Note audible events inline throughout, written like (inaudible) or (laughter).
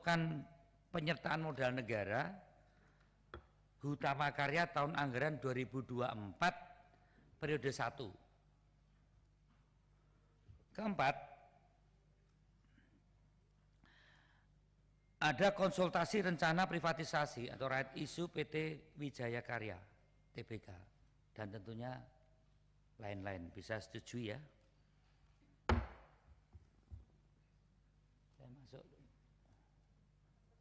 menentukan penyertaan modal negara Hutama Karya tahun anggaran 2024 periode 1. Keempat, ada konsultasi rencana privatisasi atau right issue PT Wijaya Karya TBK dan tentunya lain-lain bisa setuju ya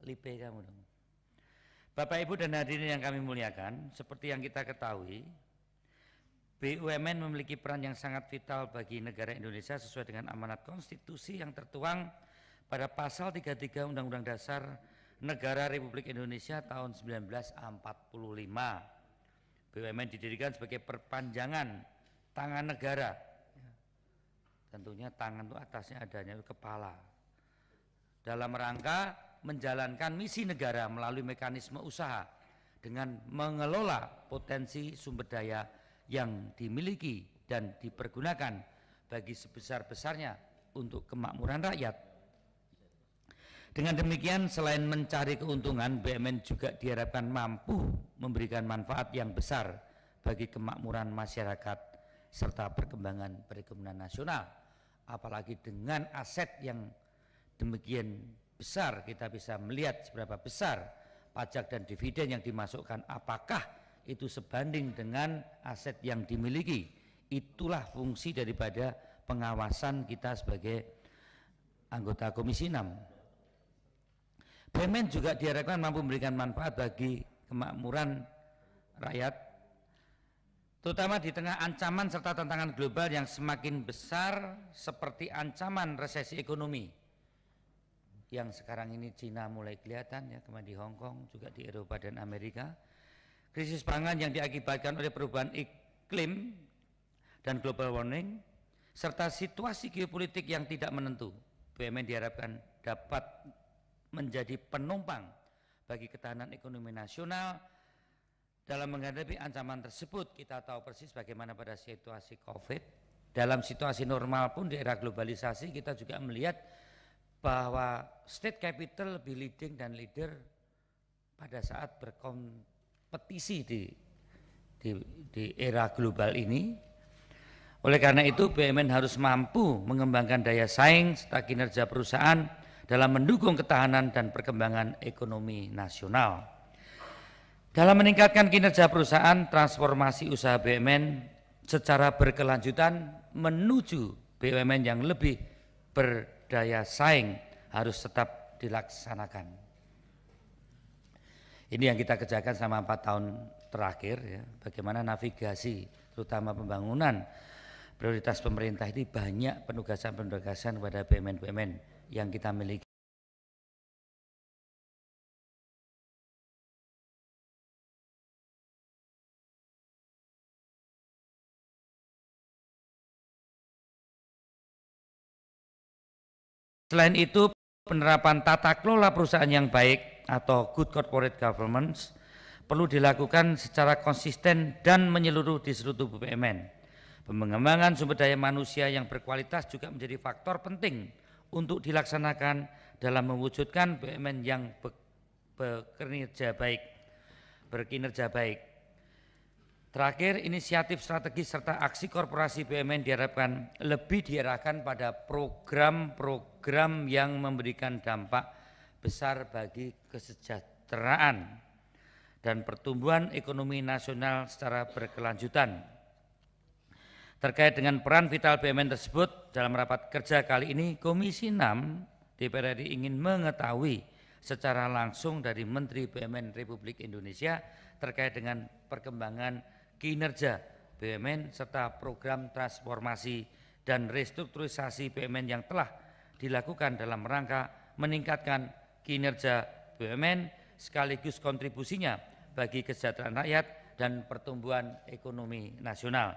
lipe kamu dong. Bapak Ibu dan hadirin yang kami muliakan, seperti yang kita ketahui, BUMN memiliki peran yang sangat vital bagi negara Indonesia sesuai dengan amanat konstitusi yang tertuang pada pasal 33 Undang-Undang Dasar Negara Republik Indonesia tahun 1945. BUMN didirikan sebagai perpanjangan tangan negara. Tentunya tangan itu atasnya adanya kepala. Dalam rangka menjalankan misi negara melalui mekanisme usaha dengan mengelola potensi sumber daya yang dimiliki dan dipergunakan bagi sebesar-besarnya untuk kemakmuran rakyat. Dengan demikian, selain mencari keuntungan, BUMN juga diharapkan mampu memberikan manfaat yang besar bagi kemakmuran masyarakat serta perkembangan perekonomian nasional, apalagi dengan aset yang demikian besar kita bisa melihat seberapa besar pajak dan dividen yang dimasukkan apakah itu sebanding dengan aset yang dimiliki itulah fungsi daripada pengawasan kita sebagai anggota Komisi 6 Bemen juga diharapkan mampu memberikan manfaat bagi kemakmuran rakyat terutama di tengah ancaman serta tantangan global yang semakin besar seperti ancaman resesi ekonomi yang sekarang ini Cina mulai kelihatan ya kemarin di Hong Kong juga di Eropa dan Amerika krisis pangan yang diakibatkan oleh perubahan iklim dan global warming serta situasi geopolitik yang tidak menentu BUMN diharapkan dapat menjadi penumpang bagi ketahanan ekonomi nasional dalam menghadapi ancaman tersebut kita tahu persis bagaimana pada situasi COVID dalam situasi normal pun di era globalisasi kita juga melihat bahwa state capital lebih leading dan leader pada saat berkompetisi di di, di era global ini. Oleh karena itu BUMN harus mampu mengembangkan daya saing serta kinerja perusahaan dalam mendukung ketahanan dan perkembangan ekonomi nasional. Dalam meningkatkan kinerja perusahaan, transformasi usaha BUMN secara berkelanjutan menuju BUMN yang lebih ber daya saing harus tetap dilaksanakan. Ini yang kita kerjakan selama empat tahun terakhir ya, bagaimana navigasi terutama pembangunan prioritas pemerintah ini banyak penugasan-penugasan kepada BUMN-BUMN yang kita miliki. Selain itu, penerapan tata kelola perusahaan yang baik atau good corporate governance perlu dilakukan secara konsisten dan menyeluruh di seluruh tubuh BUMN. Pengembangan sumber daya manusia yang berkualitas juga menjadi faktor penting untuk dilaksanakan dalam mewujudkan BUMN yang bekerja baik, berkinerja baik. Terakhir, inisiatif strategis serta aksi korporasi BUMN diharapkan lebih diarahkan pada program-program yang memberikan dampak besar bagi kesejahteraan dan pertumbuhan ekonomi nasional secara berkelanjutan. Terkait dengan peran vital BUMN tersebut, dalam rapat kerja kali ini Komisi 6 DPR RI ingin mengetahui secara langsung dari Menteri BUMN Republik Indonesia terkait dengan perkembangan kinerja BUMN serta program transformasi dan restrukturisasi BUMN yang telah dilakukan dalam rangka meningkatkan kinerja BUMN sekaligus kontribusinya bagi kesejahteraan rakyat dan pertumbuhan ekonomi nasional.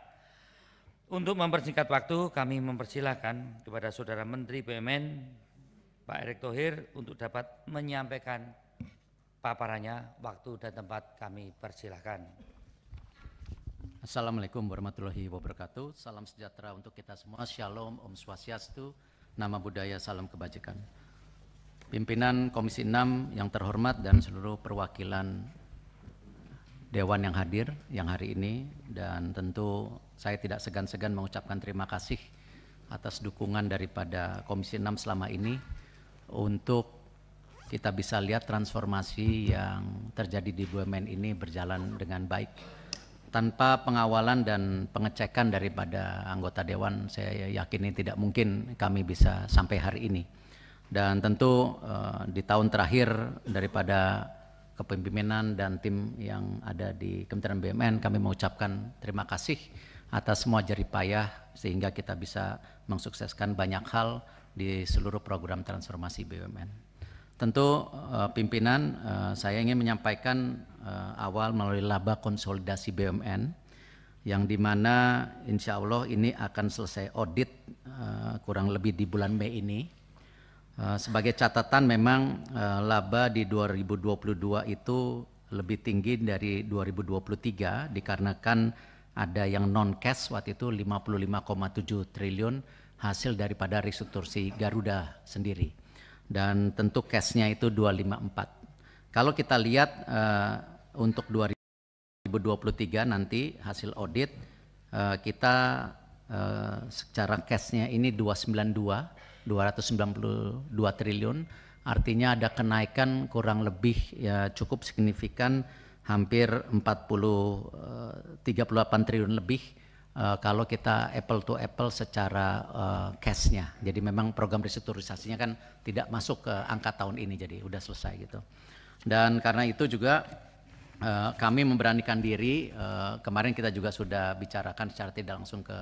Untuk mempersingkat waktu, kami mempersilahkan kepada Saudara Menteri BUMN Pak Erick Thohir untuk dapat menyampaikan paparannya waktu dan tempat kami persilahkan. Assalamualaikum warahmatullahi wabarakatuh. Salam sejahtera untuk kita semua. Shalom, Om Swastiastu, Nama Budaya, Salam Kebajikan. Pimpinan Komisi 6 yang terhormat dan seluruh perwakilan Dewan yang hadir yang hari ini dan tentu saya tidak segan-segan mengucapkan terima kasih atas dukungan daripada Komisi 6 selama ini untuk kita bisa lihat transformasi yang terjadi di BUMN ini berjalan dengan baik tanpa pengawalan dan pengecekan daripada anggota dewan saya yakini tidak mungkin kami bisa sampai hari ini dan tentu uh, di tahun terakhir daripada kepemimpinan dan tim yang ada di Kementerian BUMN kami mengucapkan terima kasih atas semua jerih payah sehingga kita bisa mensukseskan banyak hal di seluruh program transformasi BUMN. Tentu uh, pimpinan uh, saya ingin menyampaikan uh, awal melalui laba konsolidasi BUMN yang dimana insya Allah ini akan selesai audit uh, kurang lebih di bulan Mei ini. Uh, sebagai catatan memang uh, laba di 2022 itu lebih tinggi dari 2023 dikarenakan ada yang non cash waktu itu 55,7 triliun hasil daripada restrukturisasi Garuda sendiri dan tentu cashnya itu 254. Kalau kita lihat uh, untuk 2023 nanti hasil audit uh, kita uh, secara cashnya ini 292, 292 triliun, artinya ada kenaikan kurang lebih ya cukup signifikan hampir 40 38 triliun lebih uh, kalau kita apple to apple secara uh, cashnya. Jadi memang program restrukturisasinya kan tidak masuk ke angka tahun ini, jadi udah selesai gitu. Dan karena itu juga uh, kami memberanikan diri, uh, kemarin kita juga sudah bicarakan secara tidak langsung ke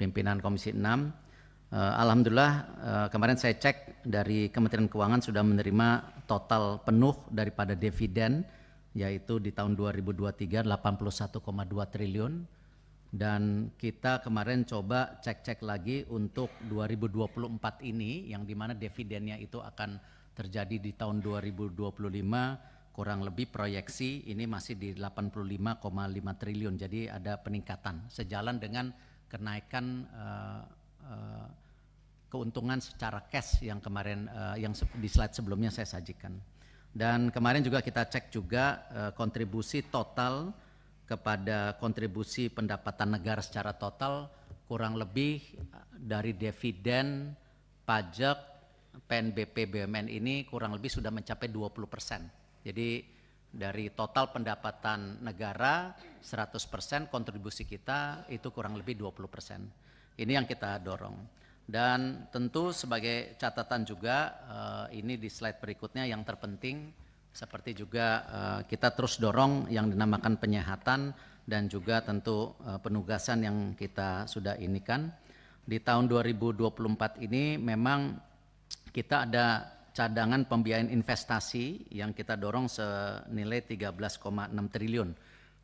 pimpinan Komisi 6. Uh, Alhamdulillah uh, kemarin saya cek dari Kementerian Keuangan sudah menerima total penuh daripada dividen yaitu di tahun 2023 81,2 triliun dan kita kemarin coba cek-cek lagi untuk 2024 ini yang dimana dividennya itu akan terjadi di tahun 2025 kurang lebih proyeksi ini masih di 85,5 triliun jadi ada peningkatan sejalan dengan kenaikan uh, uh, keuntungan secara cash yang kemarin uh, yang di slide sebelumnya saya sajikan dan kemarin juga kita cek juga uh, kontribusi total kepada kontribusi pendapatan negara secara total kurang lebih eh, dari dividen pajak PNBP BUMN ini kurang lebih sudah mencapai 20 persen. Jadi dari total pendapatan negara 100 persen kontribusi kita itu kurang lebih 20 persen. Ini yang kita dorong. Dan tentu sebagai catatan juga eh, ini di slide berikutnya yang terpenting seperti juga uh, kita terus dorong yang dinamakan penyehatan dan juga tentu uh, penugasan yang kita sudah ini kan. Di tahun 2024 ini memang kita ada cadangan pembiayaan investasi yang kita dorong senilai 13,6 triliun.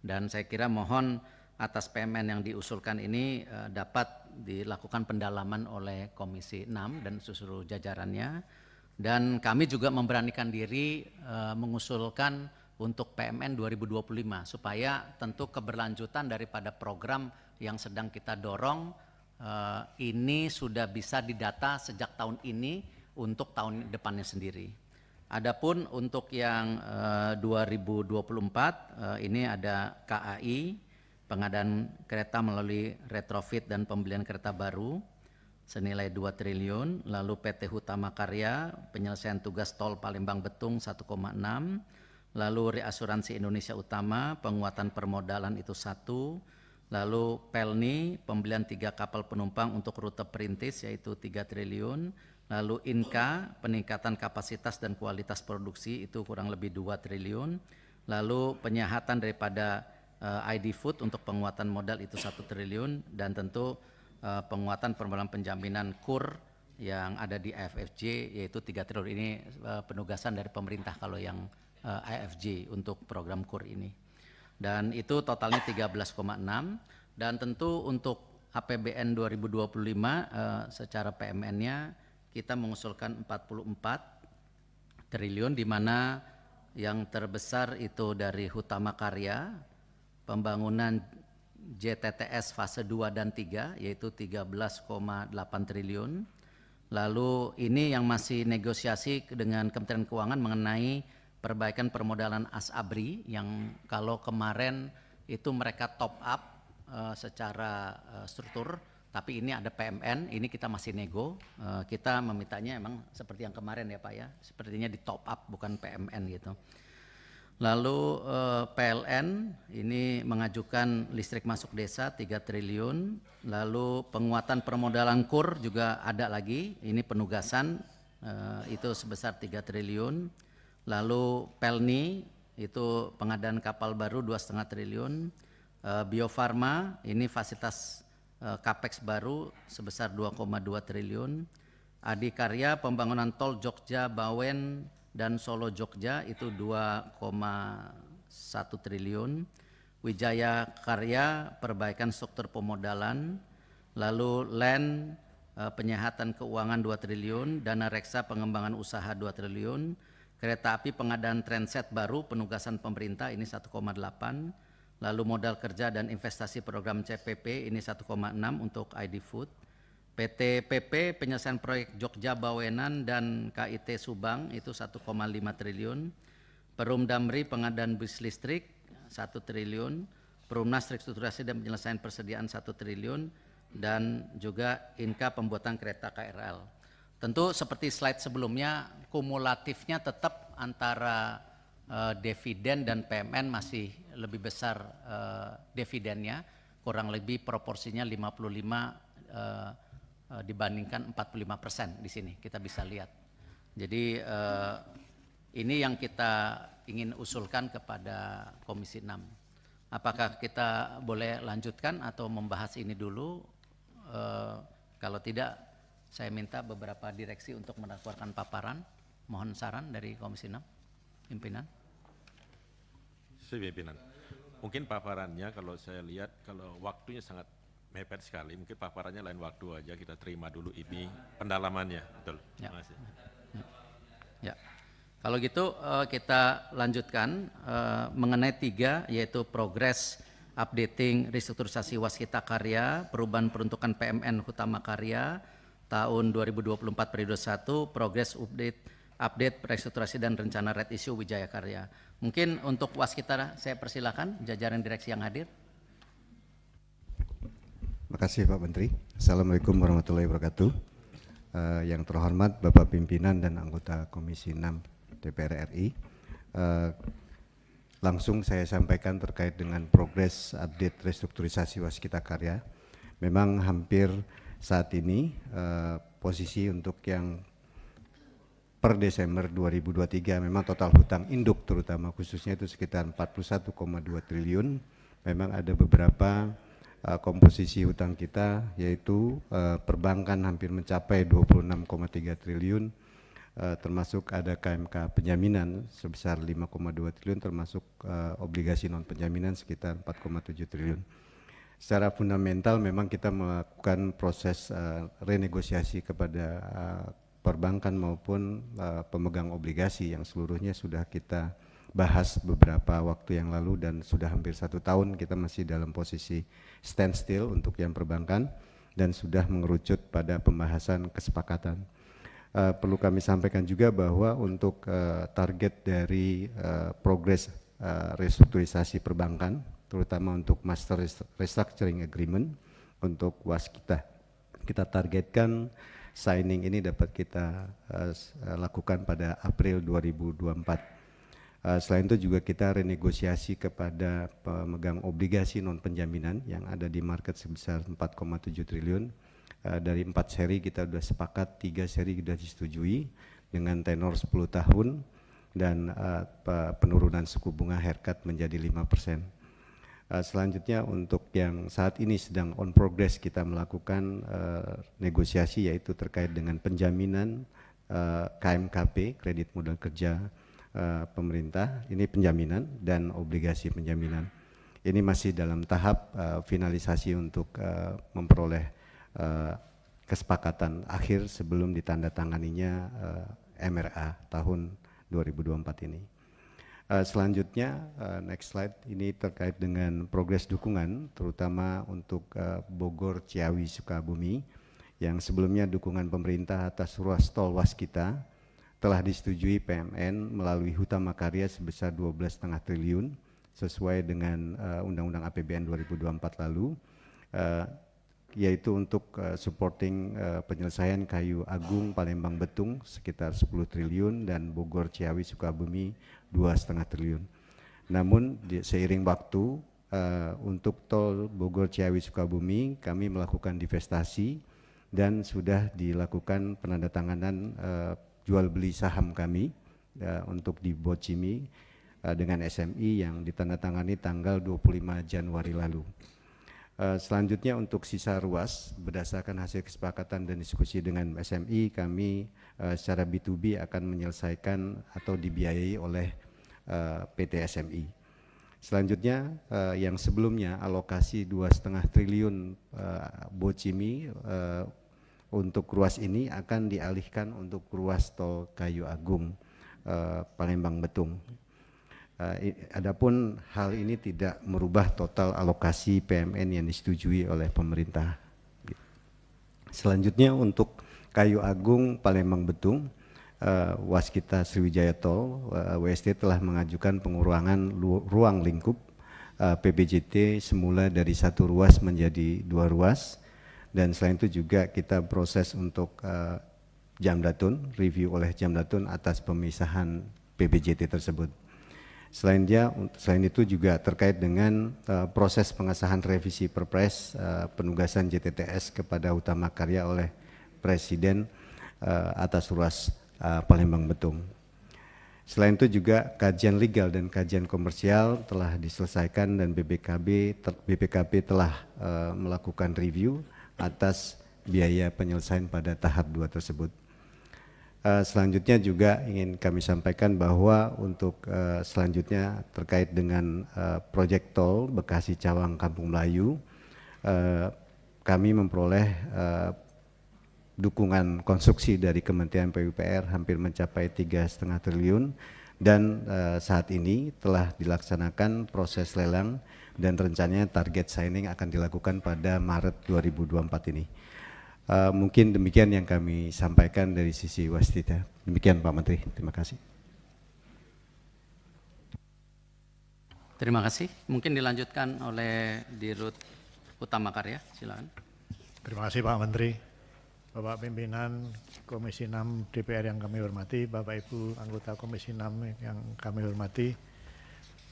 Dan saya kira mohon atas PMN yang diusulkan ini uh, dapat dilakukan pendalaman oleh Komisi 6 dan seluruh jajarannya dan kami juga memberanikan diri uh, mengusulkan untuk PMN 2025 supaya tentu keberlanjutan daripada program yang sedang kita dorong uh, ini sudah bisa didata sejak tahun ini untuk tahun depannya sendiri. Adapun untuk yang uh, 2024 uh, ini ada KAI pengadaan kereta melalui retrofit dan pembelian kereta baru senilai 2 triliun, lalu PT Hutama Karya penyelesaian tugas tol Palembang Betung 1,6, lalu reasuransi Indonesia Utama penguatan permodalan itu satu, lalu Pelni pembelian tiga kapal penumpang untuk rute perintis yaitu 3 triliun, lalu Inka peningkatan kapasitas dan kualitas produksi itu kurang lebih 2 triliun, lalu penyehatan daripada eh, ID Food untuk penguatan modal itu satu triliun dan tentu Eh, penguatan permodalan penjaminan kur yang ada di AFFJ yaitu 3 triliun ini uh, penugasan dari pemerintah kalau yang uh, eh, AFJ untuk program kur ini. Dan itu totalnya 13,6 dan tentu untuk APBN 2025 uh, secara PMN-nya kita mengusulkan 44 triliun di mana yang terbesar itu dari Hutama Karya, pembangunan JTTS fase 2 dan 3 yaitu 13,8 triliun. Lalu ini yang masih negosiasi dengan Kementerian Keuangan mengenai perbaikan permodalan ASABRI yang kalau kemarin itu mereka top up uh, secara uh, struktur tapi ini ada PMN, ini kita masih nego. Uh, kita memintanya emang seperti yang kemarin ya Pak ya, sepertinya di top up bukan PMN gitu. Lalu eh, PLN ini mengajukan listrik masuk desa 3 triliun, lalu penguatan permodalan KUR juga ada lagi, ini penugasan eh, itu sebesar 3 triliun, lalu PELNI itu pengadaan kapal baru 2,5 triliun, eh, Bio Farma ini fasilitas CAPEX baru sebesar 2,2 triliun, Adikarya pembangunan tol Jogja Bawen dan Solo Jogja itu 2,1 triliun. Wijaya Karya perbaikan struktur pemodalan, lalu land eh, penyehatan keuangan 2 triliun, dana reksa pengembangan usaha 2 triliun, kereta api pengadaan transit baru penugasan pemerintah ini 1,8, lalu modal kerja dan investasi program CPP ini 1,6 untuk ID Food, PT PP penyelesaian proyek Jogja Bawenan dan KIT Subang itu 1,5 triliun. Perum Damri pengadaan bus listrik 1 triliun. Perumnas restrukturasi dan penyelesaian persediaan 1 triliun dan juga Inka pembuatan kereta KRL. Tentu seperti slide sebelumnya kumulatifnya tetap antara uh, dividen dan PMN masih lebih besar uh, dividennya kurang lebih proporsinya 55 uh, Eh, dibandingkan 45 persen di sini kita bisa lihat. Jadi eh, ini yang kita ingin usulkan kepada Komisi 6. Apakah kita boleh lanjutkan atau membahas ini dulu? Eh, kalau tidak, saya minta beberapa direksi untuk melakukan paparan. Mohon saran dari Komisi 6, pimpinan. Si pimpinan. Mungkin paparannya kalau saya lihat kalau waktunya sangat mepet sekali. Mungkin paparannya lain waktu aja kita terima dulu ini pendalamannya. Betul. Ya. Terima kasih. Ya. ya. Kalau gitu eh, kita lanjutkan eh, mengenai tiga yaitu progres updating restrukturisasi waskita karya, perubahan peruntukan PMN Hutama Karya tahun 2024 periode 1, progres update update restrukturasi dan rencana red issue Wijaya Karya. Mungkin untuk waskita saya persilakan jajaran direksi yang hadir. Terima kasih ya, Pak Menteri. Assalamualaikum warahmatullahi wabarakatuh. Uh, yang terhormat Bapak Pimpinan dan anggota Komisi 6 DPR RI. Uh, eh, langsung saya sampaikan terkait dengan progres update restrukturisasi Waskita Karya. Memang hampir saat ini uh, posisi untuk yang per Desember 2023 memang total hutang induk terutama khususnya itu sekitar 41,2 triliun. Memang ada beberapa Eh, komposisi hutang kita yaitu eh, perbankan hampir mencapai 26,3 eh, triliun termasuk ada KMK penjaminan sebesar 5,2 triliun termasuk obligasi non penjaminan sekitar 4,7 triliun. Secara fundamental memang kita melakukan proses renegosiasi kepada perbankan maupun pemegang obligasi yang seluruhnya sudah kita bahas beberapa waktu yang lalu dan sudah hampir satu tahun kita masih dalam posisi standstill untuk yang perbankan dan sudah mengerucut pada pembahasan kesepakatan. Uh, perlu kami sampaikan juga bahwa untuk uh, target dari uh, progres uh, restrukturisasi perbankan, terutama untuk master restructuring agreement untuk waskita, kita targetkan signing ini dapat kita uh, lakukan pada April 2024. Eh, selain itu juga kita renegosiasi kepada pemegang obligasi non penjaminan yang ada di market sebesar 4,7 triliun. Uh, dari empat seri kita sudah sepakat, tiga seri sudah disetujui dengan tenor 10 tahun dan uh, penurunan suku bunga haircut menjadi 5 selanjutnya untuk yang saat ini sedang on progress kita melakukan uh, negosiasi yaitu terkait dengan penjaminan uh, KMKP, kredit modal kerja, Eh, pemerintah ini penjaminan dan obligasi penjaminan ini masih dalam tahap uh, finalisasi untuk uh, memperoleh uh, kesepakatan akhir sebelum ditandatanganinya uh, MRA tahun 2024 ini. Uh, selanjutnya uh, next slide ini terkait dengan progres dukungan terutama untuk uh, Bogor Ciawi Sukabumi yang sebelumnya dukungan pemerintah atas ruas tol waskita telah disetujui PMN melalui Hutama Karya sebesar 12,5 triliun sesuai dengan eh, Undang-Undang APBN 2024 lalu uh, yaitu untuk uh, supporting uh, penyelesaian kayu agung Palembang Betung sekitar 10 triliun dan Bogor Ciawi Sukabumi 2,5 triliun. Namun di, seiring waktu uh, untuk tol Bogor Ciawi Sukabumi kami melakukan divestasi dan sudah dilakukan penandatanganan uh, jual beli saham kami ya, untuk di Bocimi uh, dengan SMI yang ditandatangani tanggal 25 Januari lalu. Uh, selanjutnya untuk sisa ruas berdasarkan hasil kesepakatan dan diskusi dengan SMI kami uh, secara B2B akan menyelesaikan atau dibiayai oleh uh, PT SMI. Selanjutnya uh, yang sebelumnya alokasi dua setengah triliun uh, Bocimi uh, untuk ruas ini akan dialihkan untuk ruas tol Kayu Agung eh, Palembang Betung. Eh, adapun hal ini tidak merubah total alokasi PMN yang disetujui oleh pemerintah. Selanjutnya untuk Kayu Agung Palembang Betung, Uh, Waskita Sriwijaya Tol uh, WST telah mengajukan pengurangan ruang lingkup uh, PBJT semula dari satu ruas menjadi dua ruas dan selain itu juga kita proses untuk uh, eh, Jamdatun, review oleh Jamdatun atas pemisahan PBJT tersebut. Selain dia, selain itu juga terkait dengan uh, proses pengesahan revisi Perpres uh, penugasan JTTS kepada Utama Karya oleh Presiden uh, atas ruas uh, Palembang Betung. Selain itu juga kajian legal dan kajian komersial telah diselesaikan dan BPKB ter, telah uh, melakukan review atas biaya penyelesaian pada tahap 2 tersebut. Eh, selanjutnya juga ingin kami sampaikan bahwa untuk eh, selanjutnya terkait dengan eh, proyek tol Bekasi Cawang Kampung Melayu, kami memperoleh dukungan konstruksi dari Kementerian PUPR hampir mencapai tiga setengah triliun dan saat ini telah dilaksanakan proses lelang dan rencananya target signing akan dilakukan pada Maret 2024 ini. Uh, mungkin demikian yang kami sampaikan dari sisi Wastita. Ya. Demikian Pak Menteri, terima kasih. Terima kasih. Mungkin dilanjutkan oleh Dirut Utama Karya, silakan. Terima kasih Pak Menteri. Bapak pimpinan Komisi 6 DPR yang kami hormati, Bapak Ibu anggota Komisi 6 yang kami hormati,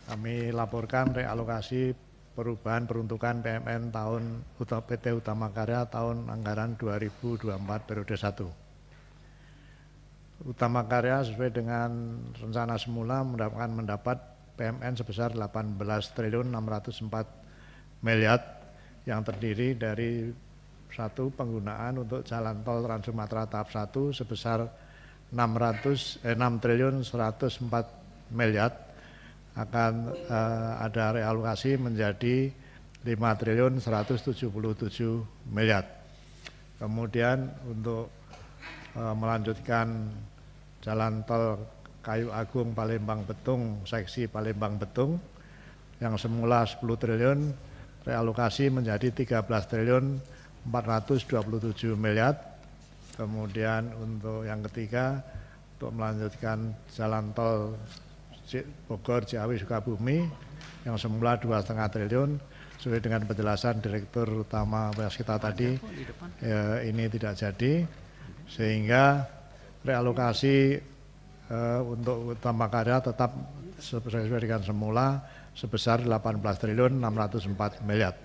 kami laporkan realokasi perubahan peruntukan PMN tahun PT Utama Karya tahun anggaran 2024 periode 1. Utama Karya sesuai dengan rencana semula mendapatkan mendapat PMN sebesar 18 triliun 604 miliar yang terdiri dari satu penggunaan untuk jalan tol Trans Sumatera tahap 1 sebesar 600 eh, 6 triliun 104 miliar akan uh, ada realokasi menjadi 5 triliun 177 miliar. Kemudian untuk uh, melanjutkan jalan tol Kayu Agung Palembang Betung, seksi Palembang Betung yang semula 10 triliun realokasi menjadi 13 triliun 427 miliar. Kemudian untuk yang ketiga untuk melanjutkan jalan tol Bogor Ciawi Sukabumi yang semula dua setengah triliun sesuai dengan penjelasan Direktur Utama Waskita tadi ya, ini tidak jadi sehingga realokasi uh, untuk utama karya tetap sesuai dengan semula sebesar 18 triliun 604 miliar.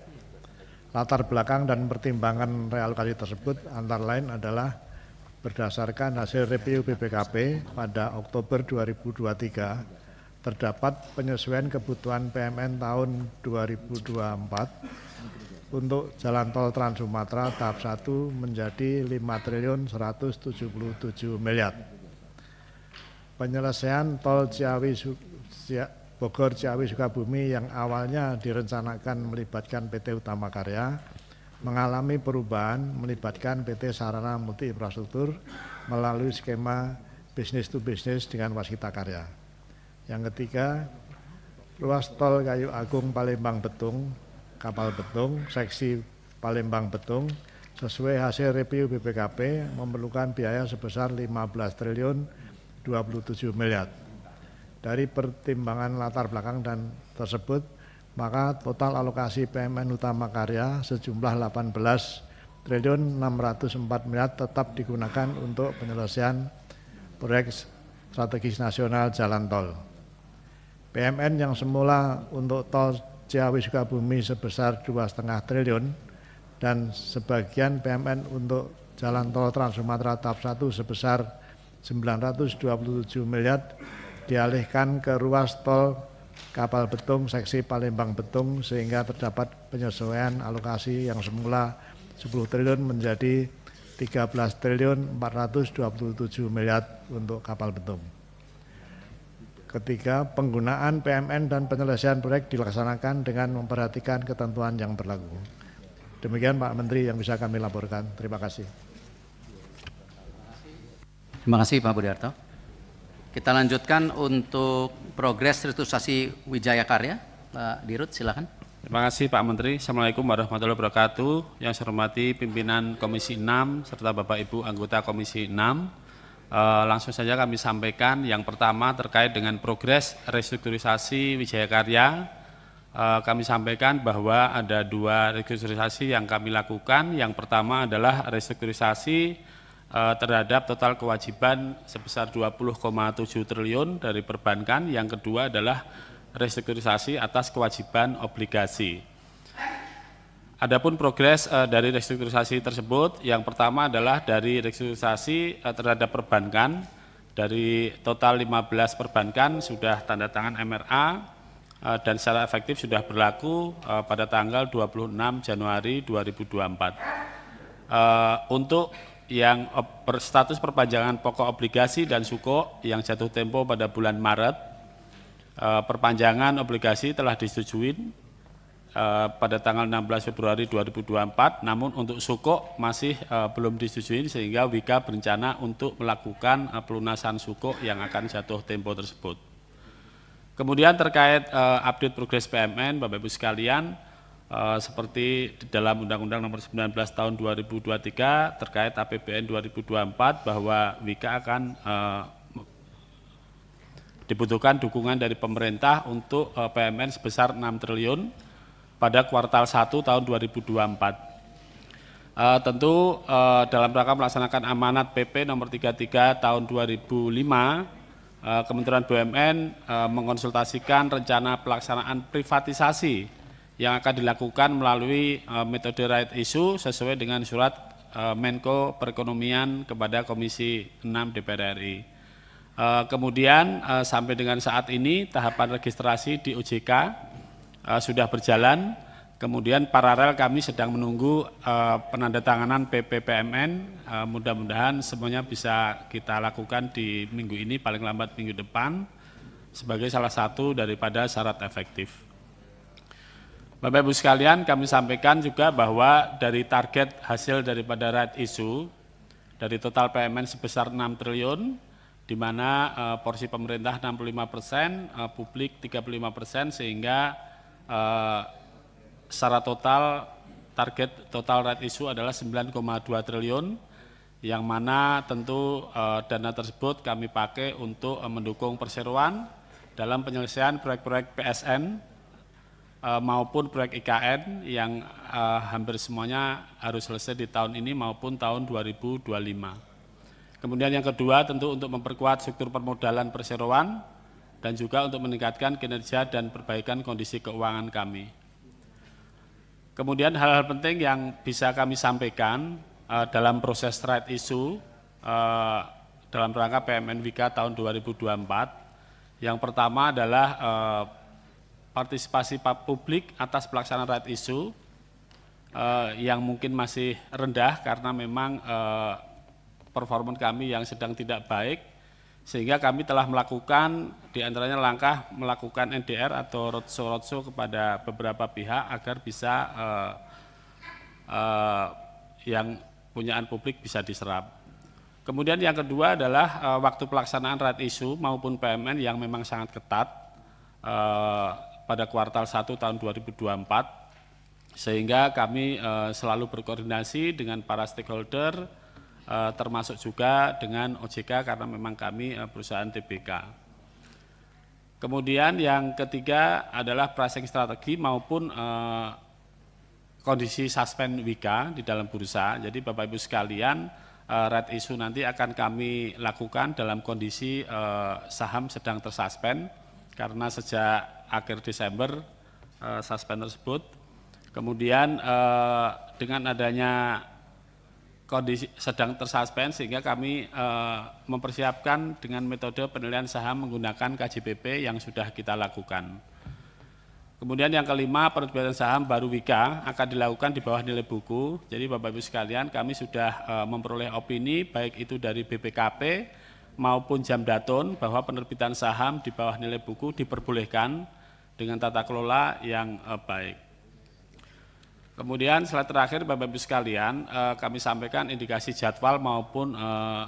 Latar belakang dan pertimbangan realokasi tersebut antara lain adalah berdasarkan hasil review BPKP pada Oktober 2023 terdapat penyesuaian kebutuhan PMN tahun 2024 untuk jalan tol Trans Sumatera tahap 1 menjadi 5 triliun 177 miliar. Penyelesaian tol Ciawi Bogor Ciawi Sukabumi yang awalnya direncanakan melibatkan PT Utama Karya mengalami perubahan melibatkan PT Sarana Multi Infrastruktur melalui skema bisnis to bisnis dengan Waskita Karya. Yang ketiga, ruas tol Kayu Agung Palembang Betung, Kapal Betung, seksi Palembang Betung, sesuai hasil review BPKP memerlukan biaya sebesar 15 triliun 27 miliar. Dari pertimbangan latar belakang dan tersebut, maka total alokasi PMN utama karya sejumlah 18 triliun 604 miliar tetap digunakan untuk penyelesaian proyek strategis nasional jalan tol. PMN yang semula untuk tol Ciawi Sukabumi sebesar 2,5 triliun dan sebagian PMN untuk jalan tol Trans Sumatera tahap 1 sebesar 927 miliar dialihkan ke ruas tol Kapal Betung seksi Palembang Betung sehingga terdapat penyesuaian alokasi yang semula 10 triliun menjadi 13 triliun 427 miliar untuk kapal Betung. Ketiga, penggunaan PMN dan penyelesaian proyek dilaksanakan dengan memperhatikan ketentuan yang berlaku. Demikian Pak Menteri yang bisa kami laporkan. Terima kasih. Terima kasih Pak Budiarto. Kita lanjutkan untuk progres restrukturisasi Wijaya Karya. Pak Dirut, silakan. Terima kasih Pak Menteri. Assalamualaikum warahmatullahi wabarakatuh. Yang saya hormati pimpinan Komisi 6 serta Bapak Ibu anggota Komisi 6. Eh, langsung saja kami sampaikan yang pertama terkait dengan progres restrukturisasi Wijaya Karya. Eh, kami sampaikan bahwa ada dua restrukturisasi yang kami lakukan. Yang pertama adalah restrukturisasi eh, terhadap total kewajiban sebesar 20,7 triliun dari perbankan. Yang kedua adalah restrukturisasi atas kewajiban obligasi. Adapun progres uh, dari restrukturisasi tersebut, yang pertama adalah dari restrukturisasi uh, terhadap perbankan, dari total 15 perbankan sudah tanda tangan MRA uh, eh, dan secara efektif sudah berlaku uh, pada tanggal 26 Januari 2024. Uh, untuk yang status perpanjangan pokok obligasi dan suku yang jatuh tempo pada bulan Maret, perpanjangan obligasi telah disetujui Eh, pada tanggal 16 Februari 2024 namun untuk sukuk masih uh, belum disetujui sehingga Wika berencana untuk melakukan uh, pelunasan sukuk yang akan jatuh tempo tersebut. Kemudian terkait uh, update progres PMN Bapak Ibu sekalian uh, seperti di dalam Undang-Undang Nomor 19 Tahun 2023 terkait APBN 2024 bahwa Wika akan uh, dibutuhkan dukungan dari pemerintah untuk PMN sebesar 6 triliun pada kuartal 1 tahun 2024. Uh, eh, tentu uh, dalam rangka melaksanakan amanat PP nomor 33 tahun 2005 uh, eh, Kementerian BUMN uh, mengonsultasikan rencana pelaksanaan privatisasi yang akan dilakukan melalui uh, metode right issue sesuai dengan surat uh, Menko Perekonomian kepada Komisi 6 DPR RI. kemudian sampai dengan saat ini tahapan registrasi di OJK uh, sudah berjalan. Kemudian paralel kami sedang menunggu uh, penandatanganan PPPMN. Uh, eh, Mudah-mudahan semuanya bisa kita lakukan di minggu ini, paling lambat minggu depan, sebagai salah satu daripada syarat efektif. Bapak-Ibu sekalian, kami sampaikan juga bahwa dari target hasil daripada right issue, dari total PMN sebesar 6 triliun, di mana uh, porsi pemerintah 65 persen, uh, publik 35 persen, sehingga Eh, secara total target total rate issue adalah 9,2 triliun yang mana tentu eh, dana tersebut kami pakai untuk eh, mendukung perseroan dalam penyelesaian proyek-proyek PSN maupun proyek IKN yang hampir semuanya harus selesai di tahun ini maupun tahun 2025. Kemudian yang kedua tentu untuk memperkuat struktur permodalan perseroan dan juga untuk meningkatkan kinerja dan perbaikan kondisi keuangan kami. Kemudian hal-hal penting yang bisa kami sampaikan uh, dalam proses right issue uh, dalam rangka PMN Wika tahun 2024. Yang pertama adalah uh, partisipasi publik atas pelaksanaan right issue uh, yang mungkin masih rendah karena memang uh, performa kami yang sedang tidak baik sehingga kami telah melakukan diantaranya langkah melakukan NDR atau rotso-rotso kepada beberapa pihak agar bisa eh, eh, yang punyaan publik bisa diserap. Kemudian yang kedua adalah eh, waktu pelaksanaan rat isu maupun PMN yang memang sangat ketat eh, pada kuartal 1 tahun 2024 sehingga kami eh, selalu berkoordinasi dengan para stakeholder Eh, termasuk juga dengan OJK karena memang kami eh, perusahaan TBK. Kemudian yang ketiga adalah pricing strategi maupun eh, kondisi suspend WIKA di dalam bursa. Jadi Bapak Ibu sekalian, red issue nanti akan kami lakukan dalam kondisi saham sedang tersuspend karena sejak akhir Desember suspend tersebut. Kemudian dengan adanya kondisi sedang tersuspend sehingga kami e, mempersiapkan dengan metode penilaian saham menggunakan KJPP yang sudah kita lakukan. Kemudian yang kelima, penerbitan saham baru Wika akan dilakukan di bawah nilai buku. Jadi Bapak-Ibu sekalian, kami sudah e, memperoleh opini baik itu dari BPKP maupun jam Jamdatun bahwa penerbitan saham di bawah nilai buku diperbolehkan dengan tata kelola yang e, baik. Kemudian slide terakhir Bapak Ibu sekalian, eh, kami sampaikan indikasi jadwal maupun eh,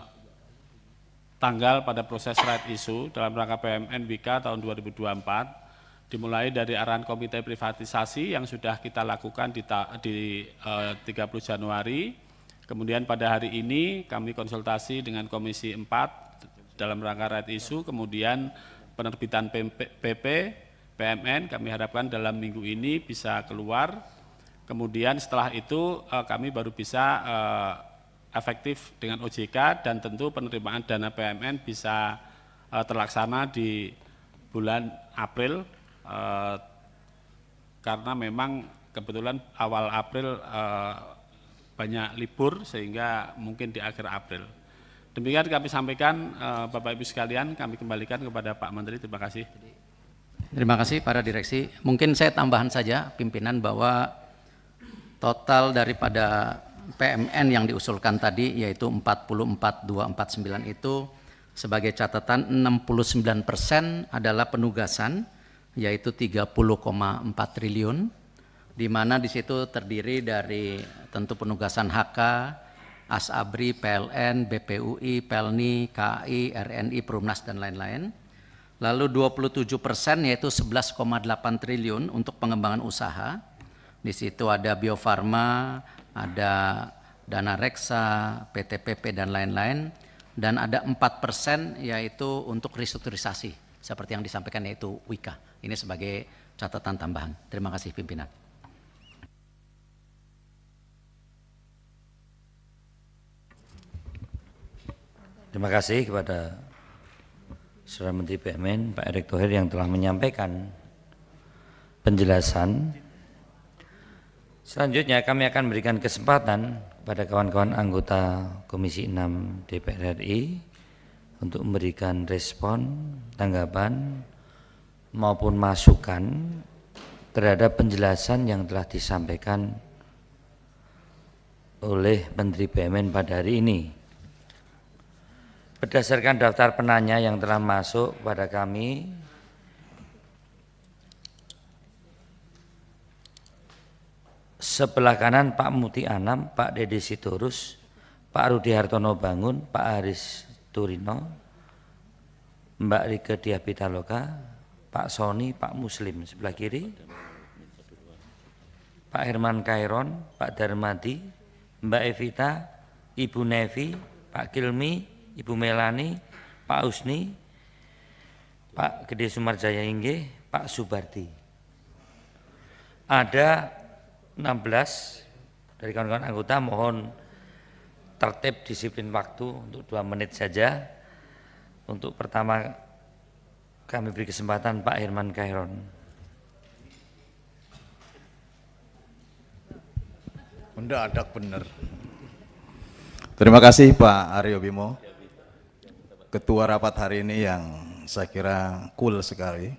tanggal pada proses right issue dalam rangka PMN WIKA tahun 2024 dimulai dari arahan komite privatisasi yang sudah kita lakukan di, ta, di eh, 30 Januari. Kemudian pada hari ini kami konsultasi dengan Komisi 4 dalam rangka right issue, kemudian penerbitan PP, PMN kami harapkan dalam minggu ini bisa keluar Kemudian setelah itu eh, kami baru bisa eh, efektif dengan OJK dan tentu penerimaan dana PMN bisa eh, terlaksana di bulan April karena memang kebetulan awal April banyak libur sehingga mungkin di akhir April. Demikian kami sampaikan Bapak Ibu sekalian kami kembalikan kepada Pak Menteri terima kasih. Terima kasih para direksi. Mungkin saya tambahan saja pimpinan bahwa total daripada PMN yang diusulkan tadi yaitu 44249 itu sebagai catatan 69 persen adalah penugasan yaitu 30,4 triliun di mana di situ terdiri dari tentu penugasan HK, ASABRI, PLN, BPUI, PELNI, KAI, RNI, Perumnas dan lain-lain. Lalu 27 persen yaitu 11,8 triliun untuk pengembangan usaha, di situ ada Bio Farma, ada Dana Reksa, PTPP dan lain-lain dan ada 4% yaitu untuk restrukturisasi seperti yang disampaikan yaitu Wika. Ini sebagai catatan tambahan. Terima kasih pimpinan. Terima kasih kepada Saudara Menteri PMN Pak Erick Thohir yang telah menyampaikan penjelasan Selanjutnya kami akan memberikan kesempatan kepada kawan-kawan anggota Komisi 6 DPR RI untuk memberikan respon, tanggapan maupun masukan terhadap penjelasan yang telah disampaikan oleh Menteri BUMN pada hari ini. Berdasarkan daftar penanya yang telah masuk pada kami, sebelah kanan Pak Muti Anam, Pak Dede Sitorus, Pak Rudi Hartono Bangun, Pak Aris Turino, Mbak Rike Diapitaloka, Pak Sony, Pak Muslim sebelah kiri, Pak Herman Kairon, Pak Darmadi, Mbak Evita, Ibu Nevi, Pak Kilmi, Ibu Melani, Pak Usni, Pak Gede Sumarjaya Inge, Pak Subarti. Ada 16 dari kawan-kawan anggota mohon tertib disiplin waktu untuk dua menit saja. Untuk pertama kami beri kesempatan Pak Herman Kairon. Anda ada benar. Terima kasih Pak Aryo Bimo. Ketua rapat hari ini yang saya kira cool sekali.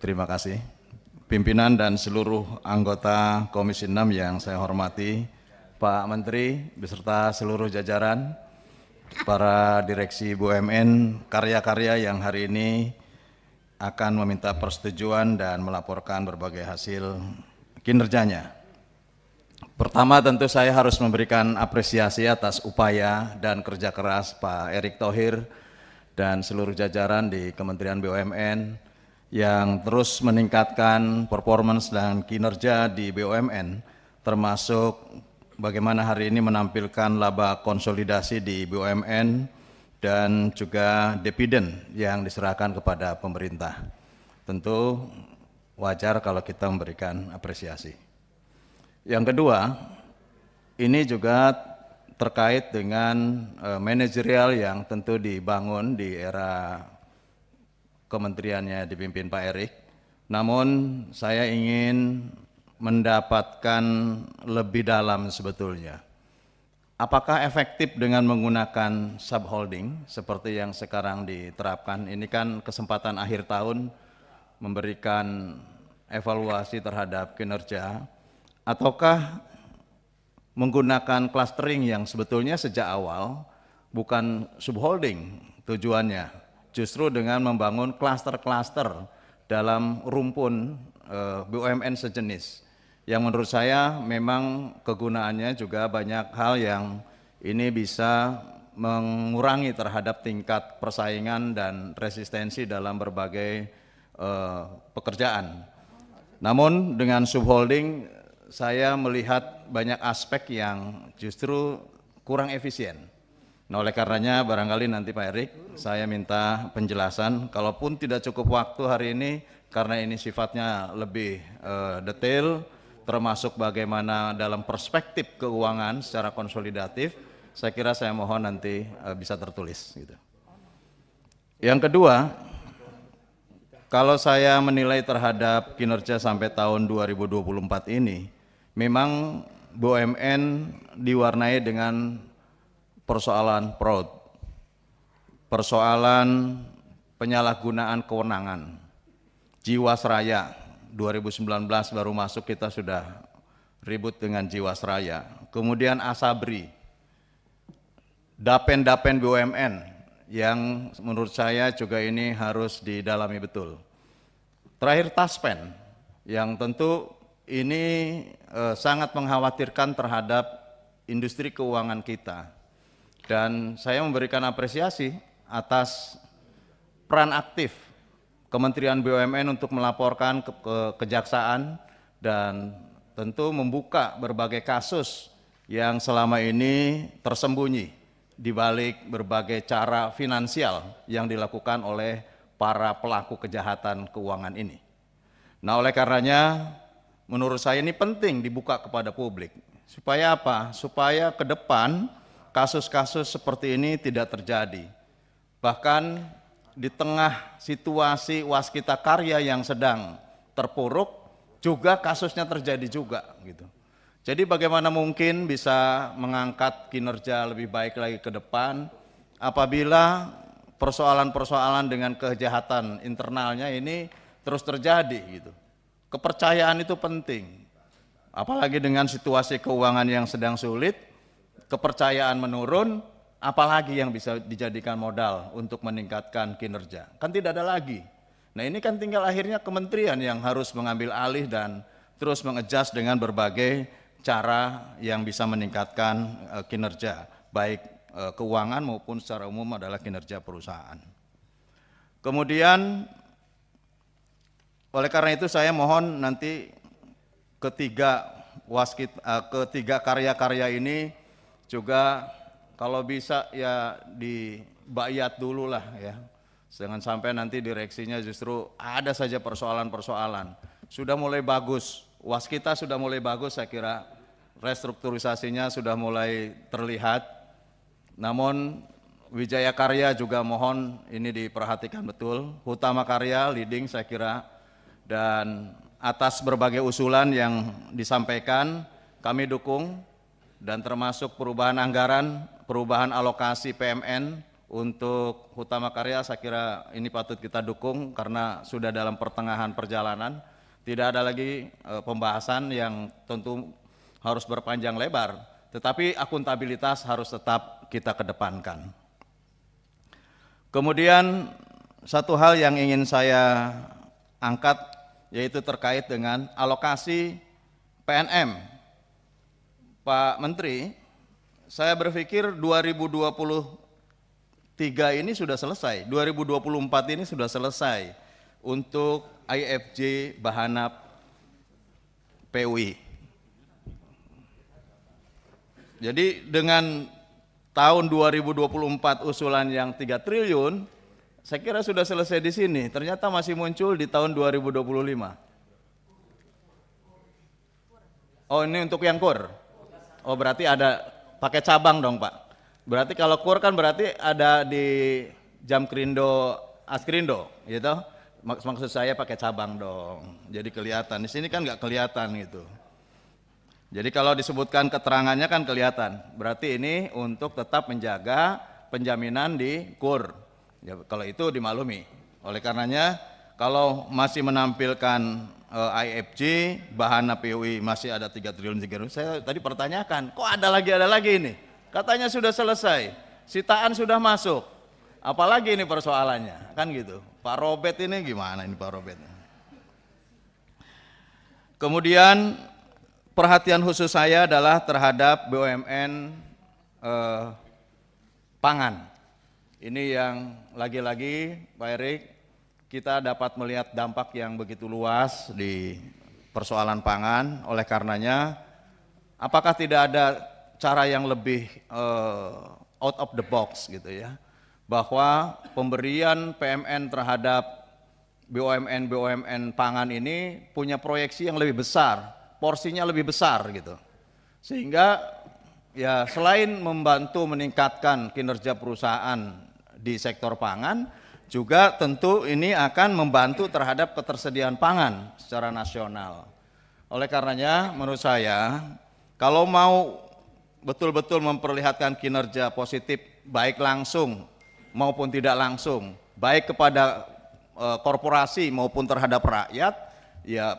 Terima kasih pimpinan dan seluruh anggota Komisi 6 yang saya hormati, Pak Menteri beserta seluruh jajaran, para direksi BUMN, karya-karya yang hari ini akan meminta persetujuan dan melaporkan berbagai hasil kinerjanya. Pertama tentu saya harus memberikan apresiasi atas upaya dan kerja keras Pak Erick Thohir dan seluruh jajaran di Kementerian BUMN, yang terus meningkatkan performance dan kinerja di BUMN, termasuk bagaimana hari ini menampilkan laba konsolidasi di BUMN dan juga dividen yang diserahkan kepada pemerintah. Tentu wajar kalau kita memberikan apresiasi. Yang kedua, ini juga terkait dengan eh, manajerial yang tentu dibangun di era kementeriannya dipimpin Pak Erik. Namun saya ingin mendapatkan lebih dalam sebetulnya. Apakah efektif dengan menggunakan subholding seperti yang sekarang diterapkan? Ini kan kesempatan akhir tahun memberikan evaluasi terhadap kinerja ataukah menggunakan clustering yang sebetulnya sejak awal bukan subholding tujuannya justru dengan membangun klaster-klaster dalam rumpun eh, BUMN sejenis yang menurut saya memang kegunaannya juga banyak hal yang ini bisa mengurangi terhadap tingkat persaingan dan resistensi dalam berbagai uh, pekerjaan. Namun dengan subholding saya melihat banyak aspek yang justru kurang efisien Nah, oleh karenanya barangkali nanti Pak Erik saya minta penjelasan kalaupun tidak cukup waktu hari ini karena ini sifatnya lebih uh, detail termasuk bagaimana dalam perspektif keuangan secara konsolidatif saya kira saya mohon nanti uh, bisa tertulis gitu. Yang kedua, kalau saya menilai terhadap kinerja sampai tahun 2024 ini memang BUMN diwarnai dengan persoalan perut, persoalan penyalahgunaan kewenangan, Jiwasraya 2019 baru masuk kita sudah ribut dengan Jiwasraya, kemudian Asabri, Dapen-Dapen BUMN yang menurut saya juga ini harus didalami betul. Terakhir Taspen yang tentu ini eh, sangat mengkhawatirkan terhadap industri keuangan kita dan saya memberikan apresiasi atas peran aktif Kementerian BUMN untuk melaporkan ke, ke kejaksaan dan tentu membuka berbagai kasus yang selama ini tersembunyi di balik berbagai cara finansial yang dilakukan oleh para pelaku kejahatan keuangan ini. Nah, oleh karenanya menurut saya ini penting dibuka kepada publik. Supaya apa? Supaya ke depan kasus-kasus seperti ini tidak terjadi. Bahkan di tengah situasi waskita karya yang sedang terpuruk juga kasusnya terjadi juga gitu. Jadi bagaimana mungkin bisa mengangkat kinerja lebih baik lagi ke depan apabila persoalan-persoalan dengan kejahatan internalnya ini terus terjadi gitu. Kepercayaan itu penting. Apalagi dengan situasi keuangan yang sedang sulit, kepercayaan menurun, apalagi yang bisa dijadikan modal untuk meningkatkan kinerja? Kan tidak ada lagi. Nah ini kan tinggal akhirnya kementerian yang harus mengambil alih dan terus mengejas dengan berbagai cara yang bisa meningkatkan eh, kinerja, baik eh, keuangan maupun secara umum adalah kinerja perusahaan. Kemudian oleh karena itu saya mohon nanti ketiga eh, ketiga karya-karya ini juga kalau bisa ya di bayat dulu lah ya. Jangan sampai nanti direksinya justru ada saja persoalan-persoalan. Sudah mulai bagus, was kita sudah mulai bagus saya kira restrukturisasinya sudah mulai terlihat. Namun Wijaya Karya juga mohon ini diperhatikan betul. utama Karya leading saya kira dan atas berbagai usulan yang disampaikan kami dukung dan termasuk perubahan anggaran, perubahan alokasi PMN untuk utama karya saya kira ini patut kita dukung karena sudah dalam pertengahan perjalanan. Tidak ada lagi e, pembahasan yang tentu harus berpanjang lebar, tetapi akuntabilitas harus tetap kita kedepankan. Kemudian satu hal yang ingin saya angkat yaitu terkait dengan alokasi PNM Pak Menteri, saya berpikir 2023 ini sudah selesai, 2024 ini sudah selesai untuk IFJ Bahanap PUI. Jadi dengan tahun 2024 usulan yang 3 triliun, saya kira sudah selesai di sini, ternyata masih muncul di tahun 2025. Oh ini untuk yang kur? Oh berarti ada pakai cabang dong Pak. Berarti kalau kur kan berarti ada di jam krindo askrindo gitu. Maksud saya pakai cabang dong. Jadi kelihatan. Di sini kan nggak kelihatan gitu. Jadi kalau disebutkan keterangannya kan kelihatan. Berarti ini untuk tetap menjaga penjaminan di kur. Ya, kalau itu dimaklumi. Oleh karenanya kalau masih menampilkan eh, IFJ, bahan PUI masih ada 3 triliun tiga triliun. Saya tadi pertanyakan, kok ada lagi ada lagi ini? Katanya sudah selesai, sitaan sudah masuk. Apalagi ini persoalannya, kan gitu. Pak Robert ini gimana ini Pak Robert? Kemudian perhatian khusus saya adalah terhadap BUMN eh, pangan. Ini yang lagi-lagi Pak Erik kita dapat melihat dampak yang begitu luas di persoalan pangan. Oleh karenanya, apakah tidak ada cara yang lebih uh, out of the box gitu ya, bahwa pemberian PMN terhadap BUMN BUMN pangan ini punya proyeksi yang lebih besar, porsinya lebih besar gitu, sehingga ya selain membantu meningkatkan kinerja perusahaan di sektor pangan juga tentu ini akan membantu terhadap ketersediaan pangan secara nasional. Oleh karenanya menurut saya kalau mau betul-betul memperlihatkan kinerja positif baik langsung maupun tidak langsung, baik kepada e, korporasi maupun terhadap rakyat, ya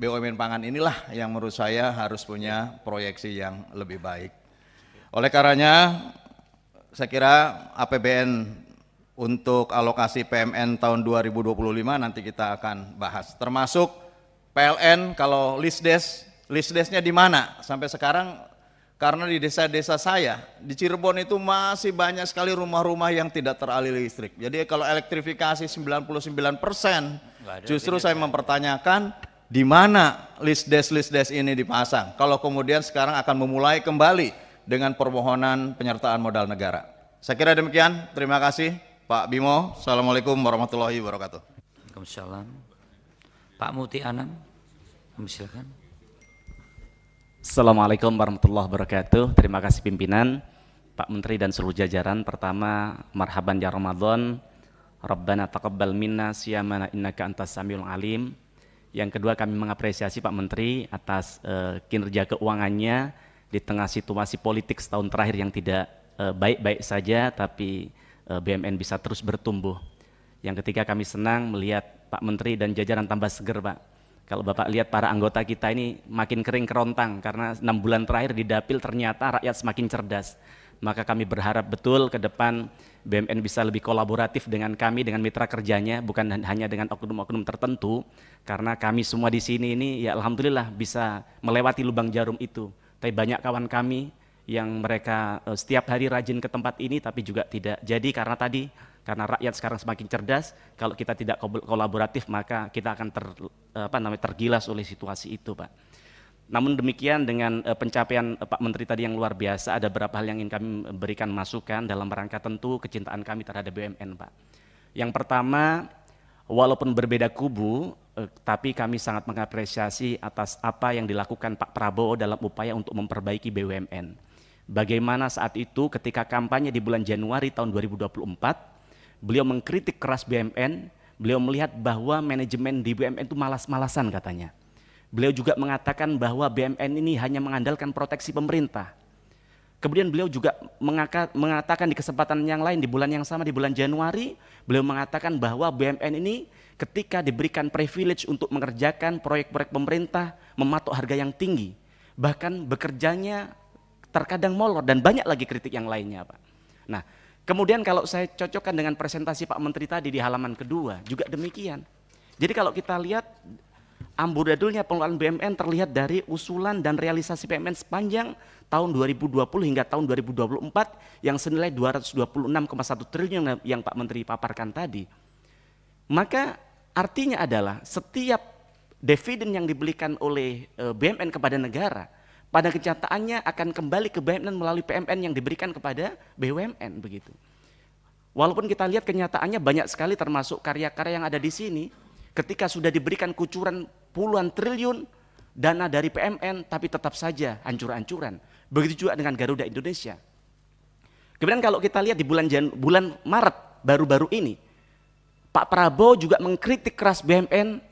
BUMN pangan inilah yang menurut saya harus punya proyeksi yang lebih baik. Oleh karenanya saya kira APBN untuk alokasi PMN tahun 2025 nanti kita akan bahas. Termasuk PLN kalau list des, list desnya di mana? Sampai sekarang karena di desa-desa saya di Cirebon itu masih banyak sekali rumah-rumah yang tidak teraliri listrik. Jadi kalau elektrifikasi 99% justru saya kan. mempertanyakan di mana list des list des ini dipasang. Kalau kemudian sekarang akan memulai kembali dengan permohonan penyertaan modal negara. Saya kira demikian. Terima kasih. Pak Bimo, Assalamualaikum warahmatullahi wabarakatuh. Waalaikumsalam. Pak Muti Anam, silakan. Assalamualaikum warahmatullahi wabarakatuh. Terima kasih pimpinan, Pak Menteri dan seluruh jajaran. Pertama, marhaban ya Ramadan. Rabbana taqabbal minna siyamana innaka antas samiul alim. Yang kedua kami mengapresiasi Pak Menteri atas uh, kinerja keuangannya di tengah situasi politik setahun terakhir yang tidak eh, baik-baik uh, saja tapi Eh, BMN bisa terus bertumbuh. Yang ketiga kami senang melihat Pak Menteri dan jajaran tambah seger Pak. Kalau Bapak lihat para anggota kita ini makin kering kerontang karena enam bulan terakhir di dapil ternyata rakyat semakin cerdas. Maka kami berharap betul ke depan BMN bisa lebih kolaboratif dengan kami, dengan mitra kerjanya, bukan hanya dengan oknum-oknum tertentu, karena kami semua di sini ini ya Alhamdulillah bisa melewati lubang jarum itu. Tapi banyak kawan kami yang mereka eh, setiap hari rajin ke tempat ini tapi juga tidak jadi karena tadi karena rakyat sekarang semakin cerdas kalau kita tidak kolaboratif maka kita akan ter, eh, apa namanya tergilas oleh situasi itu pak namun demikian dengan eh, pencapaian Pak Menteri tadi yang luar biasa ada beberapa hal yang ingin kami berikan masukan dalam rangka tentu kecintaan kami terhadap BUMN Pak yang pertama walaupun berbeda kubu tapi kami sangat mengapresiasi atas apa yang dilakukan Pak Prabowo dalam upaya untuk memperbaiki BUMN Bagaimana saat itu ketika kampanye di bulan Januari tahun 2024, beliau mengkritik keras BUMN, beliau melihat bahwa manajemen di BUMN itu malas-malasan katanya. Beliau juga mengatakan bahwa BUMN ini hanya mengandalkan proteksi pemerintah. Kemudian beliau juga mengatakan di kesempatan yang lain di bulan yang sama di bulan Januari, beliau mengatakan bahwa BUMN ini ketika diberikan privilege untuk mengerjakan proyek-proyek pemerintah mematok harga yang tinggi, bahkan bekerjanya terkadang molor dan banyak lagi kritik yang lainnya Pak. Nah kemudian kalau saya cocokkan dengan presentasi Pak Menteri tadi di halaman kedua juga demikian. Jadi kalau kita lihat amburadulnya pengelolaan BMN terlihat dari usulan dan realisasi BMN sepanjang tahun 2020 hingga tahun 2024 yang senilai 226,1 triliun yang Pak Menteri paparkan tadi. Maka artinya adalah setiap dividen yang dibelikan oleh eh, BMN kepada negara pada kenyataannya akan kembali ke BUMN melalui PMN yang diberikan kepada BUMN begitu. Walaupun kita lihat kenyataannya banyak sekali termasuk karya-karya yang ada di sini ketika sudah diberikan kucuran puluhan triliun dana dari PMN tapi tetap saja hancur-hancuran. Begitu juga dengan Garuda Indonesia. Kemudian kalau kita lihat di bulan Jan bulan Maret baru-baru ini Pak Prabowo juga mengkritik keras BUMN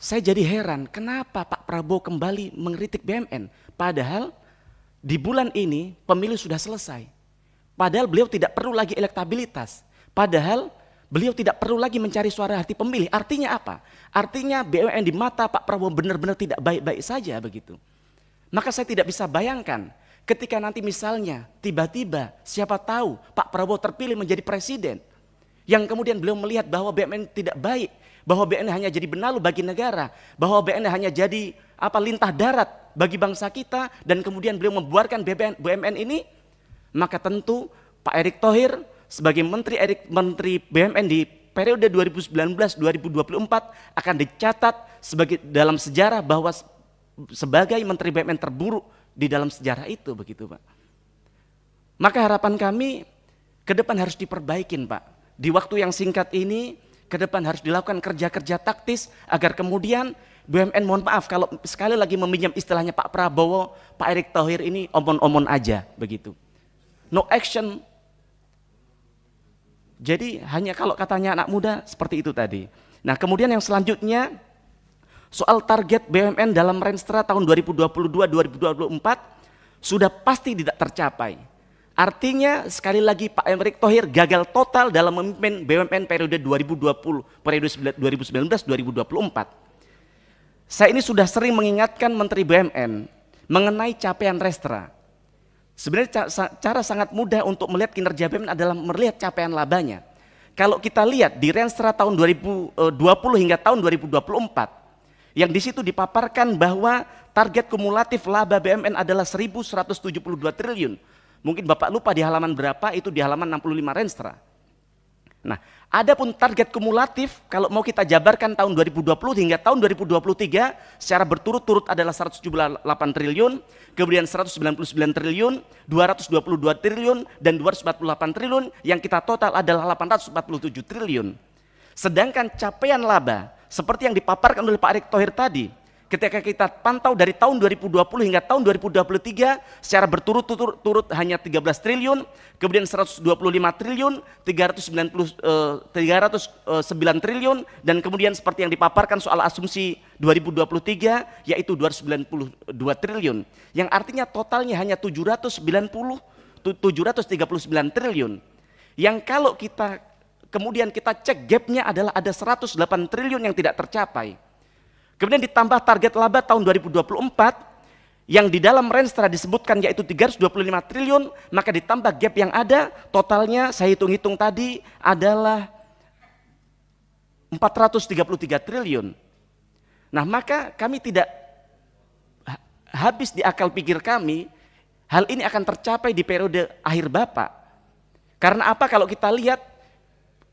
saya jadi heran, kenapa Pak Prabowo kembali mengkritik BMN? Padahal di bulan ini pemilu sudah selesai. Padahal beliau tidak perlu lagi elektabilitas. Padahal beliau tidak perlu lagi mencari suara hati pemilih. Artinya apa? Artinya BUMN di mata Pak Prabowo benar-benar tidak baik-baik saja begitu. Maka saya tidak bisa bayangkan ketika nanti misalnya tiba-tiba siapa tahu Pak Prabowo terpilih menjadi presiden yang kemudian beliau melihat bahwa BUMN tidak baik, bahwa Bn hanya jadi benalu bagi negara, bahwa Bn hanya jadi apa lintah darat bagi bangsa kita dan kemudian beliau membuarkan BBN, BUMN ini, maka tentu Pak Erick Thohir sebagai Menteri Erick Menteri BUMN di periode 2019-2024 akan dicatat sebagai dalam sejarah bahwa sebagai Menteri BUMN terburuk di dalam sejarah itu begitu Pak. Maka harapan kami ke depan harus diperbaikin Pak. Di waktu yang singkat ini ke depan harus dilakukan kerja-kerja taktis agar kemudian BUMN mohon maaf kalau sekali lagi meminjam istilahnya Pak Prabowo, Pak Erick Thohir ini omon-omon aja begitu. No action. Jadi hanya kalau katanya anak muda seperti itu tadi. Nah kemudian yang selanjutnya soal target BUMN dalam Renstra tahun 2022-2024 sudah pasti tidak tercapai Artinya sekali lagi Pak Erick Thohir gagal total dalam memimpin BUMN periode 2020, periode 2019-2024. Saya ini sudah sering mengingatkan Menteri BUMN mengenai capaian Restra. Sebenarnya cara sangat mudah untuk melihat kinerja BUMN adalah melihat capaian labanya. Kalau kita lihat di Restra tahun 2020 eh, hingga tahun 2024, yang di situ dipaparkan bahwa target kumulatif laba BUMN adalah 1.172 triliun Mungkin Bapak lupa di halaman berapa, itu di halaman 65 Renstra. Nah, ada pun target kumulatif kalau mau kita jabarkan tahun 2020 hingga tahun 2023 secara berturut-turut adalah 178 triliun, kemudian 199 triliun, 222 triliun, dan 248 triliun yang kita total adalah 847 triliun. Sedangkan capaian laba seperti yang dipaparkan oleh Pak Erick Thohir tadi, Ketika kita pantau dari tahun 2020 hingga tahun 2023 secara berturut-turut hanya 13 triliun, kemudian 125 triliun, 390 eh, 309 eh, triliun dan kemudian seperti yang dipaparkan soal asumsi 2023 yaitu 292 triliun. Yang artinya totalnya hanya 790 739 triliun. Yang kalau kita kemudian kita cek gapnya adalah ada 108 triliun yang tidak tercapai. Kemudian ditambah target laba tahun 2024 yang di dalam Renstra disebutkan yaitu 325 triliun, maka ditambah gap yang ada, totalnya saya hitung-hitung tadi adalah 433 triliun. Nah, maka kami tidak habis di akal pikir kami, hal ini akan tercapai di periode akhir Bapak. Karena apa kalau kita lihat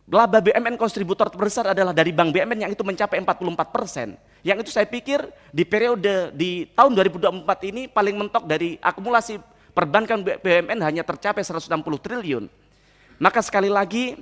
Laba BMN kontributor terbesar adalah dari Bank BMN yang itu mencapai 44 persen. Yang itu saya pikir di periode di tahun 2024 ini paling mentok dari akumulasi perbankan BMN hanya tercapai 160 triliun. Maka sekali lagi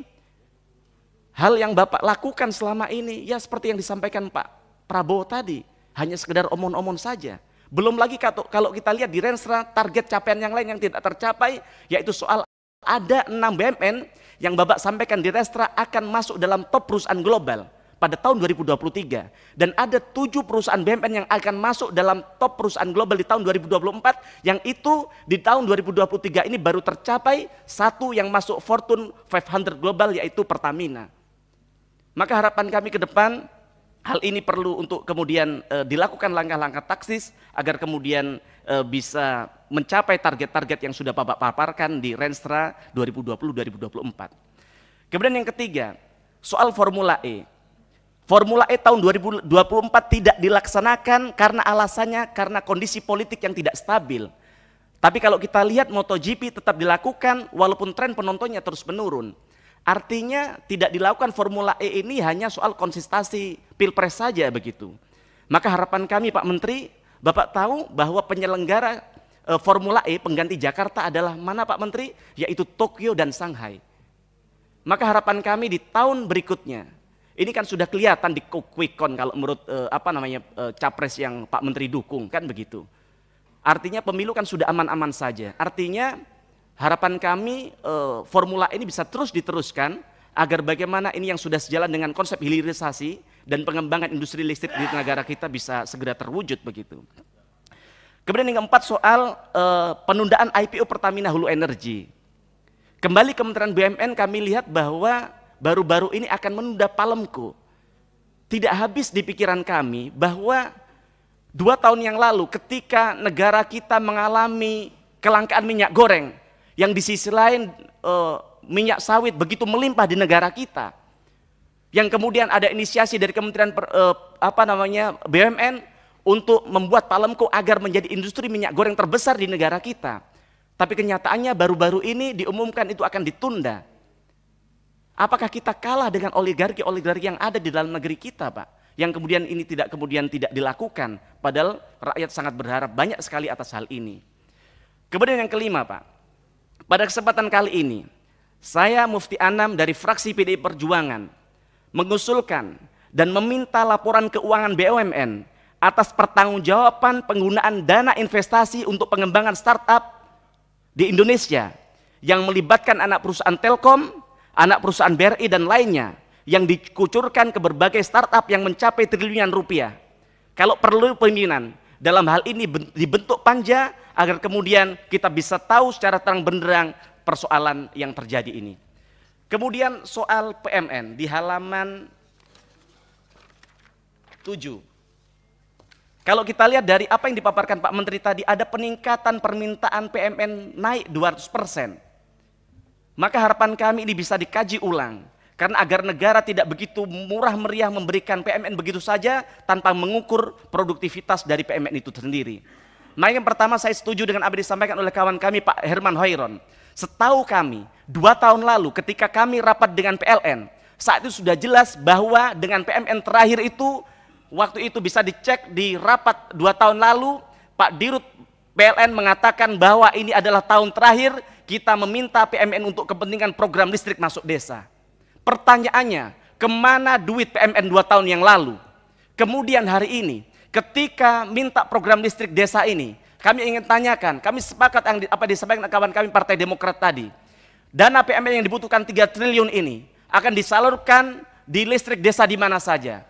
hal yang Bapak lakukan selama ini ya seperti yang disampaikan Pak Prabowo tadi hanya sekedar omong-omong saja. Belum lagi kalau kita lihat di Renstra target capaian yang lain yang tidak tercapai yaitu soal ada 6 BMN yang Bapak sampaikan di Restra akan masuk dalam top perusahaan global pada tahun 2023 dan ada tujuh perusahaan BUMN yang akan masuk dalam top perusahaan global di tahun 2024 yang itu di tahun 2023 ini baru tercapai satu yang masuk Fortune 500 global yaitu Pertamina. Maka harapan kami ke depan hal ini perlu untuk kemudian e, dilakukan langkah-langkah taksis agar kemudian Eh, bisa mencapai target-target yang sudah Bapak paparkan di Renstra 2020-2024. Kemudian yang ketiga, soal Formula E. Formula E tahun 2024 tidak dilaksanakan karena alasannya karena kondisi politik yang tidak stabil. Tapi kalau kita lihat MotoGP tetap dilakukan walaupun tren penontonnya terus menurun. Artinya tidak dilakukan Formula E ini hanya soal konsistensi pilpres saja begitu. Maka harapan kami Pak Menteri Bapak tahu bahwa penyelenggara e, Formula E pengganti Jakarta adalah mana Pak Menteri? Yaitu Tokyo dan Shanghai. Maka harapan kami di tahun berikutnya, ini kan sudah kelihatan di Quickcon kalau menurut e, apa namanya e, capres yang Pak Menteri dukung kan begitu. Artinya pemilu kan sudah aman-aman saja. Artinya harapan kami e, formula E ini bisa terus diteruskan agar bagaimana ini yang sudah sejalan dengan konsep hilirisasi dan pengembangan industri listrik di negara kita bisa segera terwujud begitu. Kemudian yang keempat soal uh, penundaan IPO Pertamina Hulu Energi. Kembali Kementerian BUMN kami lihat bahwa baru-baru ini akan menunda Palemku. Tidak habis di pikiran kami bahwa dua tahun yang lalu ketika negara kita mengalami kelangkaan minyak goreng, yang di sisi lain uh, minyak sawit begitu melimpah di negara kita. Yang kemudian ada inisiasi dari Kementerian per, eh, apa namanya BUMN untuk membuat Palemko agar menjadi industri minyak goreng terbesar di negara kita. Tapi kenyataannya baru-baru ini diumumkan itu akan ditunda. Apakah kita kalah dengan oligarki-oligarki yang ada di dalam negeri kita, Pak? Yang kemudian ini tidak kemudian tidak dilakukan, padahal rakyat sangat berharap banyak sekali atas hal ini. Kemudian yang kelima, Pak. Pada kesempatan kali ini, saya Mufti Anam dari fraksi PDI Perjuangan mengusulkan dan meminta laporan keuangan BUMN atas pertanggungjawaban penggunaan dana investasi untuk pengembangan startup di Indonesia yang melibatkan anak perusahaan Telkom, anak perusahaan BRI dan lainnya yang dikucurkan ke berbagai startup yang mencapai triliunan rupiah. Kalau perlu pemimpinan dalam hal ini dibentuk panja agar kemudian kita bisa tahu secara terang benderang persoalan yang terjadi ini. Kemudian soal PMN di halaman 7. Kalau kita lihat dari apa yang dipaparkan Pak Menteri tadi, ada peningkatan permintaan PMN naik 200%. Maka harapan kami ini bisa dikaji ulang. Karena agar negara tidak begitu murah meriah memberikan PMN begitu saja tanpa mengukur produktivitas dari PMN itu sendiri. Nah yang pertama saya setuju dengan apa disampaikan oleh kawan kami Pak Herman Hoiron. Setahu kami, dua tahun lalu ketika kami rapat dengan PLN, saat itu sudah jelas bahwa dengan PMN terakhir itu, waktu itu bisa dicek di rapat dua tahun lalu, Pak Dirut PLN mengatakan bahwa ini adalah tahun terakhir kita meminta PMN untuk kepentingan program listrik masuk desa. Pertanyaannya, kemana duit PMN dua tahun yang lalu? Kemudian hari ini, ketika minta program listrik desa ini, kami ingin tanyakan, kami sepakat yang di, apa disampaikan kawan kami Partai Demokrat tadi. Dana PMN yang dibutuhkan 3 triliun ini akan disalurkan di listrik desa di mana saja.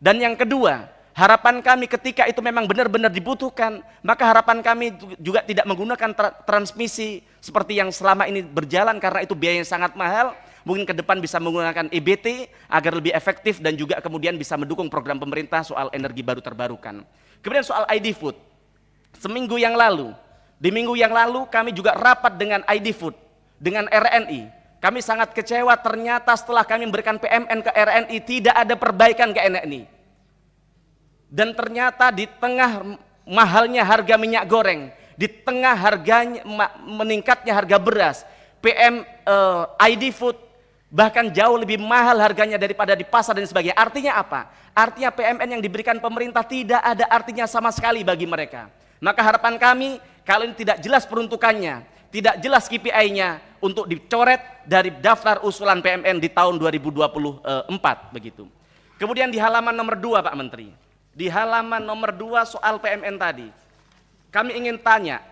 Dan yang kedua, harapan kami ketika itu memang benar-benar dibutuhkan, maka harapan kami juga tidak menggunakan tra transmisi seperti yang selama ini berjalan karena itu biaya yang sangat mahal, mungkin ke depan bisa menggunakan EBT agar lebih efektif dan juga kemudian bisa mendukung program pemerintah soal energi baru terbarukan. Kemudian soal ID food. Seminggu yang lalu, di minggu yang lalu kami juga rapat dengan ID Food, dengan RNI. Kami sangat kecewa ternyata setelah kami memberikan PMN ke RNI tidak ada perbaikan ke RNI. Dan ternyata di tengah mahalnya harga minyak goreng, di tengah harganya meningkatnya harga beras, PM uh, eh, ID Food bahkan jauh lebih mahal harganya daripada di pasar dan sebagainya. Artinya apa? Artinya PMN yang diberikan pemerintah tidak ada artinya sama sekali bagi mereka. Maka harapan kami kalau ini tidak jelas peruntukannya, tidak jelas KPI-nya untuk dicoret dari daftar usulan PMN di tahun 2024 eh, begitu. Kemudian di halaman nomor 2 Pak Menteri, di halaman nomor 2 soal PMN tadi. Kami ingin tanya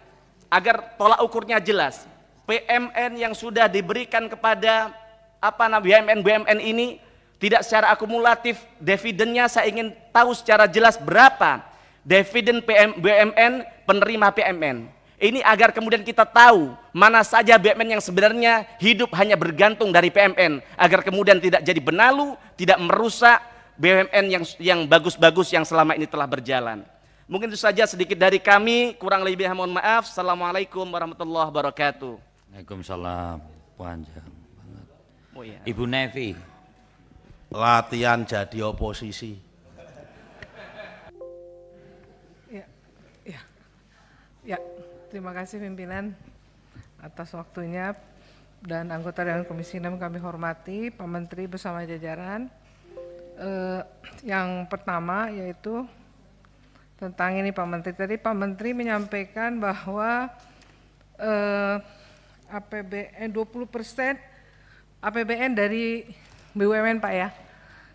agar tolak ukurnya jelas. PMN yang sudah diberikan kepada apa namanya BUMN BUMN ini tidak secara akumulatif dividennya saya ingin tahu secara jelas berapa dividen PM, BMN, penerima PMN. Ini agar kemudian kita tahu mana saja BUMN yang sebenarnya hidup hanya bergantung dari PMN agar kemudian tidak jadi benalu, tidak merusak BUMN yang yang bagus-bagus yang selama ini telah berjalan. Mungkin itu saja sedikit dari kami, kurang lebih ya, mohon maaf. Assalamualaikum warahmatullahi wabarakatuh. Waalaikumsalam. Panjang banget. Oh, iya. Ibu Nevi. Latihan jadi oposisi. Ya, terima kasih pimpinan atas waktunya dan anggota Dewan Komisi 6 kami hormati Pak Menteri bersama jajaran. Eh, yang pertama yaitu tentang ini Pak Menteri. Tadi Pak Menteri menyampaikan bahwa eh, APBN 20 persen APBN dari BUMN Pak ya.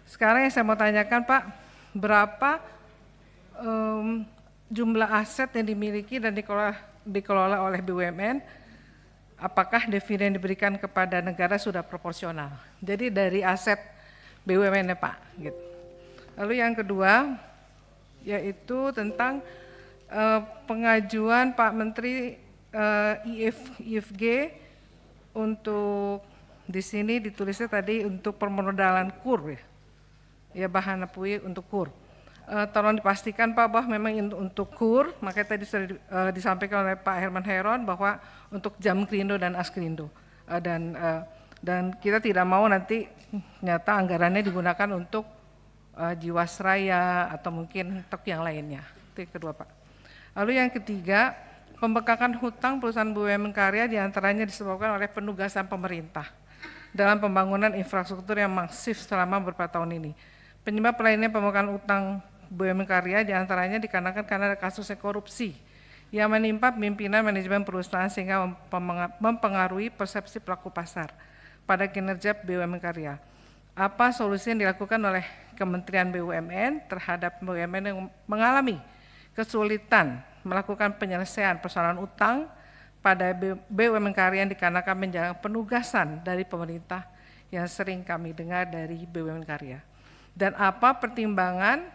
Sekarang yang saya mau tanyakan Pak, berapa um, jumlah aset yang dimiliki dan dikelola, dikelola oleh BUMN, apakah dividen yang diberikan kepada negara sudah proporsional. Jadi dari aset BUMN ya Pak. Gitu. Lalu yang kedua, yaitu tentang uh, pengajuan Pak Menteri uh, eh, IFG untuk di sini ditulisnya tadi untuk permodalan kur ya, ya bahan apui untuk kur uh, tolong dipastikan Pak bahwa memang untuk kur, makanya tadi sudah uh, disampaikan oleh Pak Herman Heron bahwa untuk jam kerindo dan kerindo. uh, dan uh, dan kita tidak mau nanti nyata anggarannya digunakan untuk uh, jiwasraya atau mungkin untuk yang lainnya. Itu yang kedua Pak. Lalu yang ketiga, pembekakan hutang perusahaan BUMN karya diantaranya disebabkan oleh penugasan pemerintah dalam pembangunan infrastruktur yang masif selama beberapa tahun ini. Penyebab lainnya pembekakan utang BUMN Karya diantaranya dikarenakan karena ada kasus korupsi yang menimpa pimpinan manajemen perusahaan sehingga mempengaruhi persepsi pelaku pasar pada kinerja BUMN Karya. Apa solusi yang dilakukan oleh Kementerian BUMN terhadap BUMN yang mengalami kesulitan melakukan penyelesaian persoalan utang pada BUMN Karya yang dikarenakan menjalankan penugasan dari pemerintah yang sering kami dengar dari BUMN Karya. Dan apa pertimbangan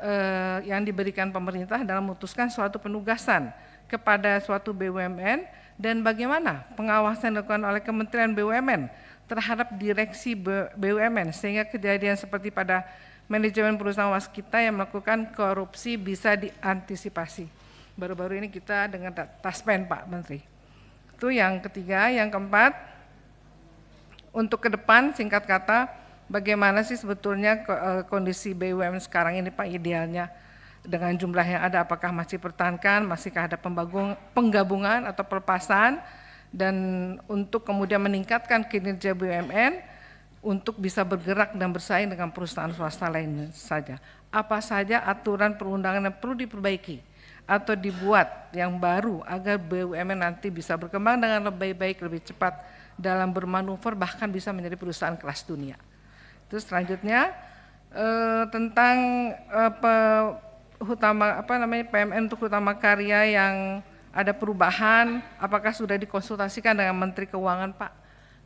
eh, yang diberikan pemerintah dalam memutuskan suatu penugasan kepada suatu BUMN dan bagaimana pengawasan dilakukan oleh Kementerian BUMN terhadap direksi BUMN sehingga kejadian seperti pada manajemen perusahaan kita yang melakukan korupsi bisa diantisipasi. Baru-baru ini kita dengan taspen Pak Menteri. Itu yang ketiga, yang keempat, untuk ke depan singkat kata bagaimana sih sebetulnya eh, kondisi BUMN sekarang ini Pak idealnya dengan jumlah yang ada apakah masih pertahankan, masihkah ada pembagung, penggabungan atau pelepasan dan untuk kemudian meningkatkan kinerja BUMN untuk bisa bergerak dan bersaing dengan perusahaan swasta lain saja. Apa saja aturan perundangan yang perlu diperbaiki atau dibuat yang baru agar BUMN nanti bisa berkembang dengan lebih baik, lebih cepat dalam bermanuver bahkan bisa menjadi perusahaan kelas dunia. Terus selanjutnya eh, tentang apa eh, pe, apa namanya PMN untuk utama karya yang ada perubahan, apakah sudah dikonsultasikan dengan Menteri Keuangan, Pak?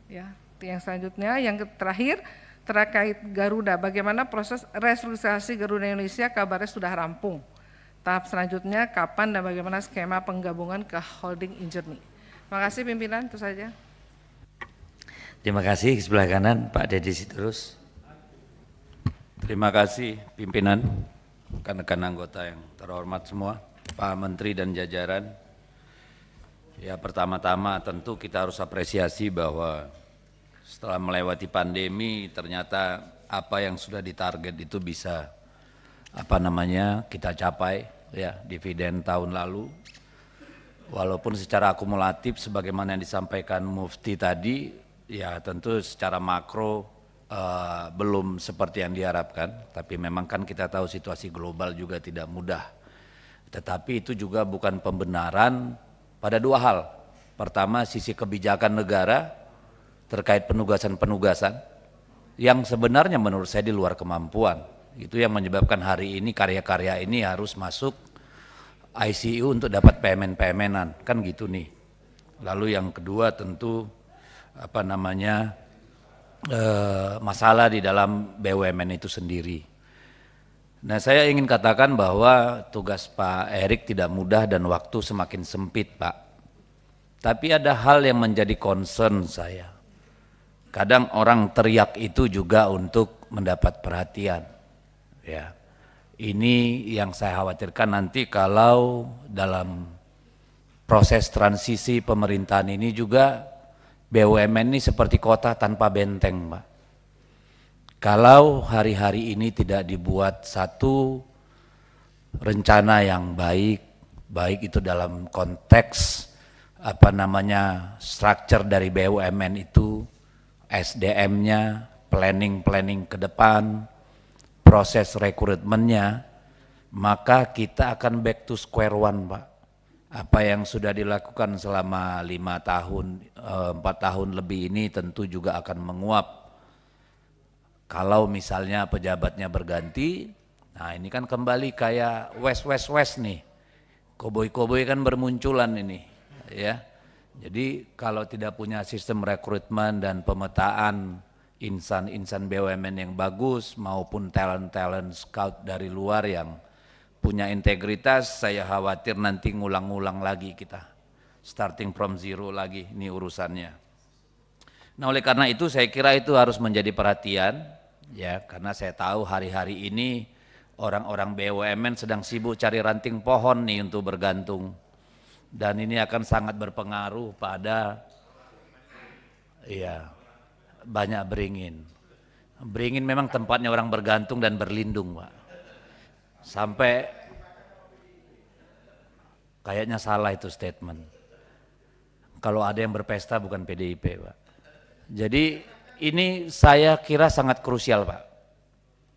Ya, yang selanjutnya, yang terakhir terkait Garuda, bagaimana proses restrukturisasi Garuda Indonesia kabarnya sudah rampung. Tahap selanjutnya kapan dan bagaimana skema penggabungan ke holding Injerni. Terima kasih pimpinan, itu saja. Terima kasih sebelah kanan Pak Deddy terus. Terima kasih pimpinan, rekan-rekan anggota yang terhormat semua, Pak Menteri dan jajaran. Ya pertama-tama tentu kita harus apresiasi bahwa setelah melewati pandemi ternyata apa yang sudah ditarget itu bisa apa namanya kita capai ya dividen tahun lalu walaupun secara akumulatif sebagaimana yang disampaikan Mufti tadi ya tentu secara makro Eh, belum seperti yang diharapkan, tapi memang kan kita tahu situasi global juga tidak mudah. Tetapi itu juga bukan pembenaran pada dua hal. Pertama, sisi kebijakan negara terkait penugasan-penugasan yang sebenarnya menurut saya di luar kemampuan. Itu yang menyebabkan hari ini karya-karya ini harus masuk ICU untuk dapat PMN-PMNan, kan gitu nih. Lalu yang kedua tentu apa namanya Eh, masalah di dalam BUMN itu sendiri. Nah, saya ingin katakan bahwa tugas Pak Erik tidak mudah dan waktu semakin sempit, Pak. Tapi ada hal yang menjadi concern saya. Kadang orang teriak itu juga untuk mendapat perhatian. Ya. Ini yang saya khawatirkan nanti kalau dalam proses transisi pemerintahan ini juga BUMN ini seperti kota tanpa benteng, Pak. Kalau hari-hari ini tidak dibuat satu rencana yang baik, baik itu dalam konteks apa namanya structure dari BUMN itu, SDM-nya, planning-planning ke depan, proses rekrutmennya, maka kita akan back to square one, Pak apa yang sudah dilakukan selama lima tahun, eh, empat tahun lebih ini tentu juga akan menguap. Kalau misalnya pejabatnya berganti, nah ini kan kembali kayak west-west-west nih. Koboi-koboi kan bermunculan ini ya. Jadi kalau tidak punya sistem rekrutmen dan pemetaan insan-insan BUMN yang bagus maupun talent-talent scout dari luar yang punya integritas, saya khawatir nanti ngulang-ngulang lagi kita. Starting from zero lagi ini urusannya. Nah, oleh karena itu saya kira itu harus menjadi perhatian ya, karena saya tahu hari-hari ini orang-orang BUMN sedang sibuk cari ranting pohon nih untuk bergantung. Dan ini akan sangat berpengaruh pada ya banyak beringin. Beringin memang tempatnya orang bergantung dan berlindung, Pak sampai kayaknya salah itu statement. Kalau ada yang berpesta bukan PDIP, Pak. Jadi ini saya kira sangat krusial, Pak.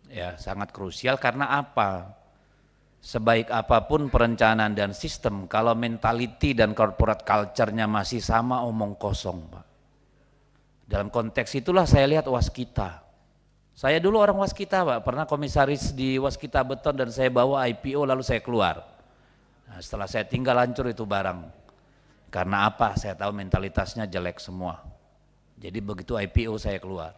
Ya, sangat krusial karena apa? Sebaik apapun perencanaan dan sistem, kalau mentality dan corporate culture-nya masih sama omong kosong, Pak. Dalam konteks itulah saya lihat waskita. Saya dulu orang waskita Pak, pernah komisaris di waskita beton dan saya bawa IPO lalu saya keluar. Nah, setelah saya tinggal hancur itu barang. Karena apa? Saya tahu mentalitasnya jelek semua. Jadi begitu IPO saya keluar.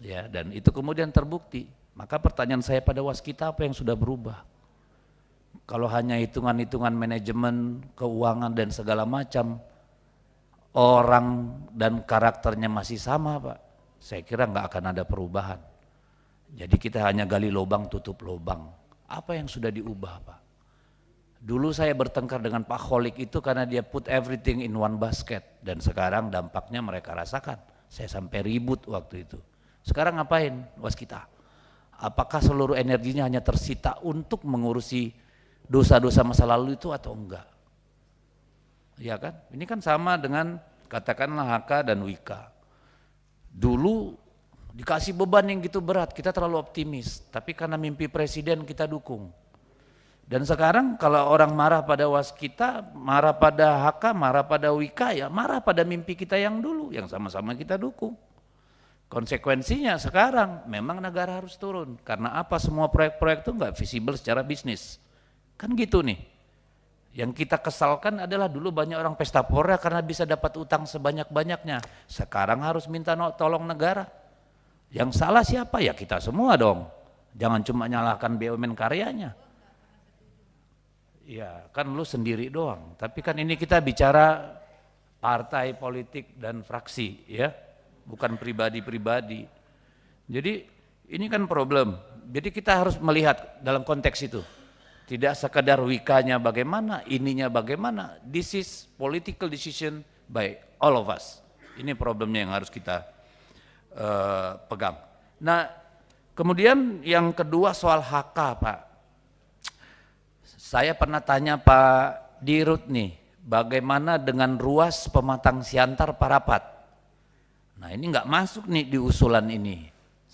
Ya, dan itu kemudian terbukti. Maka pertanyaan saya pada waskita apa yang sudah berubah? Kalau hanya hitungan-hitungan manajemen, keuangan dan segala macam, orang dan karakternya masih sama Pak saya kira nggak akan ada perubahan. Jadi kita hanya gali lubang tutup lubang. Apa yang sudah diubah Pak? Dulu saya bertengkar dengan Pak Holik itu karena dia put everything in one basket. Dan sekarang dampaknya mereka rasakan. Saya sampai ribut waktu itu. Sekarang ngapain kita? Apakah seluruh energinya hanya tersita untuk mengurusi dosa-dosa masa lalu itu atau enggak? Ya kan? Ini kan sama dengan katakanlah Haka dan Wika. Dulu dikasih beban yang gitu berat, kita terlalu optimis. Tapi karena mimpi presiden kita dukung. Dan sekarang kalau orang marah pada was kita marah pada HK, marah pada wika, ya marah pada mimpi kita yang dulu, yang sama-sama kita dukung. Konsekuensinya sekarang memang negara harus turun. Karena apa semua proyek-proyek itu nggak visible secara bisnis. Kan gitu nih. Yang kita kesalkan adalah dulu banyak orang pesta pora karena bisa dapat utang sebanyak-banyaknya. Sekarang harus minta tolong negara. Yang salah siapa? Ya kita semua dong. Jangan cuma nyalahkan BUMN karyanya. Ya kan lu sendiri doang. Tapi kan ini kita bicara partai politik dan fraksi ya. Bukan pribadi-pribadi. Jadi ini kan problem. Jadi kita harus melihat dalam konteks itu. Tidak sekadar wikanya bagaimana, ininya bagaimana. This is political decision by all of us. Ini problemnya yang harus kita uh, pegang. Nah, kemudian yang kedua soal HK, Pak. Saya pernah tanya Pak Dirut nih, bagaimana dengan ruas pematang siantar parapat? Nah ini nggak masuk nih di usulan ini.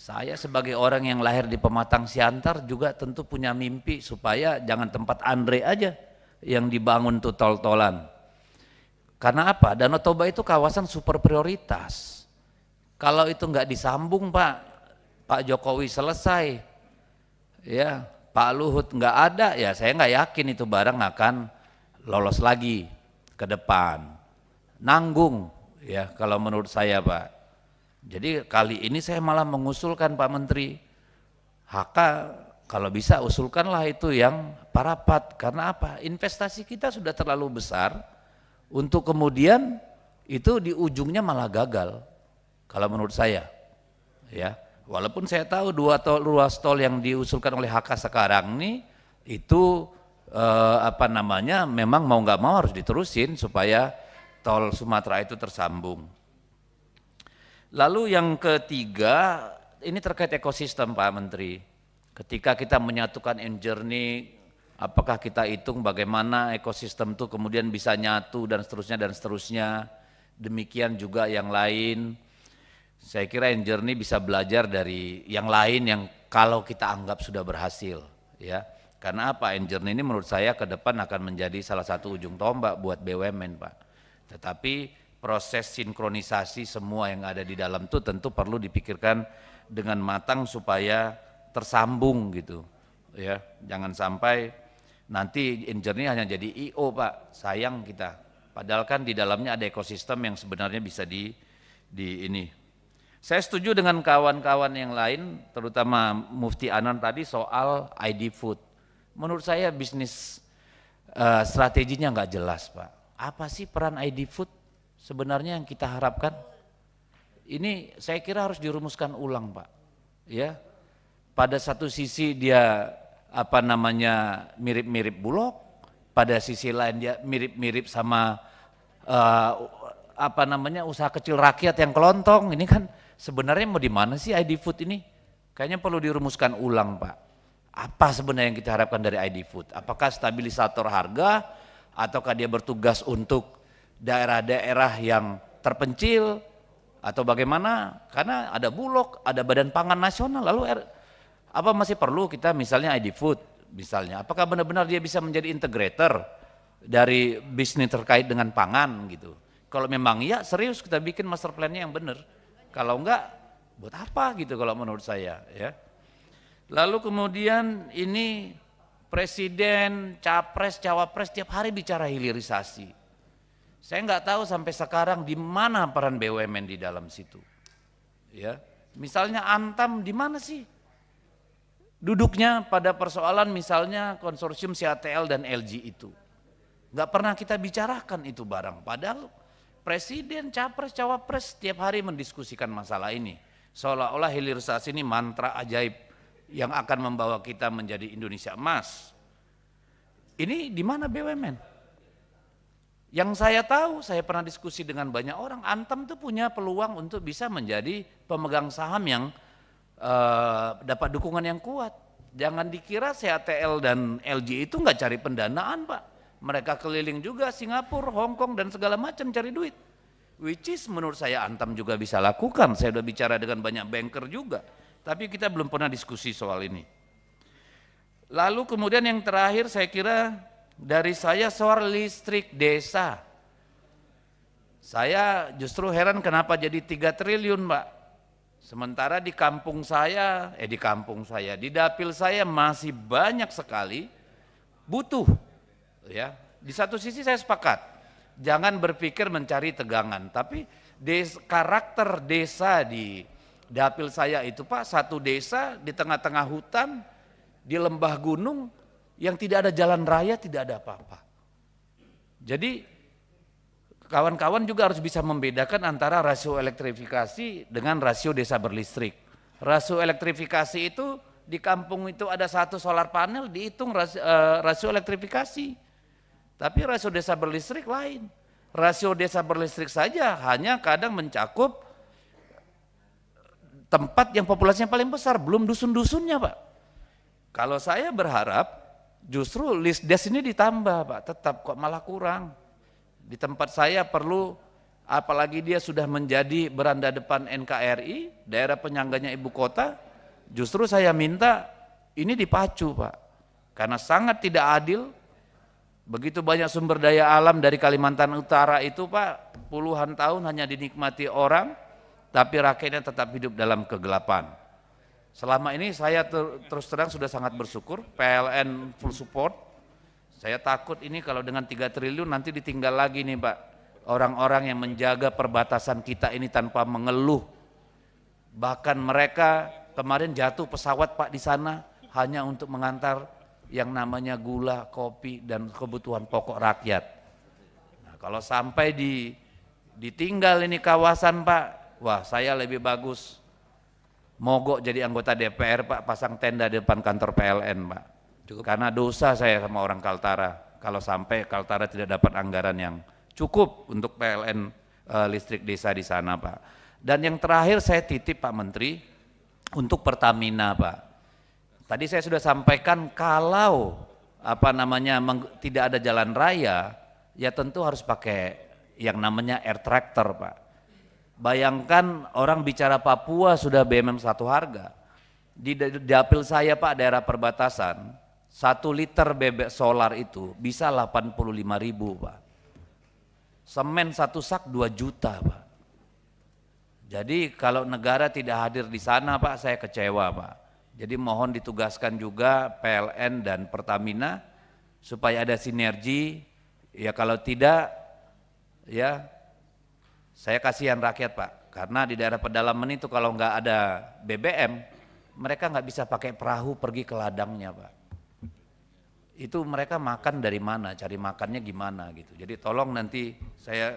Saya sebagai orang yang lahir di Pematang Siantar juga tentu punya mimpi supaya jangan tempat Andre aja yang dibangun tuh tol-tolan. Karena apa? Danau Toba itu kawasan super prioritas. Kalau itu nggak disambung Pak, Pak Jokowi selesai, ya Pak Luhut nggak ada, ya saya nggak yakin itu barang akan lolos lagi ke depan. Nanggung, ya kalau menurut saya Pak. Jadi kali ini saya malah mengusulkan Pak Menteri, HK kalau bisa usulkanlah itu yang parapat. Karena apa? Investasi kita sudah terlalu besar untuk kemudian itu di ujungnya malah gagal. Kalau menurut saya, ya walaupun saya tahu dua tol, ruas tol yang diusulkan oleh HK sekarang ini itu eh, apa namanya memang mau nggak mau harus diterusin supaya tol Sumatera itu tersambung. Lalu yang ketiga, ini terkait ekosistem Pak Menteri. Ketika kita menyatukan in journey, apakah kita hitung bagaimana ekosistem itu kemudian bisa nyatu dan seterusnya dan seterusnya. Demikian juga yang lain. Saya kira in journey bisa belajar dari yang lain yang kalau kita anggap sudah berhasil, ya. Karena apa? In journey ini menurut saya ke depan akan menjadi salah satu ujung tombak buat BUMN, Pak. Tetapi proses sinkronisasi semua yang ada di dalam itu tentu perlu dipikirkan dengan matang supaya tersambung gitu ya jangan sampai nanti engineer hanya jadi IO pak sayang kita padahal kan di dalamnya ada ekosistem yang sebenarnya bisa di di ini saya setuju dengan kawan-kawan yang lain terutama Mufti Anan tadi soal ID food menurut saya bisnis uh, strateginya nggak jelas pak apa sih peran ID food sebenarnya yang kita harapkan? Ini saya kira harus dirumuskan ulang, Pak. Ya. Pada satu sisi dia apa namanya mirip-mirip Bulog, pada sisi lain dia mirip-mirip sama uh, apa namanya usaha kecil rakyat yang kelontong. Ini kan sebenarnya mau di mana sih ID Food ini? Kayaknya perlu dirumuskan ulang, Pak. Apa sebenarnya yang kita harapkan dari ID Food? Apakah stabilisator harga ataukah dia bertugas untuk daerah-daerah yang terpencil atau bagaimana karena ada bulog ada badan pangan nasional lalu er, apa masih perlu kita misalnya ID Food misalnya apakah benar-benar dia bisa menjadi integrator dari bisnis terkait dengan pangan gitu kalau memang iya serius kita bikin master plannya yang benar kalau enggak buat apa gitu kalau menurut saya ya lalu kemudian ini presiden capres cawapres tiap hari bicara hilirisasi saya nggak tahu sampai sekarang di mana peran BUMN di dalam situ. Ya, misalnya Antam di mana sih? Duduknya pada persoalan misalnya konsorsium CATL dan LG itu. Nggak pernah kita bicarakan itu barang. Padahal presiden, capres, cawapres setiap hari mendiskusikan masalah ini. Seolah-olah hilirisasi ini mantra ajaib yang akan membawa kita menjadi Indonesia emas. Ini di mana BUMN? Yang saya tahu, saya pernah diskusi dengan banyak orang, Antam itu punya peluang untuk bisa menjadi pemegang saham yang uh, dapat dukungan yang kuat. Jangan dikira CATL dan LG itu nggak cari pendanaan, Pak. Mereka keliling juga Singapura, Hong Kong dan segala macam cari duit. Which is menurut saya Antam juga bisa lakukan. Saya sudah bicara dengan banyak banker juga. Tapi kita belum pernah diskusi soal ini. Lalu kemudian yang terakhir saya kira dari saya soal listrik desa. Saya justru heran kenapa jadi 3 triliun Pak. Sementara di kampung saya, eh di kampung saya, di dapil saya masih banyak sekali butuh. ya. Di satu sisi saya sepakat, jangan berpikir mencari tegangan, tapi des, karakter desa di dapil saya itu Pak, satu desa di tengah-tengah hutan, di lembah gunung, yang tidak ada jalan raya tidak ada apa-apa. Jadi kawan-kawan juga harus bisa membedakan antara rasio elektrifikasi dengan rasio desa berlistrik. Rasio elektrifikasi itu di kampung itu ada satu solar panel dihitung rasio, uh, eh, rasio elektrifikasi. Tapi rasio desa berlistrik lain. Rasio desa berlistrik saja hanya kadang mencakup tempat yang populasinya paling besar, belum dusun-dusunnya Pak. Kalau saya berharap Justru list des ini ditambah Pak, tetap kok malah kurang. Di tempat saya perlu apalagi dia sudah menjadi beranda depan NKRI, daerah penyangganya ibu kota, justru saya minta ini dipacu Pak. Karena sangat tidak adil, begitu banyak sumber daya alam dari Kalimantan Utara itu Pak, puluhan tahun hanya dinikmati orang, tapi rakyatnya tetap hidup dalam kegelapan. Selama ini saya ter terus terang sudah sangat bersyukur, PLN full support. Saya takut ini kalau dengan 3 triliun nanti ditinggal lagi nih Pak. Orang-orang yang menjaga perbatasan kita ini tanpa mengeluh. Bahkan mereka kemarin jatuh pesawat Pak di sana hanya untuk mengantar yang namanya gula, kopi, dan kebutuhan pokok rakyat. Nah, kalau sampai di ditinggal ini kawasan Pak, wah saya lebih bagus mogok jadi anggota DPR Pak pasang tenda di depan kantor PLN Pak. Cukup. Karena dosa saya sama orang Kaltara kalau sampai Kaltara tidak dapat anggaran yang cukup untuk PLN e, eh, listrik desa di sana Pak. Dan yang terakhir saya titip Pak Menteri untuk Pertamina Pak. Tadi saya sudah sampaikan kalau apa namanya tidak ada jalan raya ya tentu harus pakai yang namanya air tractor Pak Bayangkan orang bicara Papua sudah BMM satu harga. Di dapil saya Pak daerah perbatasan, satu liter bebek solar itu bisa 85 ribu Pak. Semen satu sak 2 juta Pak. Jadi kalau negara tidak hadir di sana Pak, saya kecewa Pak. Jadi mohon ditugaskan juga PLN dan Pertamina supaya ada sinergi. Ya kalau tidak ya saya kasihan rakyat Pak, karena di daerah pedalaman itu kalau nggak ada BBM, mereka nggak bisa pakai perahu pergi ke ladangnya Pak. Itu mereka makan dari mana, cari makannya gimana gitu. Jadi tolong nanti saya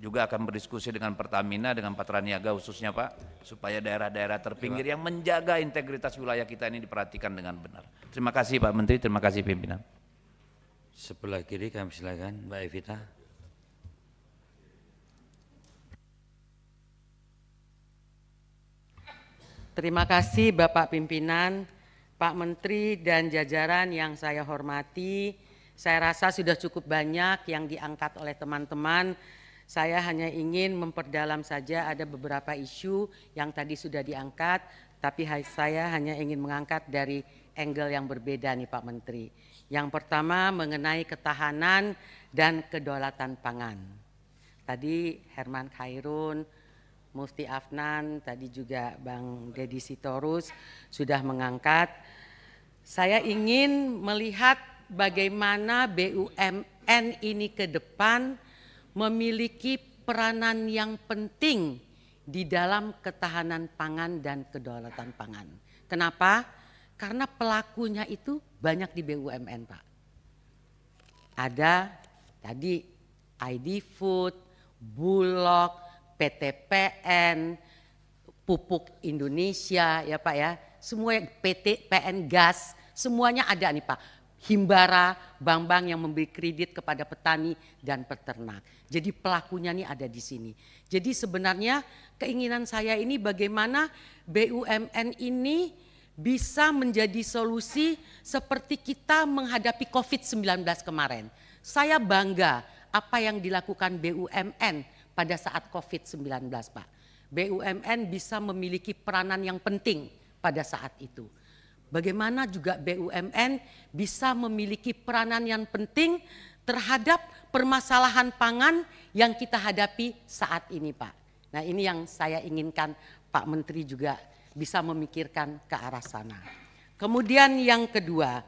juga akan berdiskusi dengan Pertamina, dengan Patraniaga khususnya Pak, supaya daerah-daerah terpinggir iya, yang menjaga integritas wilayah kita ini diperhatikan dengan benar. Terima kasih Pak Menteri, terima kasih pimpinan. Sebelah kiri kami silakan Mbak Evita. Terima kasih Bapak Pimpinan, Pak Menteri dan jajaran yang saya hormati. Saya rasa sudah cukup banyak yang diangkat oleh teman-teman. Saya hanya ingin memperdalam saja ada beberapa isu yang tadi sudah diangkat, tapi saya hanya ingin mengangkat dari angle yang berbeda nih Pak Menteri. Yang pertama mengenai ketahanan dan kedaulatan pangan. Tadi Herman Khairun Mufti Afnan, tadi juga Bang Deddy Sitorus sudah mengangkat. Saya ingin melihat bagaimana BUMN ini ke depan memiliki peranan yang penting di dalam ketahanan pangan dan kedaulatan pangan. Kenapa? Karena pelakunya itu banyak di BUMN, Pak. Ada tadi ID Food, Bulog, PTPN, pupuk Indonesia ya Pak ya, semua PTPN gas, semuanya ada nih Pak. Himbara, bank-bank yang memberi kredit kepada petani dan peternak. Jadi pelakunya nih ada di sini. Jadi sebenarnya keinginan saya ini bagaimana BUMN ini bisa menjadi solusi seperti kita menghadapi COVID-19 kemarin. Saya bangga apa yang dilakukan BUMN pada saat COVID-19 Pak. BUMN bisa memiliki peranan yang penting pada saat itu. Bagaimana juga BUMN bisa memiliki peranan yang penting terhadap permasalahan pangan yang kita hadapi saat ini Pak. Nah ini yang saya inginkan Pak Menteri juga bisa memikirkan ke arah sana. Kemudian yang kedua,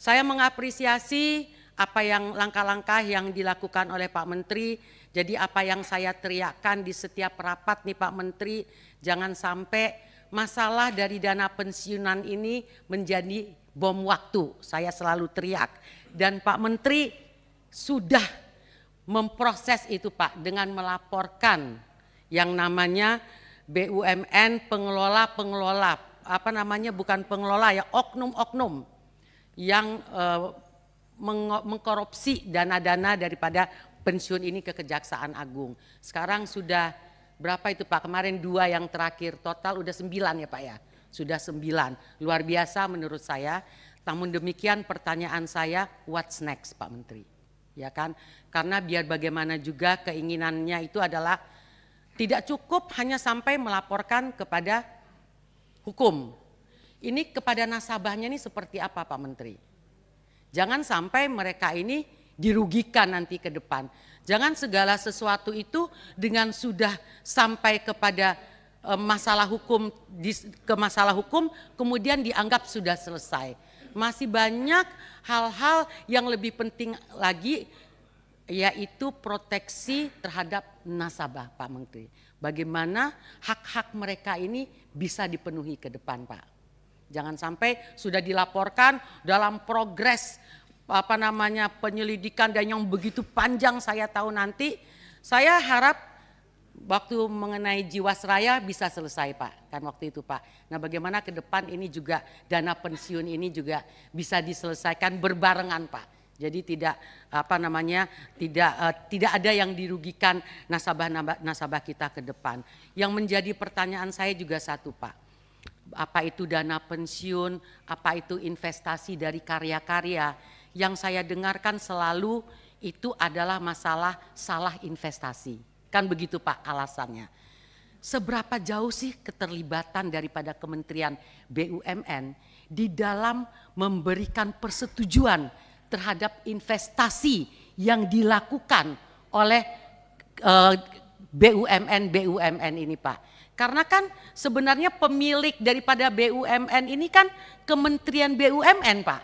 saya mengapresiasi apa yang langkah-langkah yang dilakukan oleh Pak Menteri jadi apa yang saya teriakkan di setiap rapat nih Pak Menteri, jangan sampai masalah dari dana pensiunan ini menjadi bom waktu. Saya selalu teriak. Dan Pak Menteri sudah memproses itu Pak dengan melaporkan yang namanya BUMN pengelola-pengelola apa namanya bukan pengelola ya oknum-oknum yang uh, mengkorupsi dana-dana daripada pensiun ini ke Kejaksaan Agung. Sekarang sudah berapa itu Pak? Kemarin dua yang terakhir, total udah sembilan ya Pak ya? Sudah sembilan, luar biasa menurut saya. Namun demikian pertanyaan saya, what's next Pak Menteri? Ya kan? Karena biar bagaimana juga keinginannya itu adalah tidak cukup hanya sampai melaporkan kepada hukum. Ini kepada nasabahnya ini seperti apa Pak Menteri? Jangan sampai mereka ini dirugikan nanti ke depan. Jangan segala sesuatu itu dengan sudah sampai kepada e, masalah hukum ke masalah hukum kemudian dianggap sudah selesai. Masih banyak hal-hal yang lebih penting lagi yaitu proteksi terhadap nasabah Pak Menteri. Bagaimana hak-hak mereka ini bisa dipenuhi ke depan Pak. Jangan sampai sudah dilaporkan dalam progres apa namanya penyelidikan dan yang begitu panjang saya tahu nanti, saya harap waktu mengenai Jiwasraya bisa selesai Pak, kan waktu itu Pak. Nah bagaimana ke depan ini juga dana pensiun ini juga bisa diselesaikan berbarengan Pak. Jadi tidak apa namanya tidak uh, tidak ada yang dirugikan nasabah nasabah kita ke depan. Yang menjadi pertanyaan saya juga satu Pak. Apa itu dana pensiun, apa itu investasi dari karya-karya yang saya dengarkan selalu itu adalah masalah salah investasi. Kan begitu Pak alasannya. Seberapa jauh sih keterlibatan daripada Kementerian BUMN di dalam memberikan persetujuan terhadap investasi yang dilakukan oleh eh, BUMN BUMN ini Pak. Karena kan sebenarnya pemilik daripada BUMN ini kan Kementerian BUMN Pak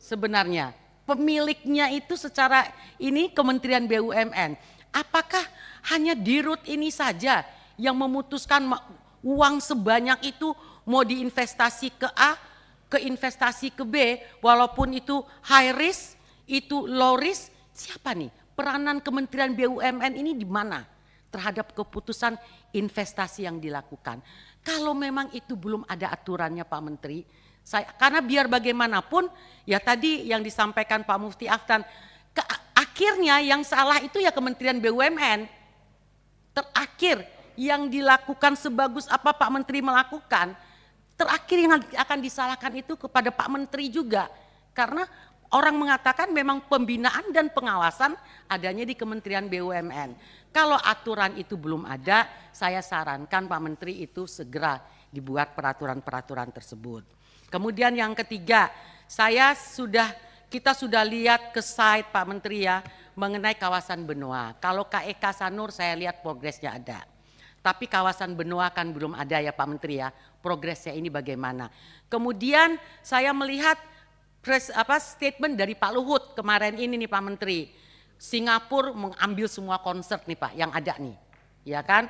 sebenarnya? Pemiliknya itu secara ini Kementerian BUMN. Apakah hanya Dirut ini saja yang memutuskan uang sebanyak itu mau diinvestasi ke A, ke investasi ke B, walaupun itu high risk, itu low risk, siapa nih? Peranan Kementerian BUMN ini di mana terhadap keputusan investasi yang dilakukan? Kalau memang itu belum ada aturannya Pak Menteri, saya, karena biar bagaimanapun, ya tadi yang disampaikan Pak Mufti Aftan, ke, akhirnya yang salah itu ya Kementerian BUMN. Terakhir yang dilakukan sebagus apa Pak Menteri melakukan, terakhir yang akan disalahkan itu kepada Pak Menteri juga. Karena orang mengatakan memang pembinaan dan pengawasan adanya di Kementerian BUMN. Kalau aturan itu belum ada, saya sarankan Pak Menteri itu segera dibuat peraturan-peraturan tersebut. Kemudian yang ketiga, saya sudah kita sudah lihat ke site Pak Menteri ya mengenai kawasan benua. Kalau KEK Sanur saya lihat progresnya ada. Tapi kawasan benua kan belum ada ya Pak Menteri ya. Progresnya ini bagaimana? Kemudian saya melihat pres, apa statement dari Pak Luhut kemarin ini nih Pak Menteri. Singapura mengambil semua konser nih Pak yang ada nih. Ya kan?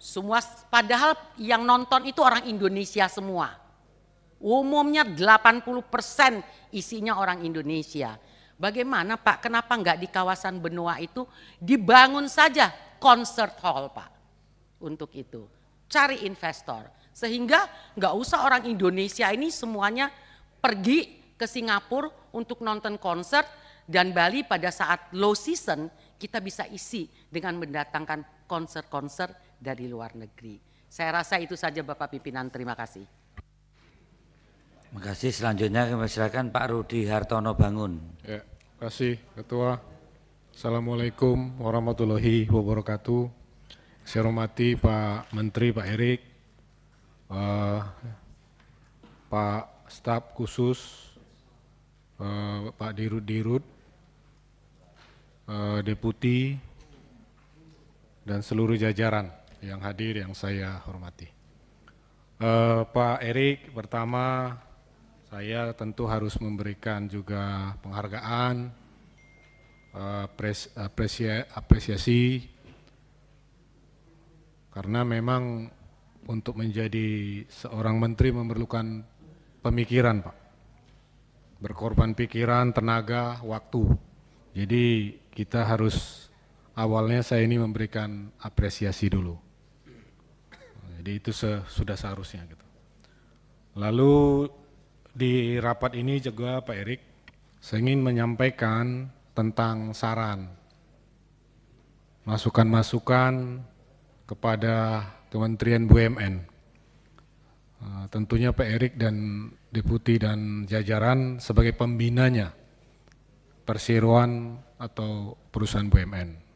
Semua padahal yang nonton itu orang Indonesia semua. Umumnya 80% isinya orang Indonesia. Bagaimana Pak, kenapa enggak di kawasan benua itu dibangun saja concert hall Pak untuk itu. Cari investor sehingga nggak usah orang Indonesia ini semuanya pergi ke Singapura untuk nonton konser dan Bali pada saat low season kita bisa isi dengan mendatangkan konser-konser dari luar negeri. Saya rasa itu saja Bapak pimpinan. Terima kasih. Terima kasih. Selanjutnya kami silakan Pak Rudi Hartono Bangun. Ya, terima kasih Ketua. Assalamualaikum warahmatullahi wabarakatuh. Saya hormati Pak Menteri, Pak Erik, uh, Pak Staf Khusus, uh, Pak Dirut Dirut, uh, Deputi, dan seluruh jajaran yang hadir yang saya hormati. Uh, Pak Erik, pertama saya tentu harus memberikan juga penghargaan, uh, pres, apresia, apresiasi, karena memang untuk menjadi seorang menteri memerlukan pemikiran Pak. Berkorban pikiran, tenaga, waktu. Jadi kita harus awalnya saya ini memberikan apresiasi dulu. Jadi itu sudah seharusnya gitu. Lalu di rapat ini juga Pak Erik, saya ingin menyampaikan tentang saran, masukan-masukan kepada Kementerian BUMN. Eh, tentunya Pak Erik dan Deputi dan jajaran sebagai pembinanya perseroan atau perusahaan BUMN.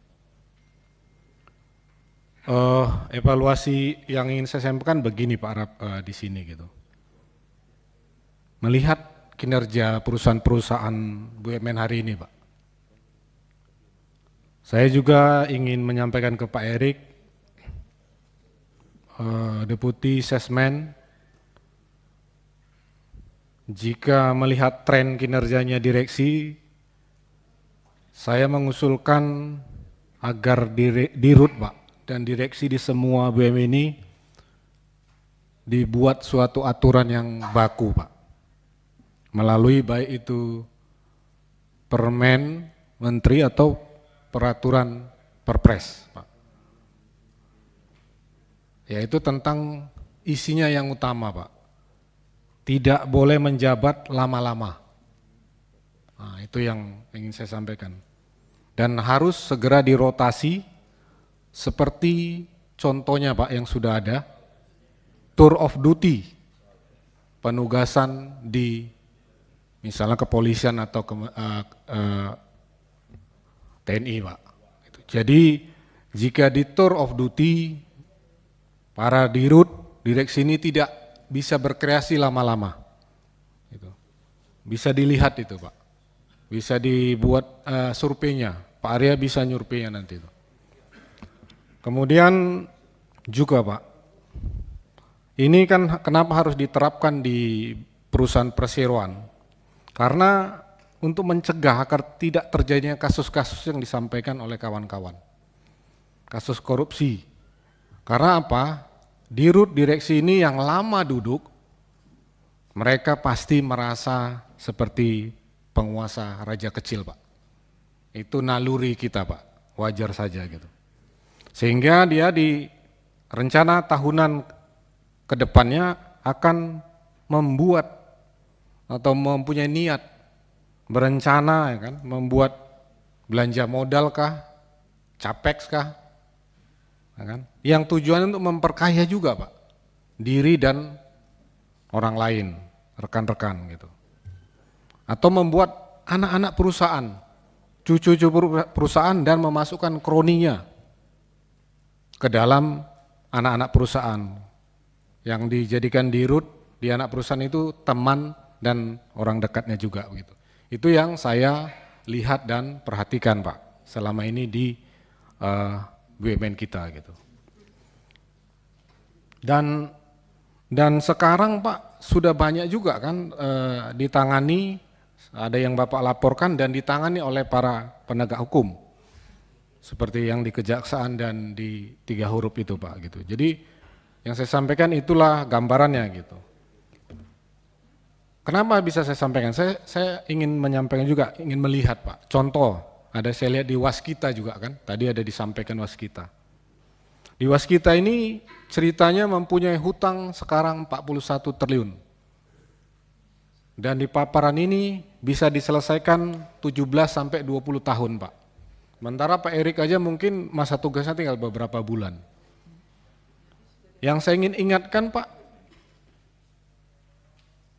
Uh, evaluasi yang ingin saya sampaikan begini Pak Arab uh, di sini gitu. Melihat kinerja perusahaan-perusahaan BUMN hari ini Pak. Saya juga ingin menyampaikan ke Pak Erik, uh, Deputi Sesmen, jika melihat tren kinerjanya direksi, saya mengusulkan agar dirut Pak, dan direksi di semua BUMN ini dibuat suatu aturan yang baku Pak. Melalui baik itu permen menteri atau peraturan perpres Pak. Yaitu tentang isinya yang utama Pak. Tidak boleh menjabat lama-lama. Nah, itu yang ingin saya sampaikan. Dan harus segera dirotasi seperti contohnya Pak yang sudah ada, tour of duty, penugasan di misalnya kepolisian atau ke, uh, uh, TNI Pak. Gitu. Jadi jika di tour of duty para dirut direksi ini tidak bisa berkreasi lama-lama. Gitu. Bisa dilihat itu Pak. Bisa dibuat uh, surveinya. Pak Arya bisa nyurveinya nanti itu. Kemudian juga Pak, ini kan kenapa harus diterapkan di perusahaan perseroan? Karena untuk mencegah agar tidak terjadinya kasus-kasus yang disampaikan oleh kawan-kawan. Kasus korupsi. Karena apa? Di rut direksi ini yang lama duduk, mereka pasti merasa seperti penguasa raja kecil, Pak. Itu naluri kita, Pak. Wajar saja gitu. Sehingga dia di rencana tahunan kedepannya akan membuat atau mempunyai niat berencana ya kan, membuat belanja modal kah, capex kah, ya kan? Yang tujuannya untuk memperkaya juga pak diri dan orang lain, rekan-rekan gitu. Atau membuat anak-anak perusahaan, cucu-cucu perusahaan dan memasukkan kroninya ke dalam anak-anak perusahaan yang dijadikan di root di anak perusahaan itu teman dan orang dekatnya juga gitu. Itu yang saya lihat dan perhatikan Pak selama ini di uh, eh, BUMN kita gitu. Dan dan sekarang Pak sudah banyak juga kan uh, ditangani ada yang Bapak laporkan dan ditangani oleh para penegak hukum seperti yang di kejaksaan dan di tiga huruf itu Pak gitu. Jadi yang saya sampaikan itulah gambarannya gitu. Kenapa bisa saya sampaikan? Saya saya ingin menyampaikan juga, ingin melihat Pak. Contoh, ada saya lihat di Waskita juga kan. Tadi ada disampaikan Waskita. Di Waskita ini ceritanya mempunyai hutang sekarang 41 triliun. Dan di paparan ini bisa diselesaikan 17 sampai 20 tahun, Pak. Sementara Pak Erik aja mungkin masa tugasnya tinggal beberapa bulan. Yang saya ingin ingatkan Pak,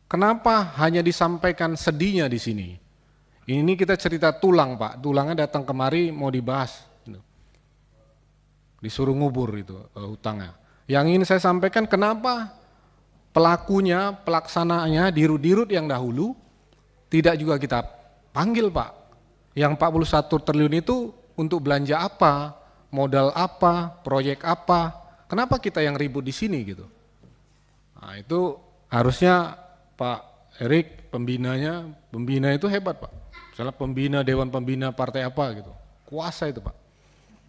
kenapa hanya disampaikan sedihnya di sini? Ini kita cerita tulang Pak, tulangnya datang kemari mau dibahas. Gitu. Disuruh ngubur itu uh, hutangnya. Yang ingin saya sampaikan kenapa pelakunya, pelaksanaannya dirut-dirut yang dahulu tidak juga kita panggil Pak. Yang 41 triliun itu untuk belanja apa, modal apa, proyek apa, kenapa kita yang ribut di sini gitu. Nah itu harusnya Pak Erik pembinanya, pembina itu hebat Pak. Misalnya pembina Dewan Pembina Partai apa gitu, kuasa itu Pak.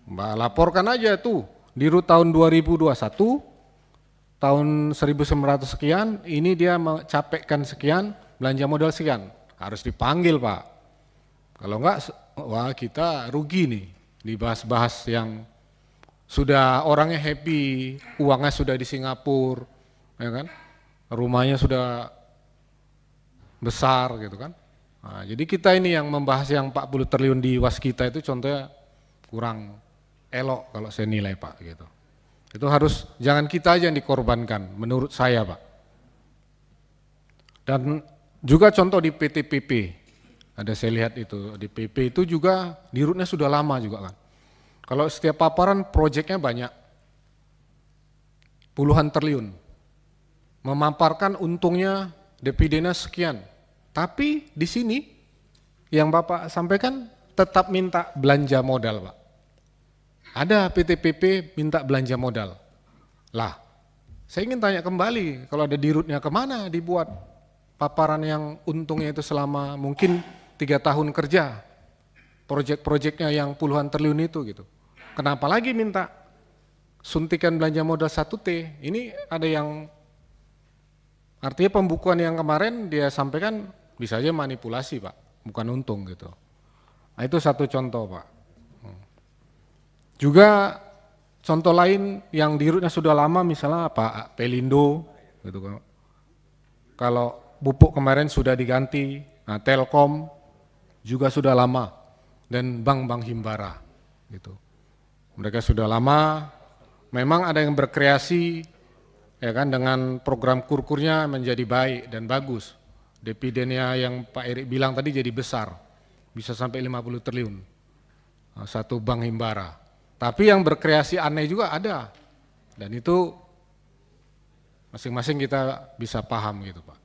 Mbak laporkan aja tuh di RUT tahun 2021, tahun 1900 sekian, ini dia capekkan sekian, belanja modal sekian. Harus dipanggil Pak kalau enggak, wah kita rugi nih dibahas-bahas yang sudah orangnya happy, uangnya sudah di Singapura, ya kan? Rumahnya sudah besar gitu kan. Nah, jadi kita ini yang membahas yang 40 triliun di kita itu contohnya kurang elok kalau saya nilai Pak gitu. Itu harus jangan kita aja yang dikorbankan menurut saya Pak. Dan juga contoh di PTPP, ada saya lihat itu di PP itu juga di rootnya sudah lama juga kan. Kalau setiap paparan proyeknya banyak, puluhan triliun. Memaparkan untungnya depidena sekian. Tapi di sini yang Bapak sampaikan tetap minta belanja modal Pak. Ada PTPP minta belanja modal. Lah, saya ingin tanya kembali kalau ada di dirutnya kemana dibuat paparan yang untungnya itu selama mungkin tiga tahun kerja, proyek-proyeknya yang puluhan triliun itu gitu. Kenapa lagi minta suntikan belanja modal 1T? Ini ada yang artinya pembukuan yang kemarin dia sampaikan bisa aja manipulasi Pak, bukan untung gitu. Nah, itu satu contoh Pak. Hmm. Juga contoh lain yang dirutnya sudah lama misalnya apa Pelindo gitu kan. Kalau pupuk kemarin sudah diganti, nah Telkom juga sudah lama dan bank-bank Himbara gitu. Mereka sudah lama memang ada yang berkreasi ya kan dengan program kurkurnya menjadi baik dan bagus. Dividennya yang Pak Erik bilang tadi jadi besar, bisa sampai 50 triliun ah, satu bank Himbara. Tapi yang berkreasi aneh juga ada. Dan itu masing-masing kita bisa paham gitu Pak.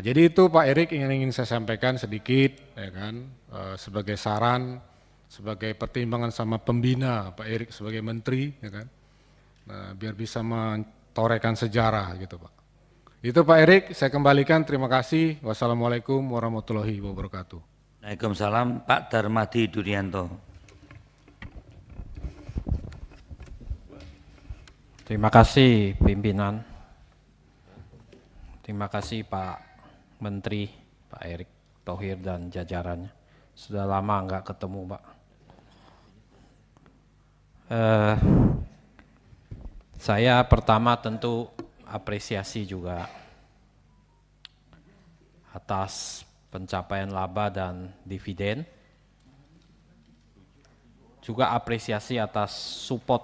Nah, jadi itu Pak Erik ingin ingin saya sampaikan sedikit ya kan uh, sebagai saran, sebagai pertimbangan sama pembina Pak Erik sebagai menteri ya kan. Nah, biar bisa mentorekan sejarah gitu Pak. Itu Pak Erik, saya kembalikan terima kasih. Wassalamualaikum warahmatullahi wabarakatuh. Waalaikumsalam Pak Darmadi Durianto. Terima kasih pimpinan. Terima kasih Pak Menteri Pak Erick Thohir dan jajarannya. Sudah lama nggak ketemu Pak. Uh, saya pertama tentu apresiasi juga atas pencapaian laba dan dividen. Juga apresiasi atas support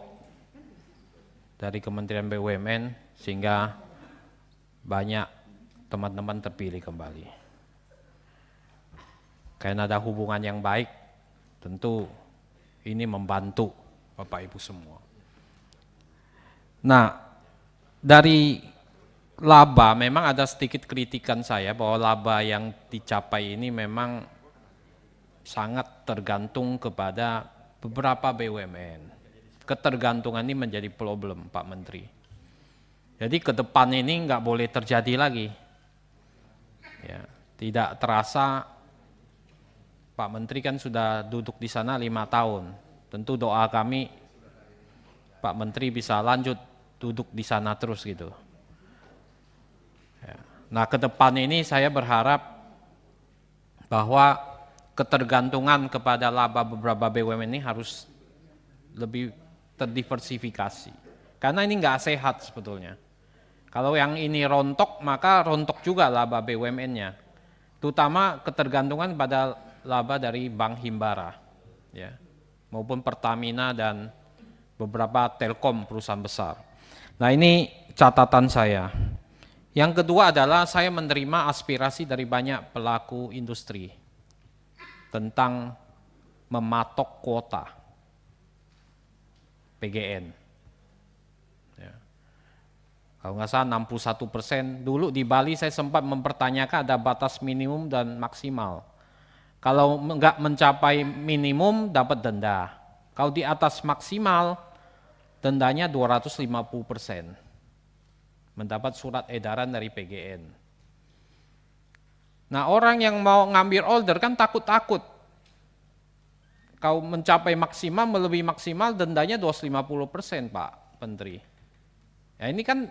dari Kementerian BUMN sehingga banyak teman-teman terpilih kembali. Karena ada hubungan yang baik, tentu ini membantu Bapak Ibu semua. Nah, dari laba memang ada sedikit kritikan saya bahwa laba yang dicapai ini memang sangat tergantung kepada beberapa BUMN. Ketergantungan ini menjadi problem Pak Menteri. Jadi ke depan ini nggak boleh terjadi lagi Ya, tidak terasa Pak Menteri kan sudah duduk di sana lima tahun. Tentu doa kami Pak Menteri bisa lanjut duduk di sana terus gitu. Ya. Nah ke depan ini saya berharap bahwa ketergantungan kepada laba beberapa BUMN ini harus lebih terdiversifikasi. Karena ini nggak sehat sebetulnya. Kalau yang ini rontok, maka rontok juga laba BUMN-nya. Terutama ketergantungan pada laba dari Bank Himbara, ya, maupun Pertamina dan beberapa telkom perusahaan besar. Nah ini catatan saya. Yang kedua adalah saya menerima aspirasi dari banyak pelaku industri tentang mematok kuota PGN kalau nggak salah 61 persen. Dulu di Bali saya sempat mempertanyakan ada batas minimum dan maksimal. Kalau nggak mencapai minimum dapat denda. Kalau di atas maksimal dendanya 250 persen. Mendapat surat edaran dari PGN. Nah orang yang mau ngambil order kan takut-takut. Kau mencapai maksimal, melebihi maksimal dendanya 250 persen Pak Menteri. Ya ini kan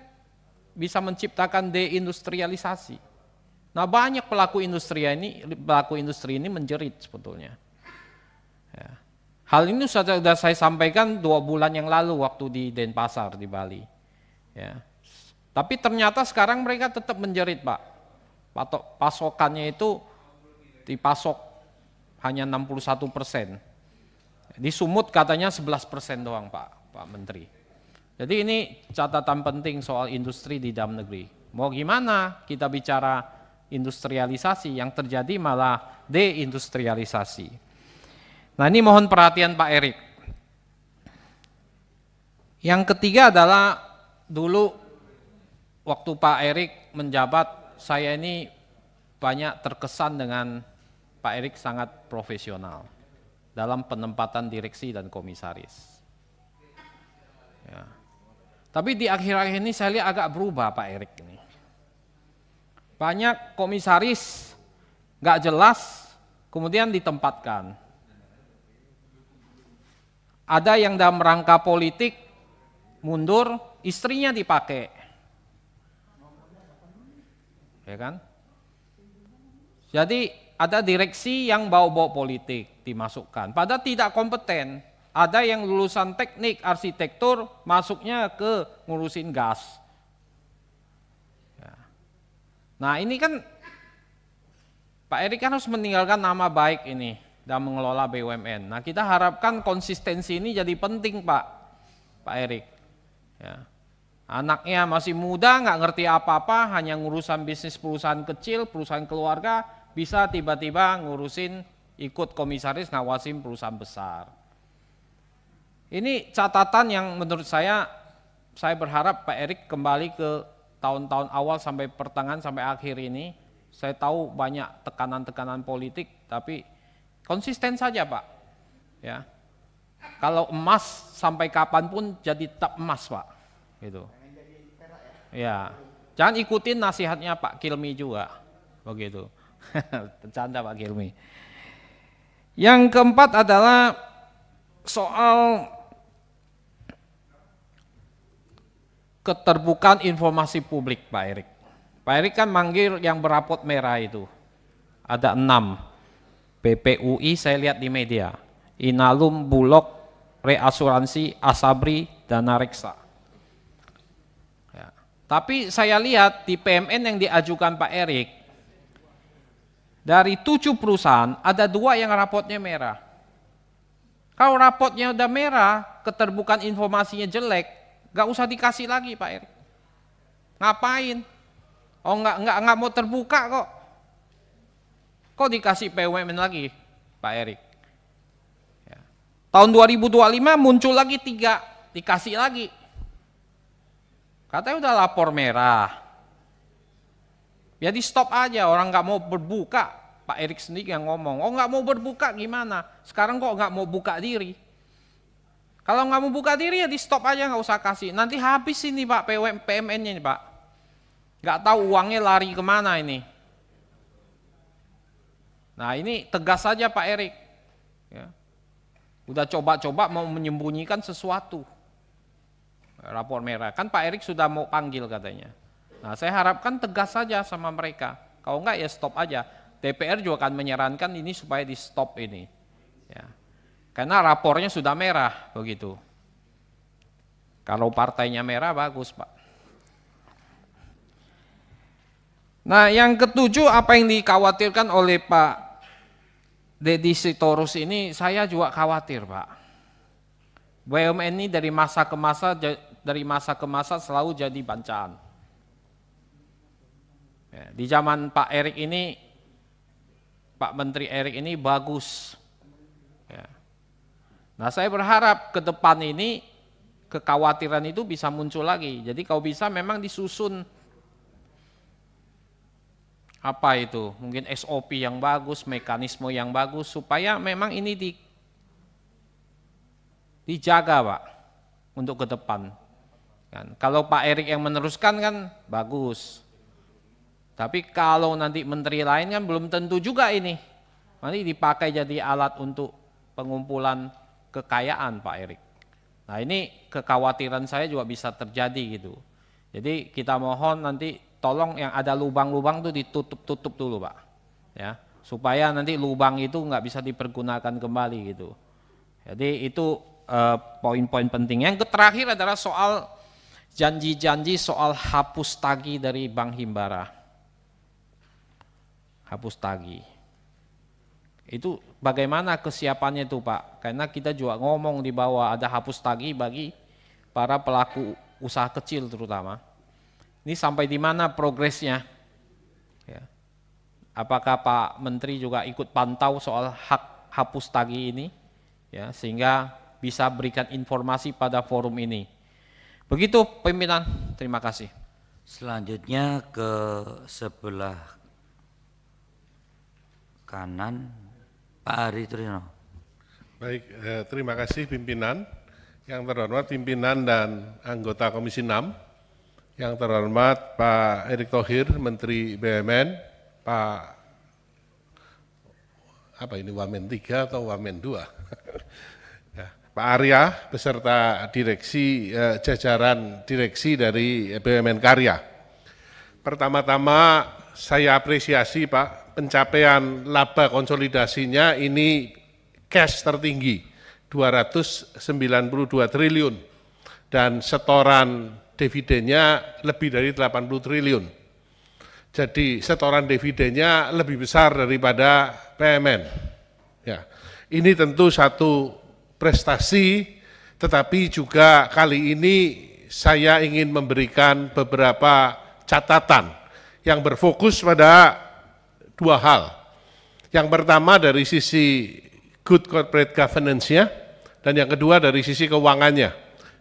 bisa menciptakan deindustrialisasi. Nah banyak pelaku industri ini, pelaku industri ini menjerit sebetulnya. Ya. Hal ini sudah, saya sampaikan dua bulan yang lalu waktu di Denpasar di Bali. Ya. Tapi ternyata sekarang mereka tetap menjerit Pak. Patok, pasokannya itu dipasok hanya 61 persen. Di Sumut katanya 11 persen doang Pak, Pak Menteri. Jadi ini catatan penting soal industri di dalam negeri. Mau gimana kita bicara industrialisasi yang terjadi malah deindustrialisasi. Nah ini mohon perhatian Pak Erik. Yang ketiga adalah dulu waktu Pak Erik menjabat saya ini banyak terkesan dengan Pak Erik sangat profesional dalam penempatan direksi dan komisaris. Ya. Tapi di akhir-akhir ini saya lihat agak berubah Pak Erik ini. Banyak komisaris nggak jelas kemudian ditempatkan. Ada yang dalam rangka politik mundur, istrinya dipakai. Ya kan? Jadi ada direksi yang bawa-bawa politik dimasukkan, padahal tidak kompeten. Ada yang lulusan teknik arsitektur masuknya ke ngurusin gas. Ya. Nah ini kan Pak Erick kan harus meninggalkan nama baik ini dan mengelola BUMN. Nah kita harapkan konsistensi ini jadi penting Pak Pak Erick. Ya. Anaknya masih muda, nggak ngerti apa-apa, hanya ngurusan bisnis perusahaan kecil, perusahaan keluarga, bisa tiba-tiba ngurusin ikut komisaris ngawasin perusahaan besar. Ini catatan yang menurut saya, saya berharap Pak Erik kembali ke tahun-tahun awal sampai pertengahan sampai akhir ini. Saya tahu banyak tekanan-tekanan politik, tapi konsisten saja Pak. Ya, kalau emas sampai kapanpun jadi tetap emas Pak. Gitu. Ya, jangan ikutin nasihatnya Pak Kilmi juga, begitu. (laughs) Bercanda Pak Kilmi. Yang keempat adalah soal keterbukaan informasi publik Pak Erik. Pak Erik kan manggil yang berapot merah itu. Ada enam. PPUI saya lihat di media. Inalum, Bulog, Reasuransi, Asabri, dan Reksa. Ya. Tapi saya lihat di PMN yang diajukan Pak Erik, dari tujuh perusahaan ada dua yang rapotnya merah. Kalau rapotnya udah merah, keterbukaan informasinya jelek, Gak usah dikasih lagi Pak Erick. Ngapain? Oh nggak nggak nggak mau terbuka kok. Kok dikasih PWM lagi Pak Erick? Ya. Tahun 2025 muncul lagi tiga dikasih lagi. Katanya udah lapor merah. Jadi stop aja orang nggak mau berbuka. Pak Erick sendiri yang ngomong, oh nggak mau berbuka gimana? Sekarang kok nggak mau buka diri? Kalau nggak mau buka diri ya di stop aja nggak usah kasih. Nanti habis ini pak PWM PMN-nya pak. Nggak tahu uangnya lari kemana ini. Nah ini tegas saja Pak Erik. Ya. Udah coba-coba mau menyembunyikan sesuatu. Rapor merah. Kan Pak Erik sudah mau panggil katanya. Nah saya harapkan tegas saja sama mereka. Kalau nggak ya stop aja. DPR juga akan menyarankan ini supaya di stop ini. Ya. Karena rapornya sudah merah begitu. Kalau partainya merah bagus Pak. Nah yang ketujuh apa yang dikhawatirkan oleh Pak Deddy Sitorus ini saya juga khawatir Pak. BUMN ini dari masa ke masa dari masa ke masa selalu jadi bancaan. Ya, di zaman Pak Erik ini, Pak Menteri Erik ini bagus Nah saya berharap ke depan ini kekhawatiran itu bisa muncul lagi. Jadi kalau bisa memang disusun apa itu mungkin SOP yang bagus, mekanisme yang bagus supaya memang ini di, dijaga pak untuk ke depan. Kan. Kalau Pak Erik yang meneruskan kan bagus, tapi kalau nanti menteri lain kan belum tentu juga ini. Nanti dipakai jadi alat untuk pengumpulan kekayaan Pak Erik. Nah ini kekhawatiran saya juga bisa terjadi gitu. Jadi kita mohon nanti tolong yang ada lubang-lubang tuh ditutup-tutup dulu Pak. Ya, supaya nanti lubang itu nggak bisa dipergunakan kembali gitu. Jadi itu eh, poin-poin eh, penting. Yang terakhir adalah soal janji-janji soal hapus tagi dari Bank Himbara. Hapus tagi. Itu bagaimana kesiapannya itu Pak? Karena kita juga ngomong di bawah ada hapus tagih bagi para pelaku usaha kecil terutama. Ini sampai di mana progresnya? Ya. Apakah Pak Menteri juga ikut pantau soal hak hapus tagih ini? Ya, sehingga bisa berikan informasi pada forum ini. Begitu pimpinan, terima kasih. Selanjutnya ke sebelah kanan Pak Ari Trino. Baik, eh, terima kasih pimpinan. Yang terhormat pimpinan dan anggota Komisi 6. Yang terhormat Pak Erick Thohir, Menteri BUMN, Pak apa ini Wamen 3 atau Wamen 2? (laughs) ya, Pak Arya beserta direksi eh, jajaran direksi dari BUMN Karya. Pertama-tama saya apresiasi Pak pencapaian laba konsolidasinya ini cash tertinggi 292 triliun dan setoran dividennya lebih dari 80 triliun. Jadi setoran dividennya lebih besar daripada PMN. Ya. Ini tentu satu prestasi tetapi juga kali ini saya ingin memberikan beberapa catatan yang berfokus pada dua hal. Yang pertama dari sisi good corporate governance-nya, dan yang kedua dari sisi keuangannya.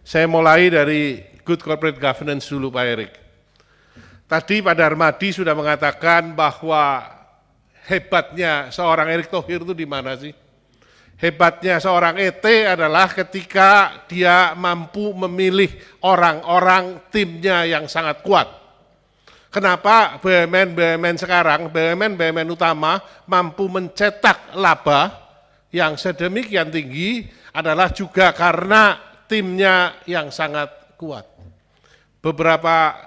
Saya mulai dari good corporate governance dulu Pak Erik. Tadi Pak Darmadi sudah mengatakan bahwa hebatnya seorang Erick Thohir itu di mana sih? Hebatnya seorang ET adalah ketika dia mampu memilih orang-orang timnya yang sangat kuat Kenapa BUMN-BUMN sekarang, BUMN-BUMN utama mampu mencetak laba yang sedemikian tinggi adalah juga karena timnya yang sangat kuat. Beberapa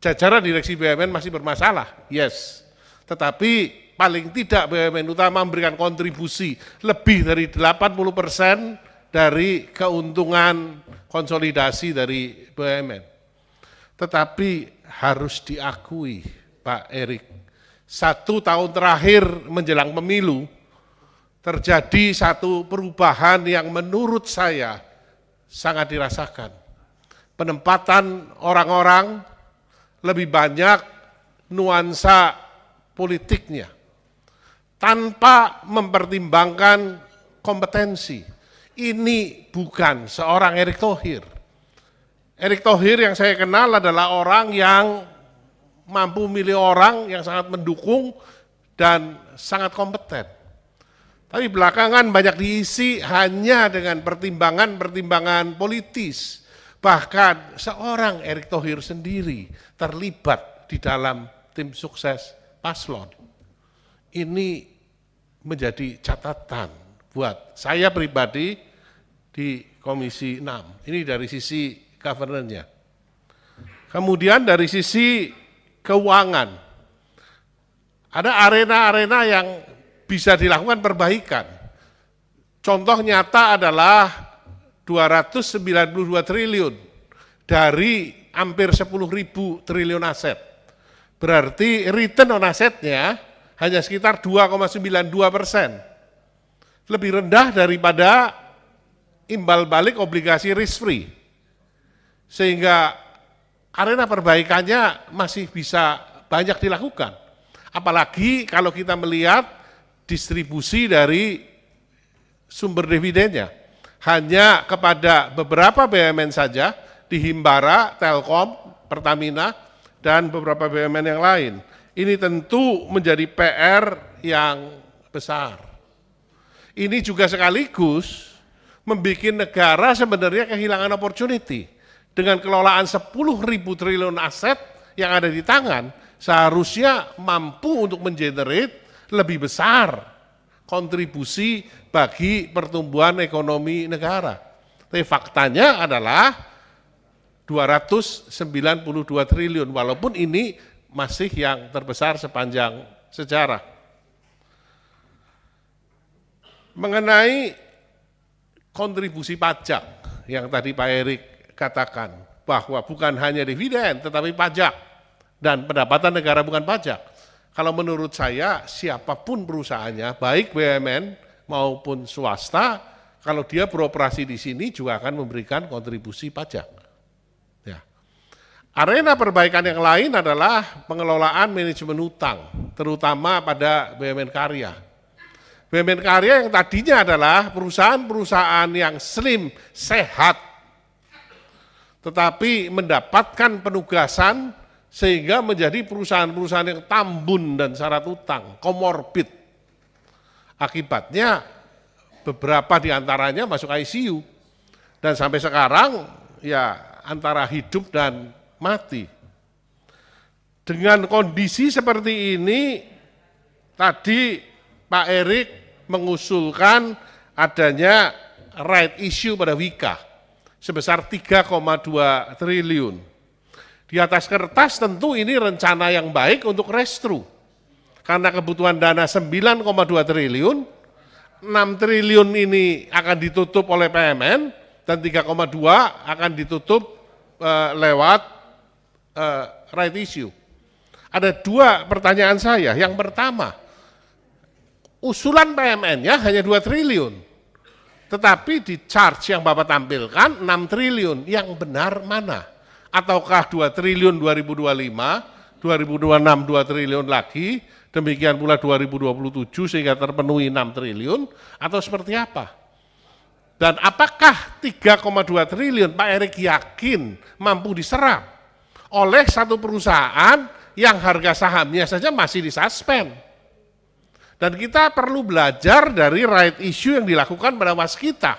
jajaran direksi BUMN masih bermasalah, yes. Tetapi paling tidak BUMN utama memberikan kontribusi lebih dari 80 persen dari keuntungan konsolidasi dari BUMN. Tetapi harus diakui Pak Erik, satu tahun terakhir menjelang pemilu, terjadi satu perubahan yang menurut saya sangat dirasakan. Penempatan orang-orang lebih banyak nuansa politiknya tanpa mempertimbangkan kompetensi. Ini bukan seorang Erick Thohir Erick Thohir yang saya kenal adalah orang yang mampu milih orang yang sangat mendukung dan sangat kompeten. Tapi belakangan banyak diisi hanya dengan pertimbangan-pertimbangan politis. Bahkan seorang Erick Thohir sendiri terlibat di dalam tim sukses paslon. Ini menjadi catatan buat saya pribadi di Komisi 6. Ini dari sisi governance-nya. Kemudian dari sisi keuangan, ada arena-arena yang bisa dilakukan perbaikan. Contoh nyata adalah 292 triliun dari hampir 10 ribu triliun aset. Berarti return on asetnya hanya sekitar 2,92 persen. Lebih rendah daripada imbal balik obligasi risk free sehingga arena perbaikannya masih bisa banyak dilakukan. Apalagi kalau kita melihat distribusi dari sumber dividennya. Hanya kepada beberapa BUMN saja, di Himbara, Telkom, Pertamina, dan beberapa BUMN yang lain. Ini tentu menjadi PR yang besar. Ini juga sekaligus membuat negara sebenarnya kehilangan opportunity dengan kelolaan 10 ribu triliun aset yang ada di tangan, seharusnya mampu untuk mengenerate lebih besar kontribusi bagi pertumbuhan ekonomi negara. Tapi faktanya adalah 292 triliun, walaupun ini masih yang terbesar sepanjang sejarah. Mengenai kontribusi pajak yang tadi Pak Erik katakan bahwa bukan hanya dividen tetapi pajak dan pendapatan negara bukan pajak. Kalau menurut saya siapapun perusahaannya baik BUMN maupun swasta kalau dia beroperasi di sini juga akan memberikan kontribusi pajak. Ya. Arena perbaikan yang lain adalah pengelolaan manajemen utang terutama pada BUMN karya. BUMN Karya yang tadinya adalah perusahaan-perusahaan yang slim, sehat, tetapi mendapatkan penugasan sehingga menjadi perusahaan-perusahaan yang tambun dan syarat utang, komorbid. Akibatnya beberapa di antaranya masuk ICU. Dan sampai sekarang ya antara hidup dan mati. Dengan kondisi seperti ini, tadi Pak Erik mengusulkan adanya right issue pada Wika sebesar 3,2 triliun. Di atas kertas tentu ini rencana yang baik untuk restru. Karena kebutuhan dana 9,2 triliun, 6 triliun ini akan ditutup oleh PMN dan 3,2 akan ditutup uh, lewat uh, eh, right issue. Ada dua pertanyaan saya. Yang pertama, usulan PMN ya hanya 2 triliun tetapi di charge yang Bapak tampilkan 6 triliun, yang benar mana? Ataukah 2 triliun 2025, 2026 2 triliun lagi, demikian pula 2027 sehingga terpenuhi 6 triliun, atau seperti apa? Dan apakah 3,2 triliun Pak Erick yakin mampu diserap oleh satu perusahaan yang harga sahamnya saja masih disuspend? Dan kita perlu belajar dari right issue yang dilakukan pada mas kita.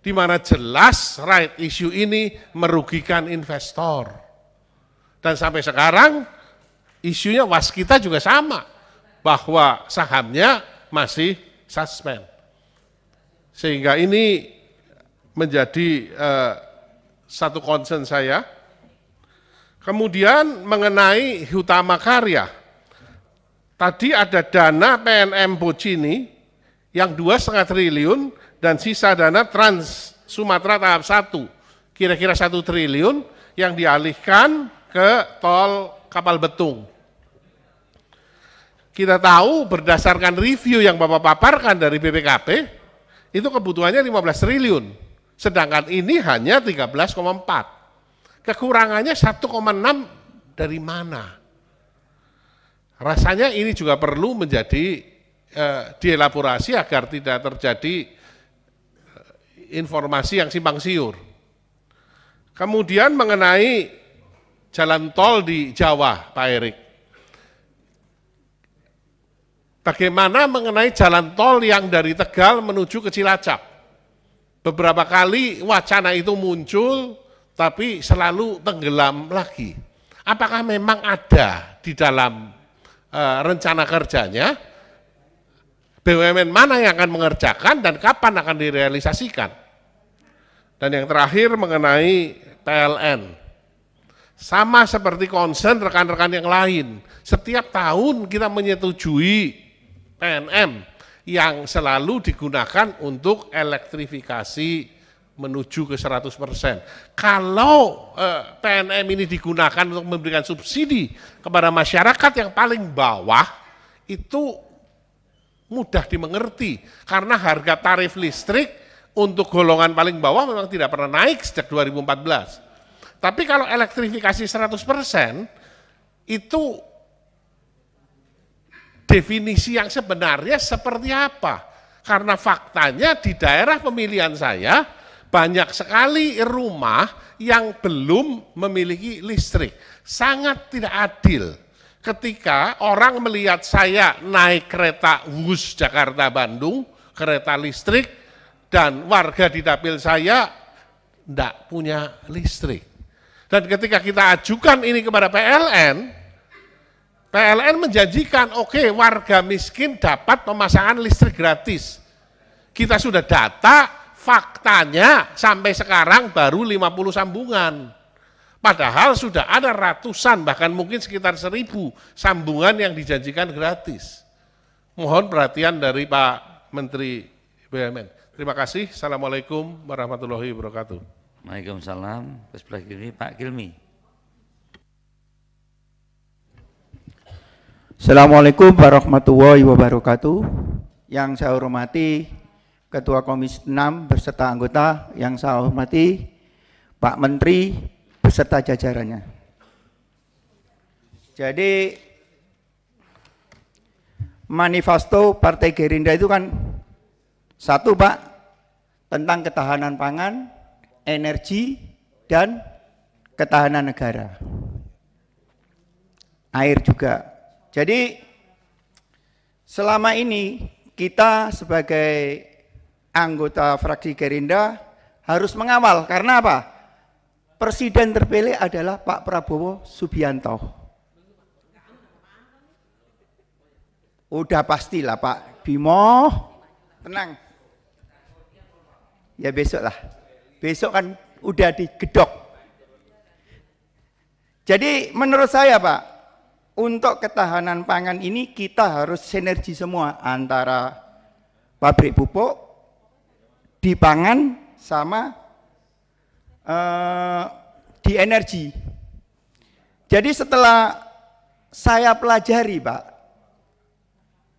Di mana jelas right issue ini merugikan investor. Dan sampai sekarang isunya was kita juga sama. Bahwa sahamnya masih suspend. Sehingga ini menjadi uh, satu concern saya. Kemudian mengenai Hutama karya Tadi ada dana PNM Bocini yang dua setengah triliun dan sisa dana Trans Sumatera tahap 1 kira-kira satu triliun yang dialihkan ke tol kapal betung. Kita tahu berdasarkan review yang Bapak paparkan dari BPKP, itu kebutuhannya 15 triliun, sedangkan ini hanya 13,4. Kekurangannya 1,6 dari mana? Rasanya ini juga perlu menjadi eh, dielaborasi agar tidak terjadi eh, informasi yang simpang siur. Kemudian mengenai jalan tol di Jawa, Pak Erik. Bagaimana mengenai jalan tol yang dari Tegal menuju ke Cilacap? Beberapa kali wacana itu muncul, tapi selalu tenggelam lagi. Apakah memang ada di dalam Eh, rencana kerjanya, BUMN mana yang akan mengerjakan dan kapan akan direalisasikan. Dan yang terakhir mengenai PLN. Sama seperti concern rekan-rekan yang lain, setiap tahun kita menyetujui PNM yang selalu digunakan untuk elektrifikasi menuju ke 100 persen. Kalau eh, TNM ini digunakan untuk memberikan subsidi kepada masyarakat yang paling bawah, itu mudah dimengerti karena harga tarif listrik untuk golongan paling bawah memang tidak pernah naik sejak 2014. Tapi kalau elektrifikasi 100 persen, itu definisi yang sebenarnya seperti apa? Karena faktanya di daerah pemilihan saya, banyak sekali rumah yang belum memiliki listrik. Sangat tidak adil ketika orang melihat saya naik kereta WUS Jakarta-Bandung, kereta listrik, dan warga di dapil saya tidak punya listrik. Dan ketika kita ajukan ini kepada PLN, PLN menjanjikan, oke okay, warga miskin dapat pemasangan listrik gratis. Kita sudah data, faktanya sampai sekarang baru 50 sambungan. Padahal sudah ada ratusan, bahkan mungkin sekitar seribu sambungan yang dijanjikan gratis. Mohon perhatian dari Pak Menteri BUMN. Terima kasih. Assalamualaikum warahmatullahi wabarakatuh. Waalaikumsalam. sebelah kiri Pak Kilmi. Assalamualaikum warahmatullahi wabarakatuh. Yang saya hormati Ketua Komisi 6 beserta anggota yang saya hormati, Pak Menteri beserta jajarannya. Jadi manifesto Partai Gerindra itu kan satu Pak tentang ketahanan pangan, energi dan ketahanan negara. Air juga. Jadi selama ini kita sebagai anggota fraksi Gerindra harus mengawal karena apa? Presiden terpilih adalah Pak Prabowo Subianto. Udah pastilah Pak Bimo, tenang. Ya besok lah. Besok kan udah digedok. Jadi menurut saya Pak, untuk ketahanan pangan ini kita harus sinergi semua antara pabrik pupuk, di pangan sama uh, di energi. Jadi setelah saya pelajari Pak,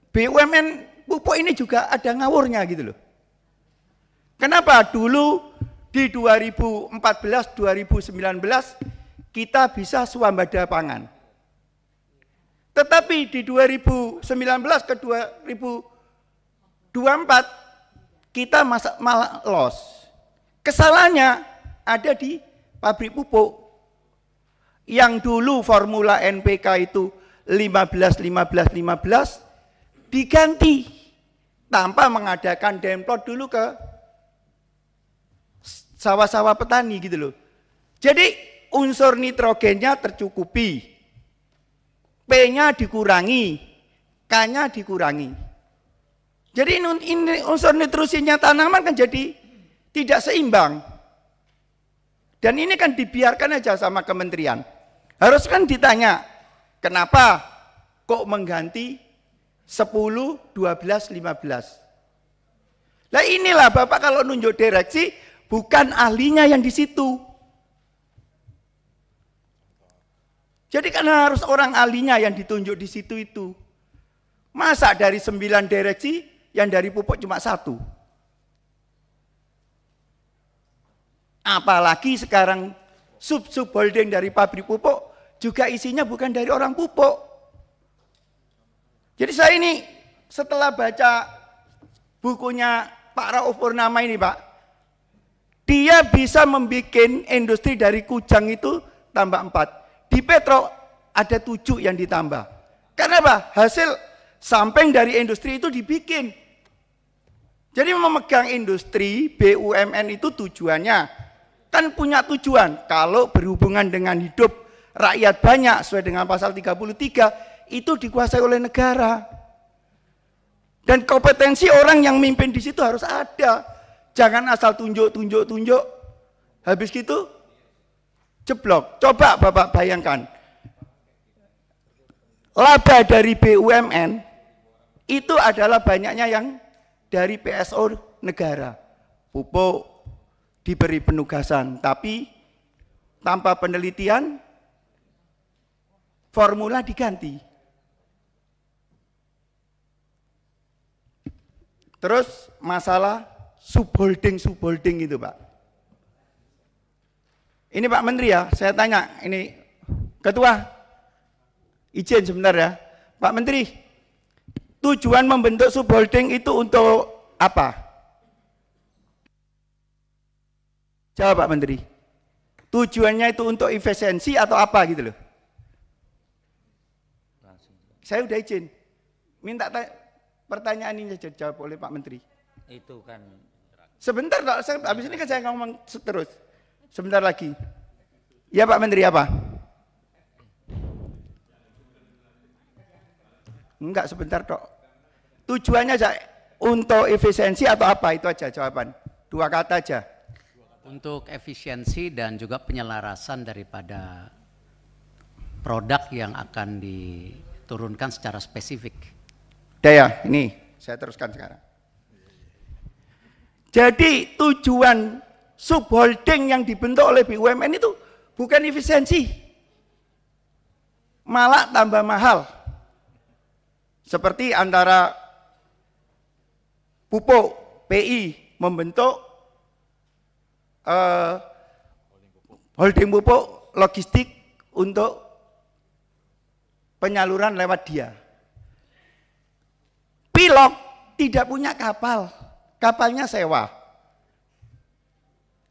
BUMN pupuk ini juga ada ngawurnya gitu loh. Kenapa dulu di 2014-2019 kita bisa swambada pangan. Tetapi di 2019 ke 2024 kita masa, malah los. Kesalahannya ada di pabrik pupuk. Yang dulu formula NPK itu 15 15 15 diganti tanpa mengadakan demplot dulu ke sawah-sawah petani gitu loh. Jadi unsur nitrogennya tercukupi. P-nya dikurangi, K-nya dikurangi. Jadi ini unsur nutrisinya tanaman kan jadi tidak seimbang. Dan ini kan dibiarkan aja sama kementerian. Harus kan ditanya, kenapa kok mengganti 10, 12, 15? Nah inilah Bapak kalau nunjuk direksi, bukan ahlinya yang di situ. Jadi kan harus orang ahlinya yang ditunjuk di situ itu. Masa dari 9 direksi yang dari pupuk cuma satu. Apalagi sekarang sub-sub holding dari pabrik pupuk juga isinya bukan dari orang pupuk. Jadi saya ini setelah baca bukunya Pak Rauf Purnama ini Pak, dia bisa membuat industri dari Kujang itu tambah empat. Di Petro ada tujuh yang ditambah. Karena apa? Hasil samping dari industri itu dibikin. Jadi memegang industri BUMN itu tujuannya kan punya tujuan kalau berhubungan dengan hidup rakyat banyak sesuai dengan pasal 33 itu dikuasai oleh negara. Dan kompetensi orang yang mimpin di situ harus ada. Jangan asal tunjuk tunjuk tunjuk habis gitu jeblok. Coba Bapak bayangkan. Laba dari BUMN itu adalah banyaknya yang dari PSO negara. Pupuk diberi penugasan, tapi tanpa penelitian formula diganti. Terus masalah subholding subholding itu, Pak. Ini Pak Menteri ya, saya tanya, ini Ketua, izin sebentar ya. Pak Menteri, tujuan membentuk subholding itu untuk apa? Jawab Pak Menteri. Tujuannya itu untuk efisiensi atau apa gitu loh? Saya udah izin. Minta pertanyaan ini jawab oleh Pak Menteri. Itu kan Sebentar, dok. habis ini kan saya ngomong terus. Sebentar lagi. Ya Pak Menteri apa? Enggak sebentar dok. Tujuannya aja untuk efisiensi atau apa itu aja jawaban. Dua kata aja. Untuk efisiensi dan juga penyelarasan daripada produk yang akan diturunkan secara spesifik. Daya, ini saya teruskan sekarang. Jadi tujuan subholding yang dibentuk oleh BUMN itu bukan efisiensi, malah tambah mahal. Seperti antara pupuk PI membentuk uh, holding pupuk logistik untuk penyaluran lewat dia. Pilok tidak punya kapal, kapalnya sewa.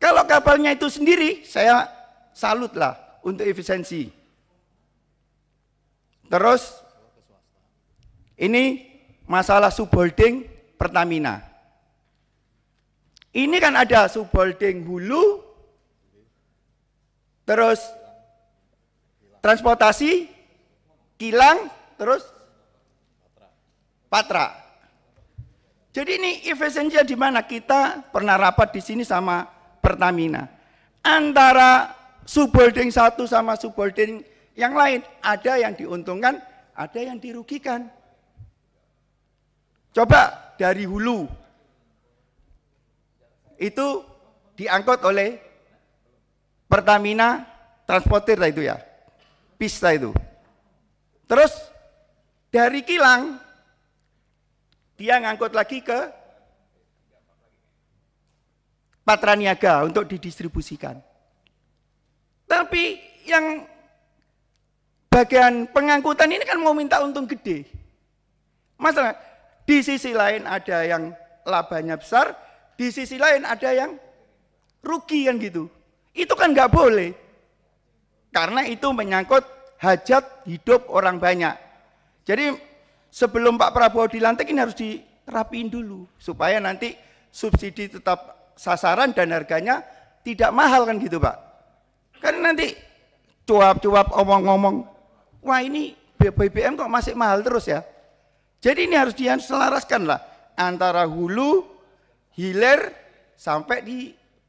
Kalau kapalnya itu sendiri, saya salut lah untuk efisiensi. Terus ini masalah subholding Pertamina. Ini kan ada subholding hulu, terus transportasi, kilang, terus patra. Jadi ini efisiensinya di mana kita pernah rapat di sini sama Pertamina. Antara subholding satu sama subholding yang lain ada yang diuntungkan, ada yang dirugikan. Coba dari hulu itu diangkut oleh Pertamina transportir lah itu ya, pista itu. Terus dari kilang dia ngangkut lagi ke Patraniaga untuk didistribusikan. Tapi yang bagian pengangkutan ini kan mau minta untung gede. Masalah di sisi lain ada yang labanya besar, di sisi lain ada yang rugi kan gitu. Itu kan nggak boleh. Karena itu menyangkut hajat hidup orang banyak. Jadi sebelum Pak Prabowo dilantik ini harus dirapiin dulu supaya nanti subsidi tetap sasaran dan harganya tidak mahal kan gitu Pak. Kan nanti cuap-cuap omong-omong, wah ini BBM kok masih mahal terus ya. Jadi ini harus diselaraskan lah antara hulu, hilir sampai di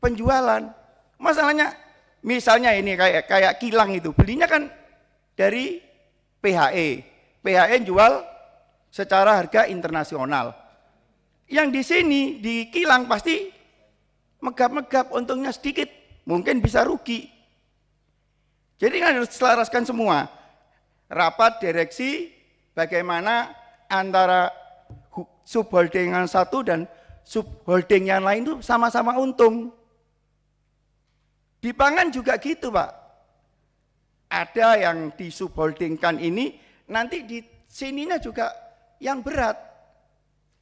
penjualan. Masalahnya misalnya ini kayak kayak kilang itu belinya kan dari PHE. PHE jual secara harga internasional. Yang di sini di kilang pasti megap-megap untungnya sedikit, mungkin bisa rugi. Jadi kan harus selaraskan semua. Rapat direksi bagaimana antara subholding yang satu dan subholding yang lain itu sama-sama untung. Di pangan juga gitu Pak. Ada yang disubholdingkan ini, nanti di sininya juga yang berat.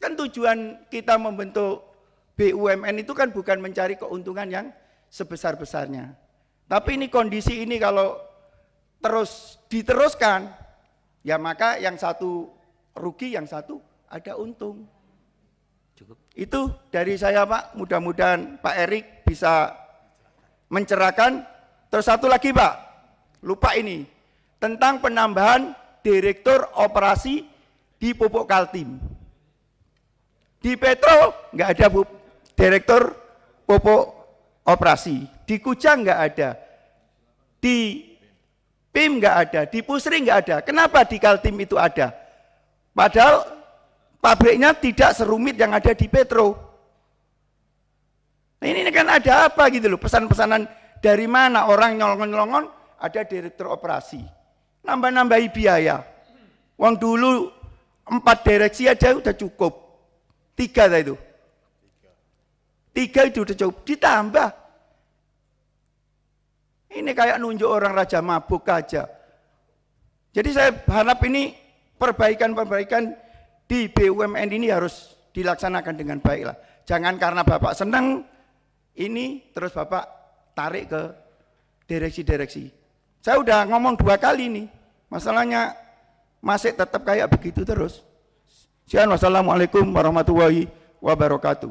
Kan tujuan kita membentuk BUMN itu kan bukan mencari keuntungan yang sebesar-besarnya. Tapi ini kondisi ini kalau terus diteruskan, ya maka yang satu rugi yang satu ada untung. Cukup. Itu dari saya Pak, mudah-mudahan Pak Erik bisa mencerahkan. Terus satu lagi Pak, lupa ini, tentang penambahan Direktur Operasi di Pupuk Kaltim. Di Petro nggak ada bu, Direktur Pupuk Operasi, di Kujang nggak ada, di PIM nggak ada, di Pusri nggak ada. Kenapa di Kaltim itu ada? Padahal pabriknya tidak serumit yang ada di Petro. Nah ini kan ada apa gitu loh, pesan-pesanan dari mana orang nyolongon-nyolongon ada direktur operasi. Nambah-nambahi biaya. Uang dulu empat direksi aja udah cukup. Tiga itu. Tiga itu udah cukup. Ditambah. Ini kayak nunjuk orang raja mabuk aja. Jadi saya harap ini perbaikan-perbaikan di BUMN ini harus dilaksanakan dengan baiklah. Jangan karena Bapak senang ini terus Bapak tarik ke direksi-direksi. Saya udah ngomong dua kali nih. Masalahnya masih tetap kayak begitu terus. Sian wassalamualaikum warahmatullahi wabarakatuh.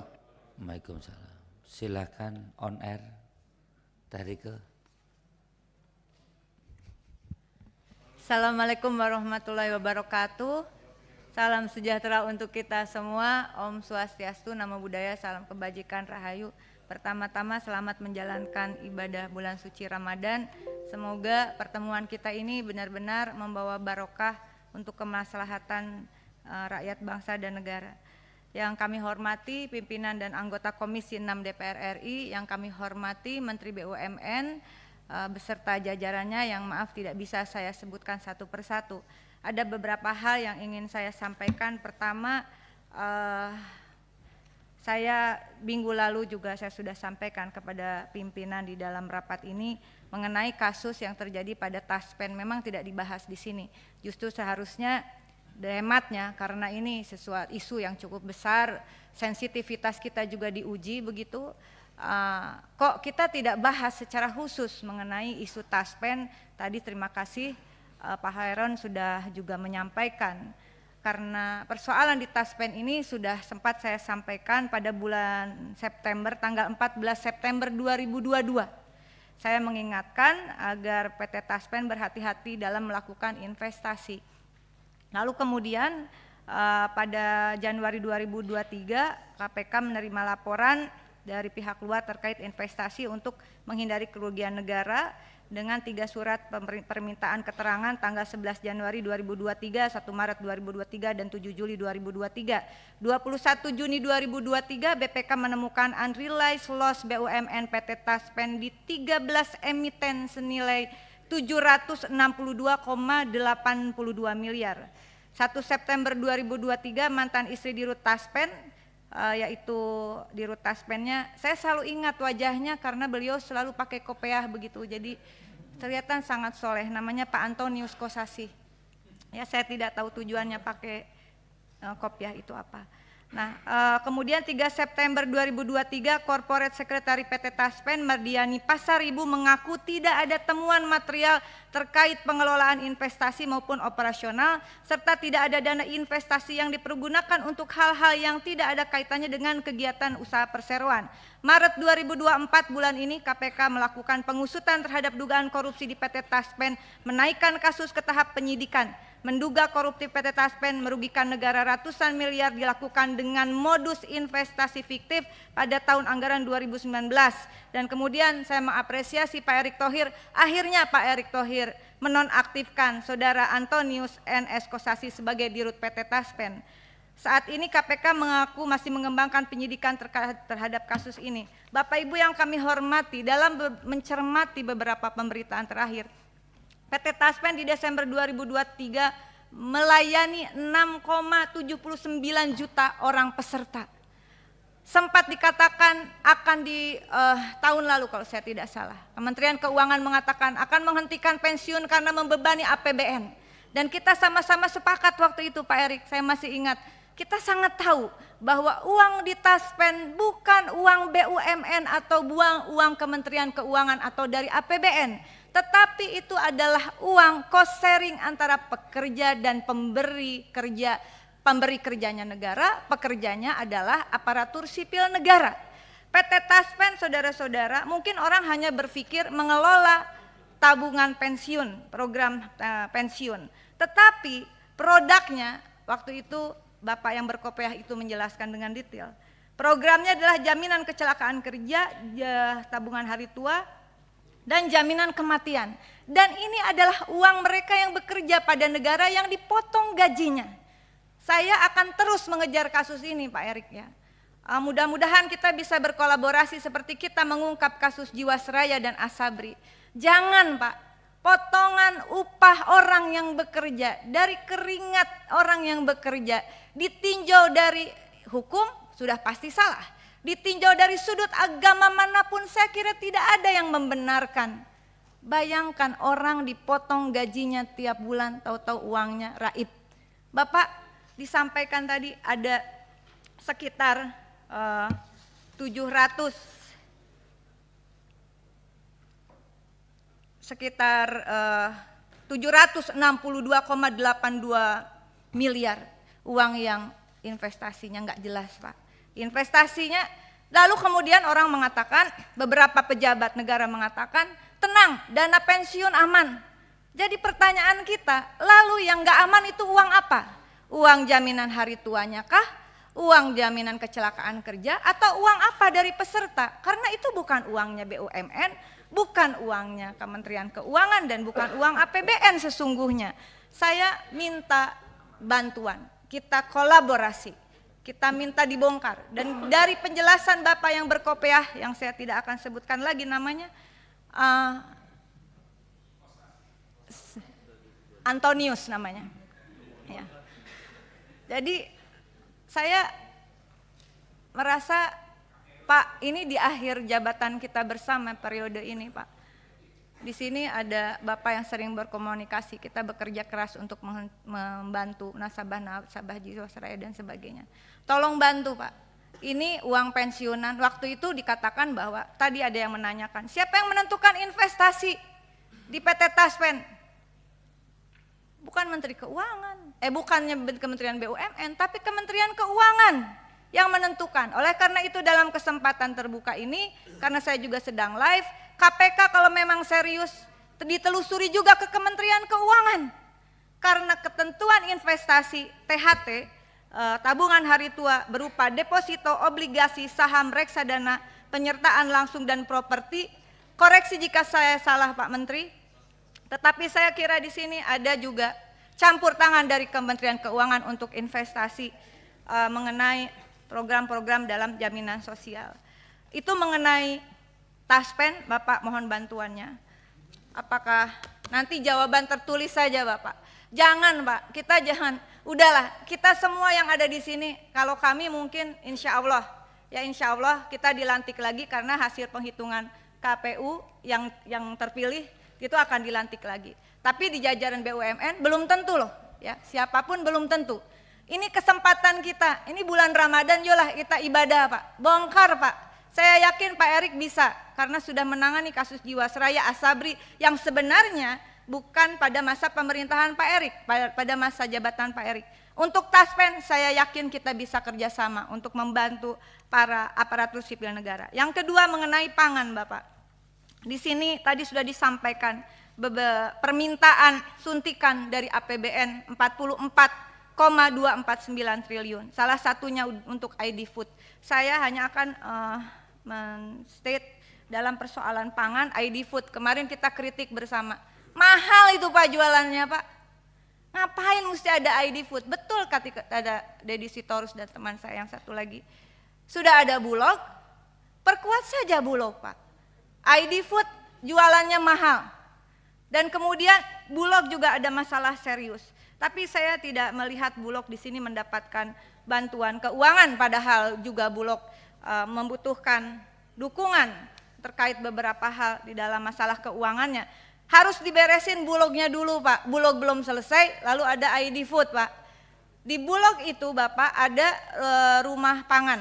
Waalaikumsalam. Silakan on air dari ke Assalamualaikum warahmatullahi wabarakatuh. Salam sejahtera untuk kita semua. Om Swastiastu, Nama Budaya, Salam Kebajikan, Rahayu. Pertama-tama selamat menjalankan ibadah bulan suci Ramadan. Semoga pertemuan kita ini benar-benar membawa barokah untuk kemaslahatan eh, rakyat bangsa dan negara. Yang kami hormati pimpinan dan anggota Komisi 6 DPR RI, yang kami hormati Menteri BUMN, Eh, beserta jajarannya yang maaf tidak bisa saya sebutkan satu persatu. Ada beberapa hal yang ingin saya sampaikan. Pertama, uh, saya minggu lalu juga saya sudah sampaikan kepada pimpinan di dalam rapat ini mengenai kasus yang terjadi pada Taspen memang tidak dibahas di sini. Justru seharusnya hematnya karena ini sesuatu isu yang cukup besar, sensitivitas kita juga diuji begitu. Ah, kok kita tidak bahas secara khusus mengenai isu taspen tadi terima kasih uh, Pak Heron sudah juga menyampaikan karena persoalan di taspen ini sudah sempat saya sampaikan pada bulan September tanggal 14 September 2022 saya mengingatkan agar PT Taspen berhati-hati dalam melakukan investasi. Lalu kemudian eh, pada Januari 2023 KPK menerima laporan dari pihak luar terkait investasi untuk menghindari kerugian negara dengan tiga surat permintaan keterangan tanggal 11 Januari 2023, 1 Maret 2023, dan 7 Juli 2023. 21 Juni 2023 BPK menemukan unrealized loss BUMN PT Taspen di 13 emiten senilai 762,82 miliar. 1 September 2023 mantan istri Dirut Taspen uh, yaitu di Rutaspennya. saya selalu ingat wajahnya karena beliau selalu pakai kopiah begitu. Jadi kelihatan sangat soleh. Namanya Pak Antonius Kosasi. Ya saya tidak tahu tujuannya pakai uh, kopiah itu apa. Nah, uh, kemudian 3 September 2023 Corporate Secretary PT Taspen Mardiani pasaribu mengaku tidak ada temuan material terkait pengelolaan investasi maupun operasional serta tidak ada dana investasi yang dipergunakan untuk hal-hal yang tidak ada kaitannya dengan kegiatan usaha perseroan. Maret 2024 bulan ini KPK melakukan pengusutan terhadap dugaan korupsi di PT Taspen, menaikkan kasus ke tahap penyidikan menduga koruptif PT Taspen merugikan negara ratusan miliar dilakukan dengan modus investasi fiktif pada tahun anggaran 2019. Dan kemudian saya mengapresiasi Pak Erick Thohir, akhirnya Pak Erick Thohir menonaktifkan saudara Antonius NS Kosasi sebagai dirut PT Taspen. Saat ini KPK mengaku masih mengembangkan penyidikan terhadap kasus ini. Bapak Ibu yang kami hormati, dalam mencermati beberapa pemberitaan terakhir, PT Taspen di Desember 2023 melayani 6,79 juta orang peserta. Sempat dikatakan akan di uh, tahun lalu kalau saya tidak salah. Kementerian Keuangan mengatakan akan menghentikan pensiun karena membebani APBN. Dan kita sama-sama sepakat waktu itu Pak Erik, saya masih ingat. Kita sangat tahu bahwa uang di Taspen bukan uang BUMN atau buang uang Kementerian Keuangan atau dari APBN tetapi itu adalah uang cost sharing antara pekerja dan pemberi kerja. Pemberi kerjanya negara, pekerjanya adalah aparatur sipil negara. PT Taspen saudara-saudara mungkin orang hanya berpikir mengelola tabungan pensiun, program eh, pensiun. Tetapi produknya waktu itu Bapak yang berkopiah itu menjelaskan dengan detail. Programnya adalah jaminan kecelakaan kerja, tabungan hari tua, dan jaminan kematian. Dan ini adalah uang mereka yang bekerja pada negara yang dipotong gajinya. Saya akan terus mengejar kasus ini Pak Erik ya. Ah, mudah-mudahan kita bisa berkolaborasi seperti kita mengungkap kasus Jiwasraya dan Asabri. Jangan Pak, potongan upah orang yang bekerja, dari keringat orang yang bekerja, ditinjau dari hukum sudah pasti salah Ditinjau dari sudut agama manapun saya kira tidak ada yang membenarkan. Bayangkan orang dipotong gajinya tiap bulan, tahu-tahu uangnya raib. Bapak disampaikan tadi ada sekitar eh, uh, 700 sekitar eh, uh, 762,82 miliar uang yang investasinya nggak jelas Pak investasinya. Lalu kemudian orang mengatakan, beberapa pejabat negara mengatakan, tenang dana pensiun aman. Jadi pertanyaan kita, lalu yang gak aman itu uang apa? Uang jaminan hari tuanya kah? Uang jaminan kecelakaan kerja atau uang apa dari peserta? Karena itu bukan uangnya BUMN, bukan uangnya Kementerian Keuangan dan bukan uang APBN sesungguhnya. Saya minta bantuan, kita kolaborasi kita minta dibongkar. Dan dari penjelasan Bapak yang berkopiah, yang saya tidak akan sebutkan lagi namanya, uh, Antonius namanya. Ya. Jadi saya merasa Pak ini di akhir jabatan kita bersama periode ini Pak. Di sini ada Bapak yang sering berkomunikasi, kita bekerja keras untuk membantu nasabah-nasabah jiwasraya dan sebagainya Tolong bantu Pak. Ini uang pensiunan. Waktu itu dikatakan bahwa tadi ada yang menanyakan, siapa yang menentukan investasi di PT Taspen? Bukan Menteri Keuangan, eh bukannya Kementerian BUMN, tapi Kementerian Keuangan yang menentukan. Oleh karena itu dalam kesempatan terbuka ini, karena saya juga sedang live, KPK kalau memang serius ditelusuri juga ke Kementerian Keuangan. Karena ketentuan investasi THT Eh, tabungan hari tua berupa deposito, obligasi, saham, reksadana, penyertaan langsung dan properti. Koreksi jika saya salah Pak Menteri. Tetapi saya kira di sini ada juga campur tangan dari Kementerian Keuangan untuk investasi uh, mengenai program-program dalam jaminan sosial. Itu mengenai taspen, Bapak mohon bantuannya. Apakah nanti jawaban tertulis saja Bapak? Jangan Pak, kita jangan udahlah kita semua yang ada di sini kalau kami mungkin insya Allah ya insya Allah kita dilantik lagi karena hasil penghitungan KPU yang yang terpilih itu akan dilantik lagi. Tapi di jajaran BUMN belum tentu loh ya siapapun belum tentu. Ini kesempatan kita, ini bulan Ramadan yolah kita ibadah Pak, bongkar Pak. Saya yakin Pak Erik bisa karena sudah menangani kasus Jiwasraya Asabri yang sebenarnya bukan pada masa pemerintahan Pak Erik, pada masa jabatan Pak Erik. Untuk Taspen saya yakin kita bisa kerjasama untuk membantu para aparatur sipil negara. Yang kedua mengenai pangan Bapak. Di sini tadi sudah disampaikan permintaan suntikan dari APBN 44,249 triliun. Salah satunya untuk ID Food. Saya hanya akan uh, eh, men-state dalam persoalan pangan ID Food. Kemarin kita kritik bersama Mahal itu Pak jualannya Pak. Ngapain mesti ada ID Food? Betul kata ada Deddy Sitorus dan teman saya yang satu lagi. Sudah ada Bulog, perkuat saja Bulog Pak. ID Food jualannya mahal. Dan kemudian Bulog juga ada masalah serius. Tapi saya tidak melihat Bulog di sini mendapatkan bantuan keuangan padahal juga Bulog e, membutuhkan dukungan terkait beberapa hal di dalam masalah keuangannya. Harus diberesin bulognya dulu Pak, bulog belum selesai lalu ada ID Food Pak. Di bulog itu Bapak ada e, rumah pangan.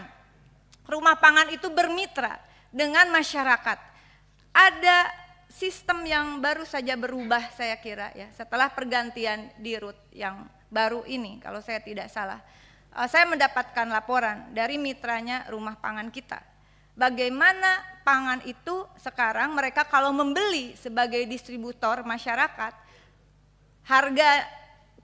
Rumah pangan itu bermitra dengan masyarakat. Ada sistem yang baru saja berubah saya kira ya setelah pergantian di rut yang baru ini kalau saya tidak salah. E, saya mendapatkan laporan dari mitranya rumah pangan kita bagaimana pangan itu sekarang mereka kalau membeli sebagai distributor masyarakat harga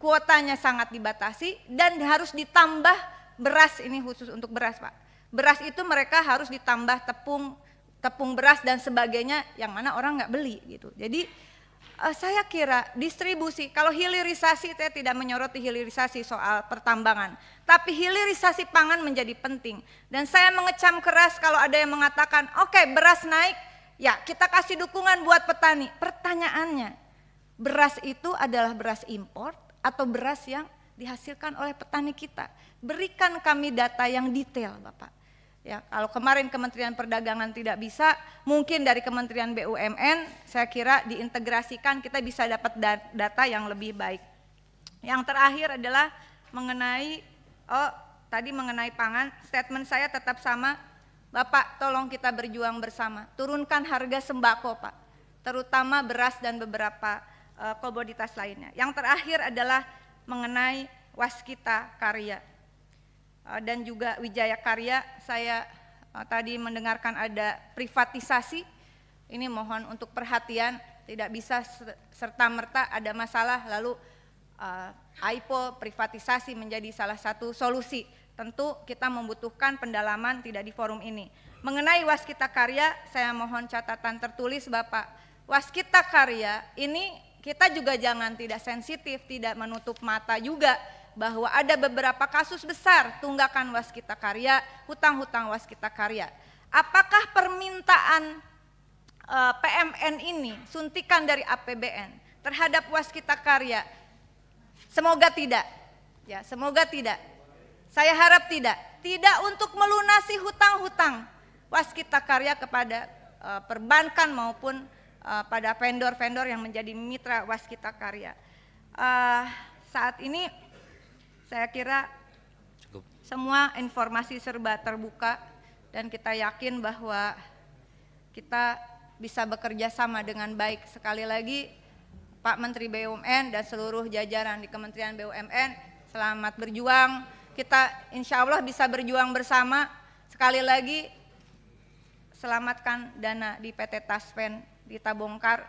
kuotanya sangat dibatasi dan harus ditambah beras ini khusus untuk beras Pak. Beras itu mereka harus ditambah tepung tepung beras dan sebagainya yang mana orang nggak beli gitu. Jadi uh, saya kira distribusi kalau hilirisasi saya tidak menyoroti hilirisasi soal pertambangan tapi hilirisasi pangan menjadi penting. Dan saya mengecam keras kalau ada yang mengatakan, oke okay, beras naik, ya kita kasih dukungan buat petani. Pertanyaannya, beras itu adalah beras impor atau beras yang dihasilkan oleh petani kita? Berikan kami data yang detail Bapak. Ya, kalau kemarin Kementerian Perdagangan tidak bisa, mungkin dari Kementerian BUMN saya kira diintegrasikan kita bisa dapat data yang lebih baik. Yang terakhir adalah mengenai Oh, tadi mengenai pangan, statement saya tetap sama. Bapak, tolong kita berjuang bersama. Turunkan harga sembako, Pak. Terutama beras dan beberapa uh, komoditas lainnya. Yang terakhir adalah mengenai waskita karya uh, dan juga wijaya karya. Saya uh, tadi mendengarkan ada privatisasi. Ini mohon untuk perhatian, tidak bisa serta merta ada masalah lalu Eh, AIPO privatisasi menjadi salah satu solusi. Tentu kita membutuhkan pendalaman tidak di forum ini. Mengenai waskita karya, saya mohon catatan tertulis Bapak. Waskita karya ini kita juga jangan tidak sensitif, tidak menutup mata juga bahwa ada beberapa kasus besar tunggakan waskita karya, hutang-hutang waskita karya. Apakah permintaan eh, PMN ini suntikan dari APBN terhadap waskita karya Semoga tidak. Ya, semoga tidak. Saya harap tidak. Tidak untuk melunasi hutang-hutang waskita karya kepada uh, perbankan maupun uh, pada vendor-vendor yang menjadi mitra waskita karya. Uh, saat ini saya kira semua informasi serba terbuka dan kita yakin bahwa kita bisa bekerja sama dengan baik. Sekali lagi Pak Menteri BUMN dan seluruh jajaran di Kementerian BUMN selamat berjuang. Kita insya Allah bisa berjuang bersama. Sekali lagi, selamatkan dana di PT Taspen, di Tabongkar.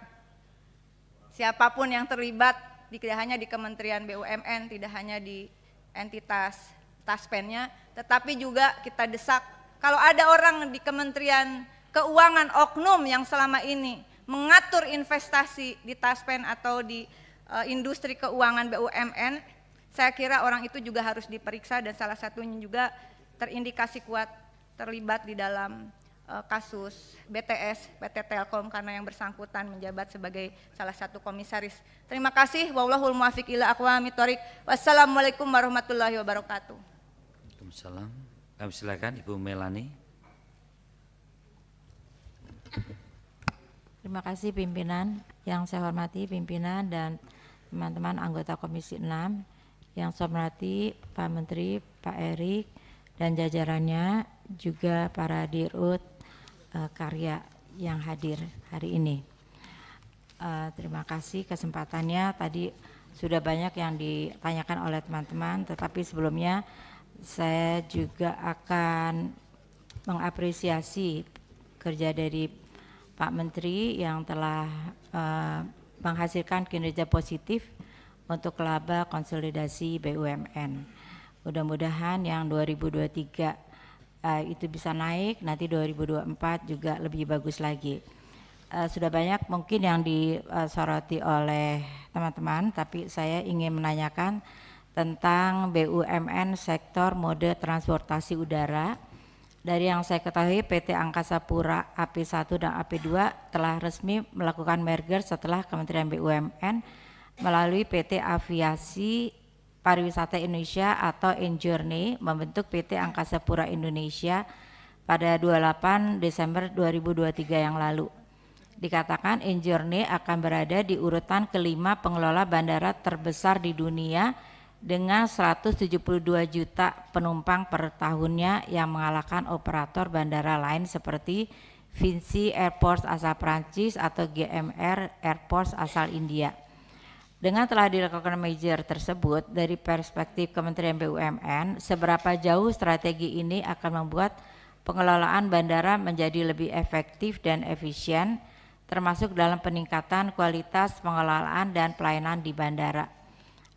Siapapun yang terlibat, tidak hanya di Kementerian BUMN, tidak hanya di entitas Taspennya, tetapi juga kita desak. Kalau ada orang di Kementerian Keuangan Oknum yang selama ini mengatur investasi di Taspen atau di uh, industri keuangan BUMN, saya kira orang itu juga harus diperiksa dan salah satunya juga terindikasi kuat terlibat di dalam uh, kasus BTS, PT Telkom karena yang bersangkutan menjabat sebagai salah satu komisaris. Terima kasih. Wallahul muwafiq ila Wassalamualaikum warahmatullahi wabarakatuh. Waalaikumsalam. Kami eh, silakan Ibu Melani. Terima kasih pimpinan yang saya hormati pimpinan dan teman-teman anggota Komisi 6 yang saya hormati Pak Menteri, Pak Erik dan jajarannya juga para dirut uh, karya yang hadir hari ini. Uh, terima kasih kesempatannya tadi sudah banyak yang ditanyakan oleh teman-teman tetapi sebelumnya saya juga akan mengapresiasi kerja dari Pak Menteri yang telah uh, menghasilkan kinerja positif untuk laba konsolidasi BUMN. Mudah-mudahan yang 2023 uh, eh, itu bisa naik, nanti 2024 juga lebih bagus lagi. Uh, sudah banyak mungkin yang disoroti oleh teman-teman, tapi saya ingin menanyakan tentang BUMN sektor mode transportasi udara dari yang saya ketahui, PT Angkasa Pura AP1 dan AP2 telah resmi melakukan merger setelah Kementerian BUMN melalui PT Aviasi Pariwisata Indonesia atau Enjourney membentuk PT Angkasa Pura Indonesia pada 28 Desember 2023 yang lalu. Dikatakan Enjourney akan berada di urutan kelima pengelola bandara terbesar di dunia dengan 172 juta penumpang per tahunnya yang mengalahkan operator bandara lain seperti Vinci Airports asal Prancis atau GMR Airports asal India. Dengan telah dilakukan major tersebut dari perspektif Kementerian BUMN, seberapa jauh strategi ini akan membuat pengelolaan bandara menjadi lebih efektif dan efisien termasuk dalam peningkatan kualitas pengelolaan dan pelayanan di bandara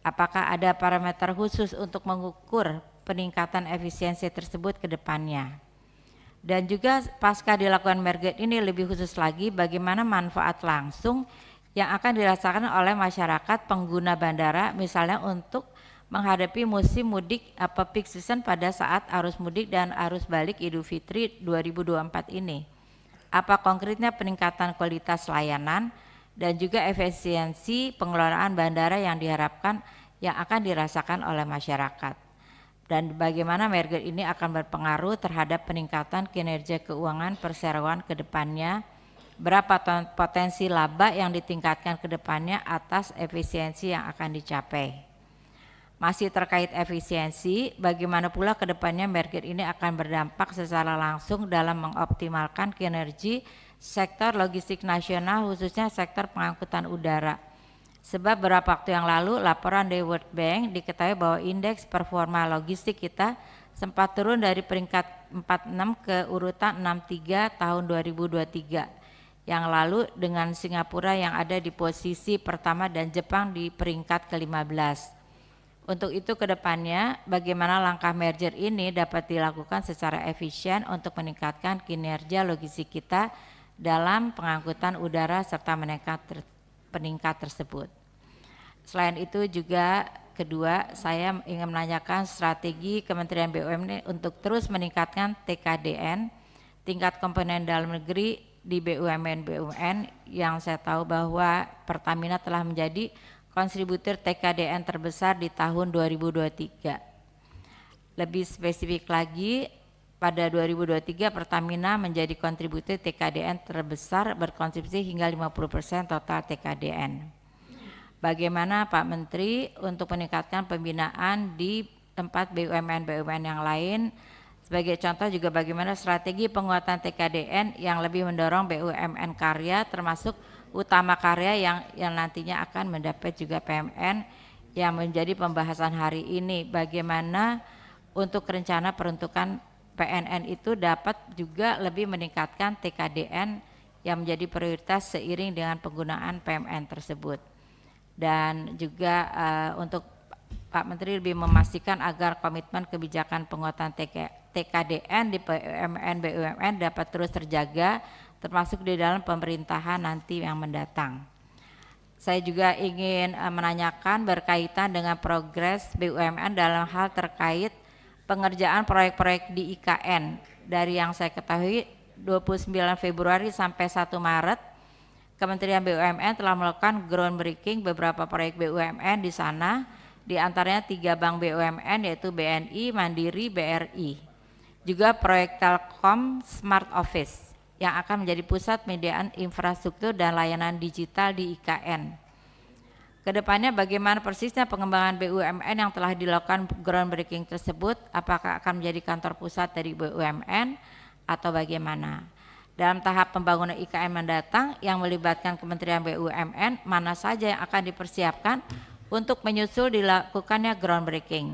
Apakah ada parameter khusus untuk mengukur peningkatan efisiensi tersebut ke depannya? Dan juga pasca dilakukan merger ini lebih khusus lagi bagaimana manfaat langsung yang akan dirasakan oleh masyarakat pengguna bandara misalnya untuk menghadapi musim mudik apa peak season pada saat arus mudik dan arus balik Idul Fitri 2024 ini. Apa konkretnya peningkatan kualitas layanan dan juga efisiensi pengelolaan bandara yang diharapkan yang akan dirasakan oleh masyarakat dan bagaimana merger ini akan berpengaruh terhadap peningkatan kinerja keuangan perseroan ke depannya, berapa potensi laba yang ditingkatkan ke depannya atas efisiensi yang akan dicapai. Masih terkait efisiensi, bagaimana pula ke depannya merger ini akan berdampak secara langsung dalam mengoptimalkan kinerja sektor logistik nasional khususnya sektor pengangkutan udara Sebab beberapa waktu yang lalu laporan dari World Bank diketahui bahwa indeks performa logistik kita sempat turun dari peringkat 46 ke urutan 63 tahun 2023 yang lalu dengan Singapura yang ada di posisi pertama dan Jepang di peringkat ke-15. Untuk itu kedepannya bagaimana langkah merger ini dapat dilakukan secara efisien untuk meningkatkan kinerja logistik kita dalam pengangkutan udara serta meningkat peningkat tersebut. Selain itu juga kedua saya ingin menanyakan strategi Kementerian BUMN untuk terus meningkatkan TKDN tingkat komponen dalam negeri di BUMN BUMN yang saya tahu bahwa Pertamina telah menjadi kontributor TKDN terbesar di tahun 2023. Lebih spesifik lagi, pada 2023 Pertamina menjadi kontributor TKDN terbesar berkontribusi hingga 50% total TKDN. Bagaimana Pak Menteri untuk meningkatkan pembinaan di tempat BUMN-BUMN yang lain sebagai contoh juga bagaimana strategi penguatan TKDN yang lebih mendorong BUMN karya termasuk utama karya yang yang nantinya akan mendapat juga PMN yang menjadi pembahasan hari ini bagaimana untuk rencana peruntukan PNN itu dapat juga lebih meningkatkan TKDN yang menjadi prioritas seiring dengan penggunaan PMN tersebut. Dan juga uh, untuk Pak Menteri lebih memastikan agar komitmen kebijakan penguatan TK, TKDN di PMN BUMN dapat terus terjaga termasuk di dalam pemerintahan nanti yang mendatang. Saya juga ingin eh, menanyakan berkaitan dengan progres BUMN dalam hal terkait pengerjaan proyek-proyek di IKN dari yang saya ketahui 29 Februari sampai 1 Maret Kementerian BUMN telah melakukan groundbreaking beberapa proyek BUMN di sana di antaranya tiga bank BUMN yaitu BNI, Mandiri, BRI. Juga proyek Telkom Smart Office yang akan menjadi pusat mediaan infrastruktur dan layanan digital di IKN. Kedepannya bagaimana persisnya pengembangan BUMN yang telah dilakukan groundbreaking tersebut, apakah akan menjadi kantor pusat dari BUMN atau bagaimana? Dalam tahap pembangunan IKM mendatang yang melibatkan Kementerian BUMN, mana saja yang akan dipersiapkan untuk menyusul dilakukannya groundbreaking.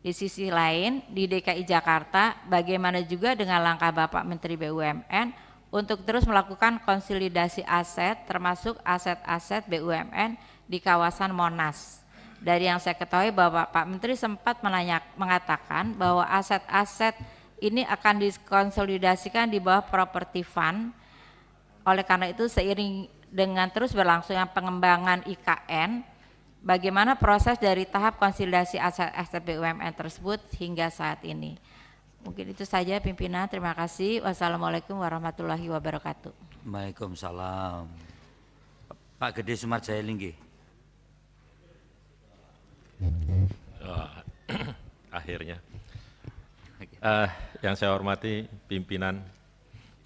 Di sisi lain, di DKI Jakarta, bagaimana juga dengan langkah Bapak Menteri BUMN untuk terus melakukan konsolidasi aset, termasuk aset-aset BUMN di kawasan Monas. Dari yang saya ketahui bahwa Pak Menteri sempat menanyak, mengatakan bahwa aset-aset ini akan dikonsolidasikan di bawah properti fund. Oleh karena itu seiring dengan terus berlangsungnya pengembangan IKN, bagaimana proses dari tahap konsolidasi aset-aset BUMN tersebut hingga saat ini. Mungkin itu saja pimpinan, terima kasih. Wassalamualaikum warahmatullahi wabarakatuh. Waalaikumsalam. Pak Gede Sumarjaya Linggi. Hmm. Ah, (clears throat) akhirnya. Uh, yang saya hormati pimpinan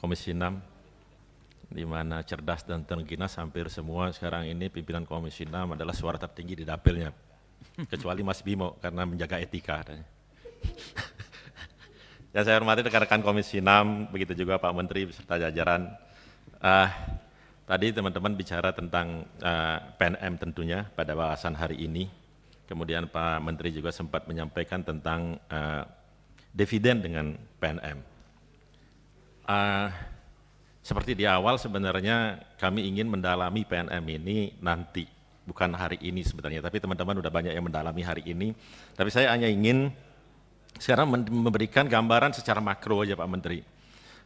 Komisi 6, di mana cerdas dan terginas hampir semua sekarang ini pimpinan Komisi 6 adalah suara tertinggi di dapilnya. Kecuali Mas Bimo karena menjaga etika. (laughs) yang saya hormati rekan-rekan Komisi 6, begitu juga Pak Menteri beserta jajaran. Uh, tadi teman-teman bicara tentang uh, PNM tentunya pada bahasan hari ini Kemudian Pak Menteri juga sempat menyampaikan tentang uh, dividen dengan PNM. Uh, eh, seperti di awal sebenarnya kami ingin mendalami PNM ini nanti, bukan hari ini sebenarnya, tapi teman-teman sudah banyak yang mendalami hari ini. Tapi saya hanya ingin sekarang memberikan gambaran secara makro aja Pak Menteri.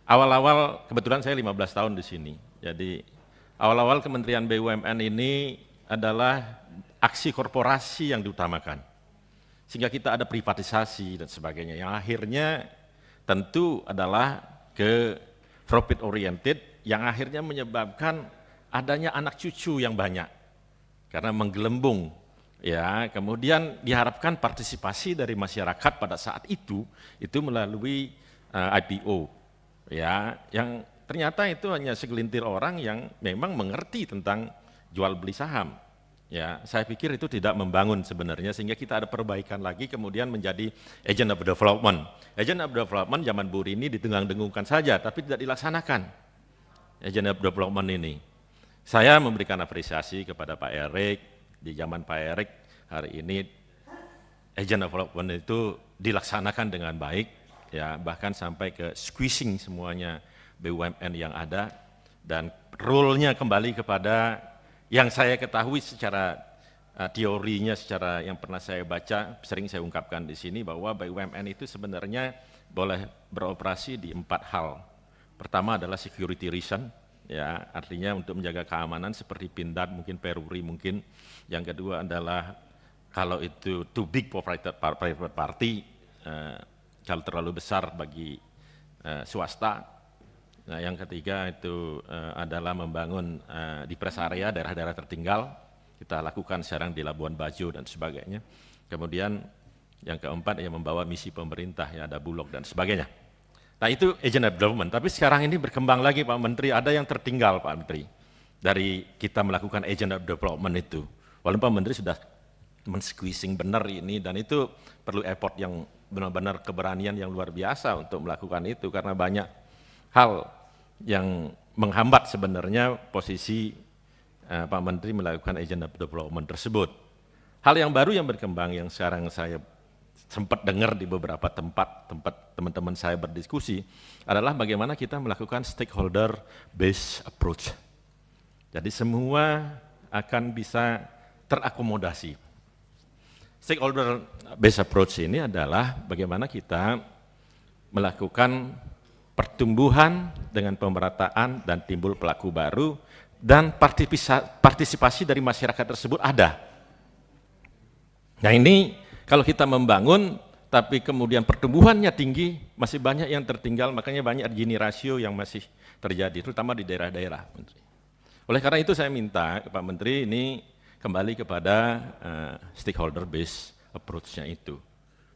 Awal-awal kebetulan saya 15 tahun di sini, jadi awal-awal Kementerian BUMN ini adalah aksi korporasi yang diutamakan. Sehingga kita ada privatisasi dan sebagainya yang akhirnya tentu adalah ke profit oriented yang akhirnya menyebabkan adanya anak cucu yang banyak karena menggelembung ya kemudian diharapkan partisipasi dari masyarakat pada saat itu itu melalui uh, eh, IPO ya yang ternyata itu hanya segelintir orang yang memang mengerti tentang jual beli saham Ya, saya pikir itu tidak membangun sebenarnya sehingga kita ada perbaikan lagi kemudian menjadi agent of development. Agent of development zaman buruh ini ditenggang dengungkan saja tapi tidak dilaksanakan. Agent of development ini. Saya memberikan apresiasi kepada Pak Erik di zaman Pak Erik hari ini agent of development itu dilaksanakan dengan baik ya bahkan sampai ke squeezing semuanya BUMN yang ada dan rule-nya kembali kepada yang saya ketahui secara uh, teorinya, secara yang pernah saya baca, sering saya ungkapkan di sini bahwa BUMN itu sebenarnya boleh beroperasi di empat hal. Pertama adalah security reason, ya artinya untuk menjaga keamanan seperti pindad mungkin peruri mungkin. Yang kedua adalah kalau itu too big for private, party, uh, kalau terlalu besar bagi uh, swasta, Nah, yang ketiga itu uh, adalah membangun uh, di press area daerah-daerah tertinggal. Kita lakukan sekarang di Labuan Bajo dan sebagainya. Kemudian yang keempat yang membawa misi pemerintah yang ada Bulog dan sebagainya. Nah, itu agenda development. Tapi sekarang ini berkembang lagi Pak Menteri, ada yang tertinggal Pak Menteri dari kita melakukan agenda development itu. Walaupun Pak Menteri sudah men-squeezing benar ini dan itu perlu effort yang benar-benar keberanian yang luar biasa untuk melakukan itu karena banyak hal yang menghambat sebenarnya posisi uh, Pak Menteri melakukan agenda development tersebut. Hal yang baru yang berkembang yang sekarang saya sempat dengar di beberapa tempat tempat teman-teman saya berdiskusi adalah bagaimana kita melakukan stakeholder based approach. Jadi semua akan bisa terakomodasi. Stakeholder based approach ini adalah bagaimana kita melakukan pertumbuhan dengan pemerataan dan timbul pelaku baru dan partisipasi dari masyarakat tersebut ada. Nah ini kalau kita membangun tapi kemudian pertumbuhannya tinggi, masih banyak yang tertinggal, makanya banyak gini rasio yang masih terjadi, terutama di daerah-daerah. Oleh karena itu saya minta Pak Menteri ini kembali kepada uh, stakeholder base approach-nya itu.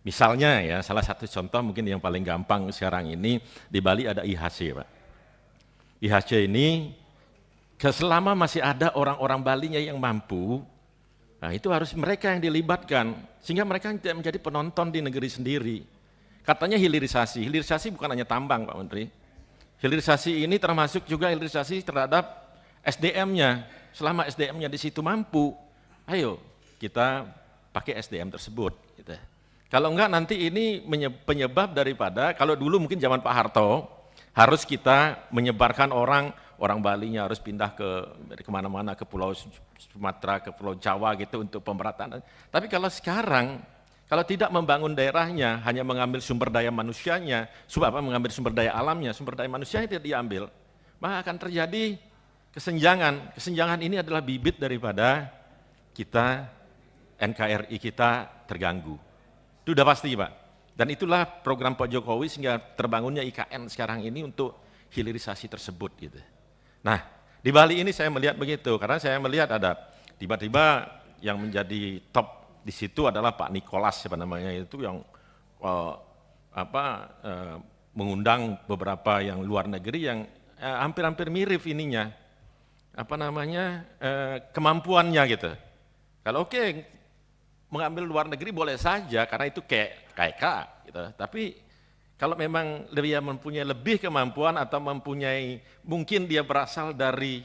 Misalnya ya, salah satu contoh mungkin yang paling gampang sekarang ini di Bali ada IHC, Pak. IHC ini selama masih ada orang-orang Balinya yang mampu, nah itu harus mereka yang dilibatkan sehingga mereka tidak menjadi penonton di negeri sendiri. Katanya hilirisasi, hilirisasi bukan hanya tambang, Pak Menteri. Hilirisasi ini termasuk juga hilirisasi terhadap SDM-nya. Selama SDM-nya di situ mampu, ayo kita pakai SDM tersebut. Gitu. Kalau enggak nanti ini penyebab daripada kalau dulu mungkin zaman Pak Harto harus kita menyebarkan orang orang Balinya harus pindah ke kemana-mana ke Pulau Sumatera ke Pulau Jawa gitu untuk pemerataan. Tapi kalau sekarang kalau tidak membangun daerahnya hanya mengambil sumber daya manusianya, sebab apa mengambil sumber daya alamnya, sumber daya manusianya tidak diambil, maka akan terjadi kesenjangan. Kesenjangan ini adalah bibit daripada kita NKRI kita terganggu. Itu sudah pasti Pak. Dan itulah program Pak Jokowi sehingga terbangunnya IKN sekarang ini untuk hilirisasi tersebut gitu. Nah, di Bali ini saya melihat begitu karena saya melihat ada tiba-tiba yang menjadi top di situ adalah Pak Nikolas siapa namanya itu yang uh, apa uh, mengundang beberapa yang luar negeri yang eh, hampir-hampir uh, mirip ininya apa namanya uh, kemampuannya gitu. Kalau oke okay, mengambil luar negeri boleh saja karena itu kayak KK gitu. Tapi kalau memang dia mempunyai lebih kemampuan atau mempunyai mungkin dia berasal dari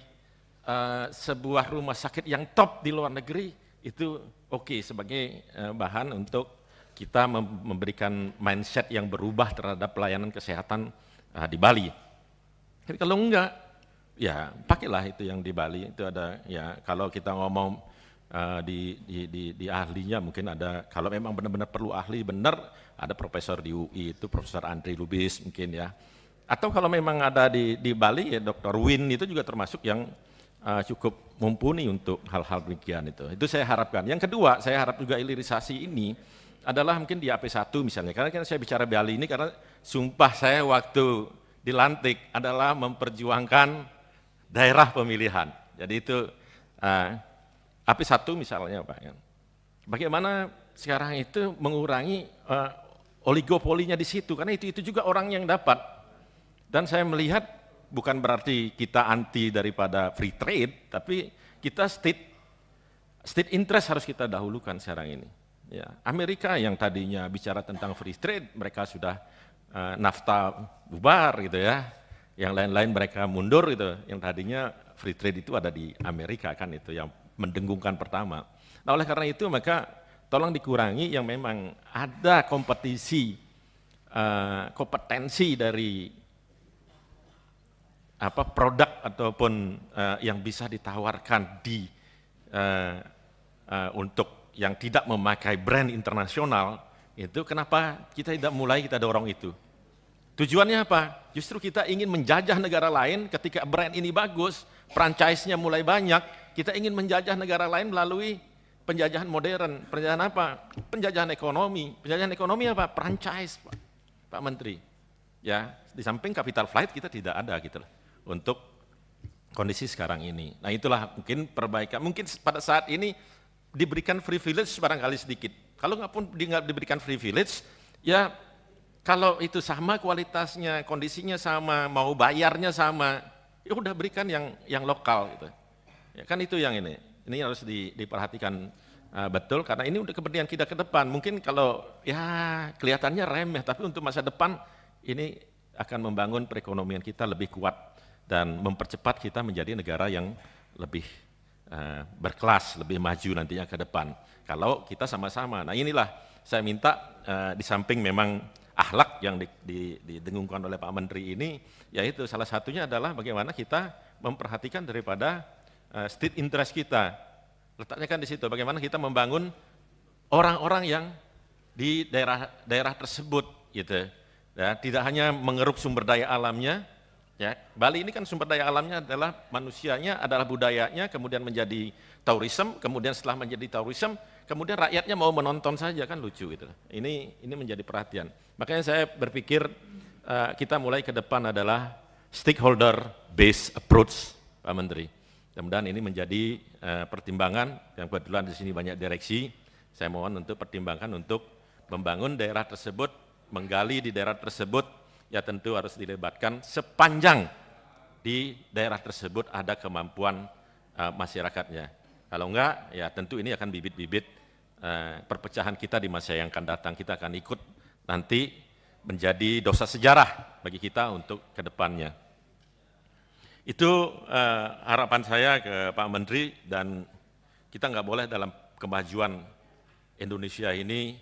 uh, sebuah rumah sakit yang top di luar negeri itu oke okay, sebagai uh, bahan untuk kita memberikan mindset yang berubah terhadap pelayanan kesehatan uh, di Bali. Tapi kalau enggak, ya pakailah itu yang di Bali itu ada ya kalau kita ngomong uh, di, di, di, di ahlinya mungkin ada kalau memang benar-benar perlu ahli benar ada profesor di UI itu Profesor Andri Lubis mungkin ya atau kalau memang ada di, di Bali ya Dr. Win itu juga termasuk yang uh, cukup mumpuni untuk hal-hal demikian itu itu saya harapkan yang kedua saya harap juga ilirisasi ini adalah mungkin di AP1 misalnya karena kan saya bicara Bali ini karena sumpah saya waktu dilantik adalah memperjuangkan daerah pemilihan jadi itu uh, ap satu misalnya Pak. Ya. Bagaimana sekarang itu mengurangi uh, oligopolinya di situ, karena itu-itu juga orang yang dapat. Dan saya melihat bukan berarti kita anti daripada free trade, tapi kita state state interest harus kita dahulukan sekarang ini. Ya, Amerika yang tadinya bicara tentang free trade, mereka sudah uh, nafta bubar gitu ya, yang lain-lain mereka mundur gitu, yang tadinya free trade itu ada di Amerika kan itu yang mendengungkan pertama. Nah oleh karena itu maka tolong dikurangi yang memang ada kompetisi uh, kompetensi dari apa produk ataupun uh, yang bisa ditawarkan di uh, uh, untuk yang tidak memakai brand internasional itu kenapa kita tidak mulai kita dorong itu Tujuannya apa? Justru kita ingin menjajah negara lain ketika brand ini bagus, franchise-nya mulai banyak, kita ingin menjajah negara lain melalui penjajahan modern. Penjajahan apa? Penjajahan ekonomi. Penjajahan ekonomi apa? Franchise, Pak, Pak Menteri. Ya, di samping capital flight kita tidak ada gitu untuk kondisi sekarang ini. Nah, itulah mungkin perbaikan. Mungkin pada saat ini diberikan free village barangkali sedikit. Kalau nggak pun nggak diberikan village, ya kalau itu sama kualitasnya, kondisinya sama, mau bayarnya sama, ya udah berikan yang yang lokal gitu. Ya, kan itu yang ini. Ini harus di, diperhatikan uh, betul karena ini untuk kepentingan kita ke depan. Mungkin kalau ya kelihatannya remeh, tapi untuk masa depan ini akan membangun perekonomian kita lebih kuat dan mempercepat kita menjadi negara yang lebih uh, berkelas, lebih maju nantinya ke depan. Kalau kita sama-sama. Nah inilah saya minta uh, di samping memang ahlak yang didengungkan oleh Pak Menteri ini, yaitu salah satunya adalah bagaimana kita memperhatikan daripada Eh, state interest kita. Letaknya kan di situ, bagaimana kita membangun orang-orang yang di daerah daerah tersebut gitu. Ya, tidak hanya mengeruk sumber daya alamnya, ya. Bali ini kan sumber daya alamnya adalah manusianya, adalah budayanya, kemudian menjadi tourism, kemudian setelah menjadi tourism, kemudian rakyatnya mau menonton saja kan lucu gitu. Ini ini menjadi perhatian. Makanya saya berpikir uh, kita mulai ke depan adalah stakeholder based approach, Pak Menteri mudah ini menjadi uh, pertimbangan yang kebetulan di sini banyak direksi. Saya mohon untuk pertimbangkan untuk membangun daerah tersebut, menggali di daerah tersebut, ya tentu harus dilibatkan sepanjang di daerah tersebut ada kemampuan uh, masyarakatnya. Kalau enggak, ya tentu ini akan bibit-bibit uh, perpecahan kita di masa yang akan datang. Kita akan ikut nanti menjadi dosa sejarah bagi kita untuk kedepannya. Itu uh, harapan saya ke Pak Menteri dan kita nggak boleh dalam kemajuan Indonesia ini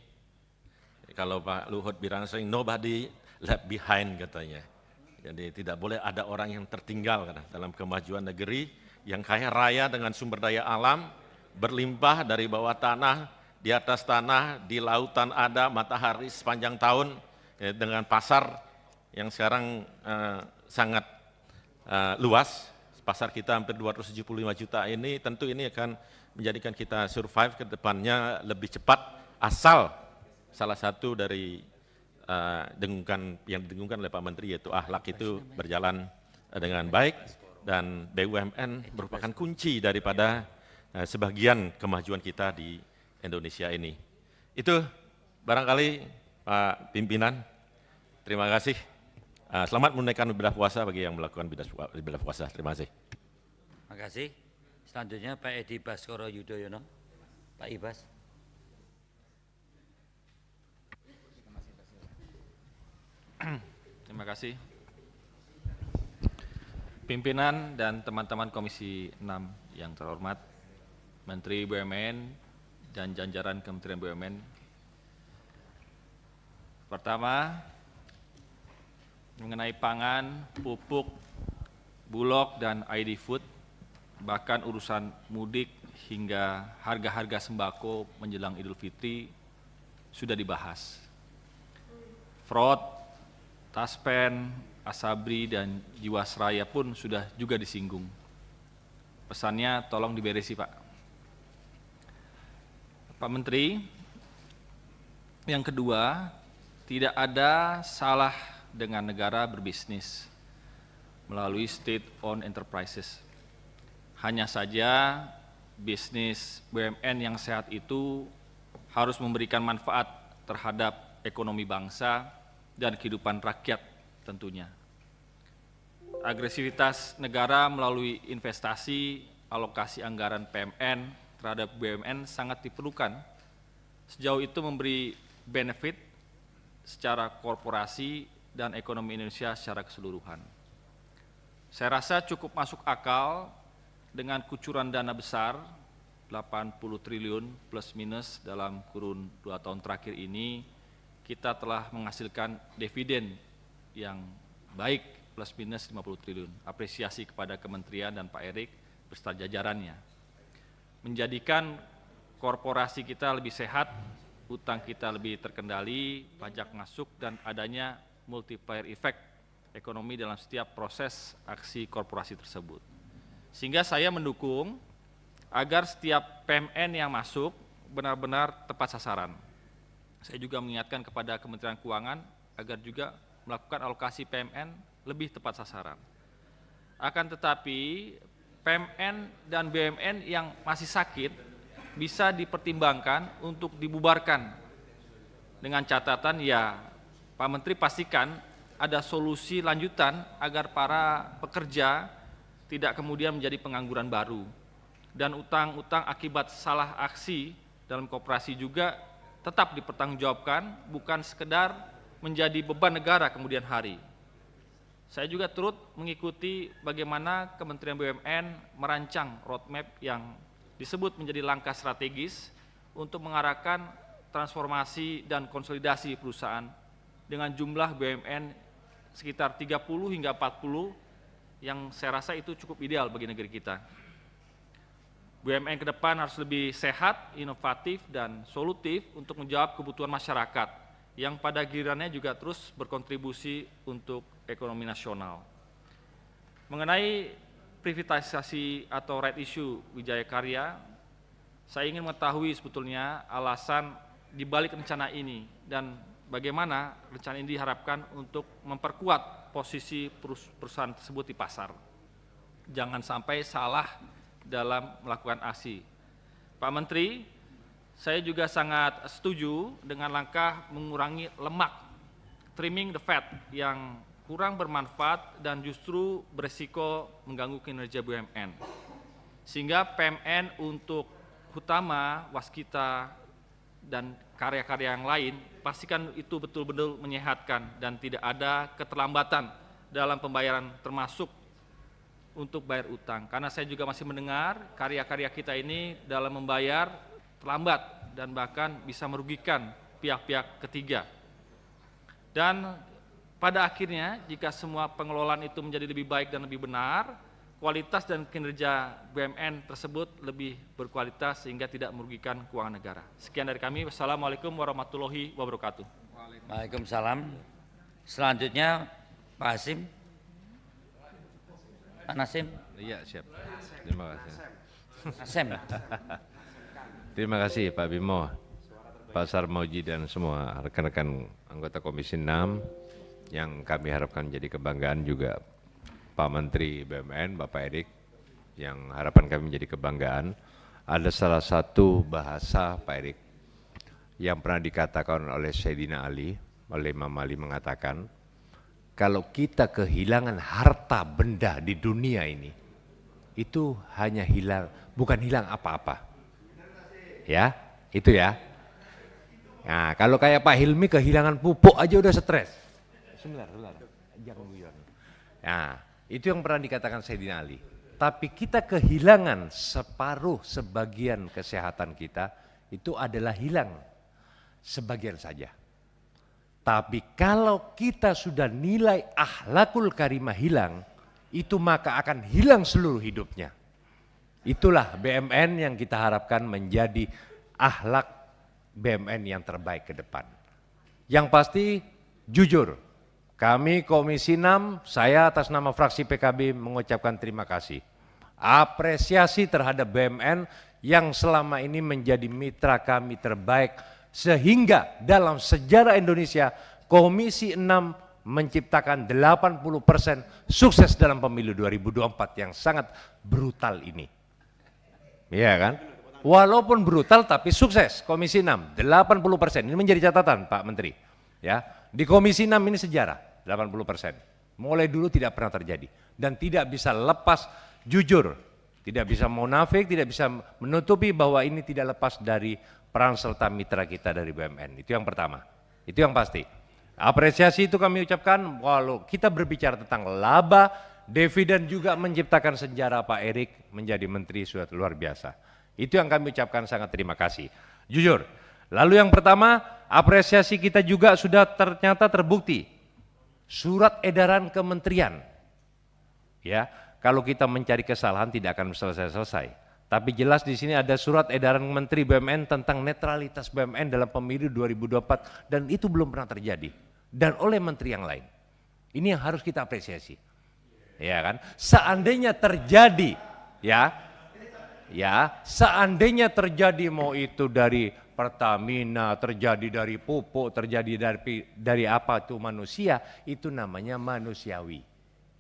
kalau Pak Luhut sering nobody left behind katanya. Jadi tidak boleh ada orang yang tertinggal karena dalam kemajuan negeri yang kaya raya dengan sumber daya alam, berlimpah dari bawah tanah, di atas tanah, di lautan ada matahari sepanjang tahun, eh, dengan pasar yang sekarang uh, sangat uh, luas, pasar kita hampir 275 juta ini, tentu ini akan menjadikan kita survive ke depannya lebih cepat asal salah satu dari uh, dengungkan yang didengungkan oleh Pak Menteri yaitu ahlak itu berjalan dengan baik dan BUMN merupakan kunci daripada uh, sebagian kemajuan kita di Indonesia ini. Itu barangkali Pak pimpinan. Terima kasih. Uh, selamat menunaikan ibadah puasa bagi yang melakukan ibadah puasa. Terima kasih. Terima kasih. Selanjutnya Pak Edi Baskoro Yudhoyono. Pak Ibas. (clears throat) Terima kasih. Pimpinan dan teman-teman Komisi 6 yang terhormat, Menteri BUMN dan jajaran Kementerian BUMN. Pertama, mengenai pangan, pupuk, bulog, dan ID food, bahkan urusan mudik hingga harga-harga sembako menjelang Idul Fitri sudah dibahas. Fraud, Taspen, Asabri, dan Jiwasraya pun sudah juga disinggung. Pesannya tolong diberesi Pak. Pak Menteri, yang kedua, tidak ada salah dengan negara berbisnis melalui state-owned enterprises. Hanya saja bisnis BUMN yang sehat itu harus memberikan manfaat terhadap ekonomi bangsa dan kehidupan rakyat tentunya. Agresivitas negara melalui investasi, alokasi anggaran PMN terhadap BUMN sangat diperlukan. Sejauh itu memberi benefit secara korporasi dan ekonomi Indonesia secara keseluruhan. Saya rasa cukup masuk akal dengan kucuran dana besar 80 triliun plus minus dalam kurun dua tahun terakhir ini kita telah menghasilkan dividen yang baik plus minus 50 triliun. Apresiasi kepada kementerian dan Pak Erik beserta jajarannya. Menjadikan korporasi kita lebih sehat, utang kita lebih terkendali, pajak masuk dan adanya multiplier effect ekonomi dalam setiap proses aksi korporasi tersebut. Sehingga saya mendukung agar setiap PMN yang masuk benar-benar tepat sasaran. Saya juga mengingatkan kepada Kementerian Keuangan agar juga melakukan alokasi PMN lebih tepat sasaran. Akan tetapi PMN dan BUMN yang masih sakit bisa dipertimbangkan untuk dibubarkan dengan catatan ya Pak Menteri pastikan ada solusi lanjutan agar para pekerja tidak kemudian menjadi pengangguran baru. Dan utang-utang akibat salah aksi dalam kooperasi juga tetap dipertanggungjawabkan, bukan sekedar menjadi beban negara kemudian hari. Saya juga turut mengikuti bagaimana Kementerian BUMN merancang roadmap yang disebut menjadi langkah strategis untuk mengarahkan transformasi dan konsolidasi perusahaan dengan jumlah BUMN sekitar 30 hingga 40 yang saya rasa itu cukup ideal bagi negeri kita. BUMN ke depan harus lebih sehat, inovatif, dan solutif untuk menjawab kebutuhan masyarakat yang pada gilirannya juga terus berkontribusi untuk ekonomi nasional. Mengenai privatisasi atau right issue Wijaya Karya, saya ingin mengetahui sebetulnya alasan dibalik rencana ini dan bagaimana rencana ini diharapkan untuk memperkuat posisi perusahaan tersebut di pasar. Jangan sampai salah dalam melakukan aksi, Pak Menteri, saya juga sangat setuju dengan langkah mengurangi lemak, trimming the fat yang kurang bermanfaat dan justru beresiko mengganggu kinerja BUMN. Sehingga PMN untuk utama, Waskita, dan karya-karya yang lain, pastikan itu betul-betul menyehatkan dan tidak ada keterlambatan dalam pembayaran termasuk untuk bayar utang. Karena saya juga masih mendengar karya-karya kita ini dalam membayar terlambat dan bahkan bisa merugikan pihak-pihak ketiga. Dan pada akhirnya jika semua pengelolaan itu menjadi lebih baik dan lebih benar, kualitas dan kinerja BUMN tersebut lebih berkualitas sehingga tidak merugikan keuangan negara. Sekian dari kami. Wassalamualaikum warahmatullahi wabarakatuh. Waalaikumsalam. Selanjutnya Pak Hasim. Pak Nasim. Iya, siap. Terima kasih. Nasim. Terima kasih Pak Bimo, Pak Sarmoji dan semua rekan-rekan anggota Komisi 6 yang kami harapkan menjadi kebanggaan juga Pak Menteri BUMN, Bapak Erik, yang harapan kami menjadi kebanggaan, ada salah satu bahasa Pak Erik yang pernah dikatakan oleh Sayyidina Ali, oleh Imam Ali mengatakan, kalau kita kehilangan harta benda di dunia ini, itu hanya hilang, bukan hilang apa-apa. Ya, itu ya. Nah, kalau kayak Pak Hilmi kehilangan pupuk aja udah stres. Sebentar, sebentar. Jangan Nah, itu yang pernah dikatakan Sayyidina Ali. Tapi kita kehilangan separuh sebagian kesehatan kita itu adalah hilang sebagian saja. Tapi kalau kita sudah nilai ahlakul karimah hilang, itu maka akan hilang seluruh hidupnya. Itulah BMN yang kita harapkan menjadi ahlak BMN yang terbaik ke depan. Yang pasti jujur, kami Komisi 6, saya atas nama fraksi PKB mengucapkan terima kasih. Apresiasi terhadap BMN yang selama ini menjadi mitra kami terbaik sehingga dalam sejarah Indonesia Komisi 6 menciptakan 80% sukses dalam pemilu 2024 yang sangat brutal ini. Iya kan? Walaupun brutal tapi sukses Komisi 6 80% ini menjadi catatan Pak Menteri ya. Di Komisi 6 ini sejarah. 80 persen. Mulai dulu tidak pernah terjadi. Dan tidak bisa lepas jujur, tidak bisa munafik, tidak bisa menutupi bahwa ini tidak lepas dari peran serta mitra kita dari BUMN. Itu yang pertama, itu yang pasti. Apresiasi itu kami ucapkan walau kita berbicara tentang laba, dividen juga menciptakan sejarah Pak Erik menjadi menteri sudah luar biasa. Itu yang kami ucapkan sangat terima kasih. Jujur, lalu yang pertama apresiasi kita juga sudah ternyata terbukti surat edaran kementerian. Ya, kalau kita mencari kesalahan tidak akan selesai-selesai. Tapi jelas di sini ada surat edaran Menteri BUMN tentang netralitas BUMN dalam pemilu 2024 dan itu belum pernah terjadi dan oleh menteri yang lain. Ini yang harus kita apresiasi. Ya kan? Seandainya terjadi ya ya, seandainya terjadi mau itu dari Pertamina, terjadi dari pupuk, terjadi dari dari apa tuh manusia, itu namanya manusiawi.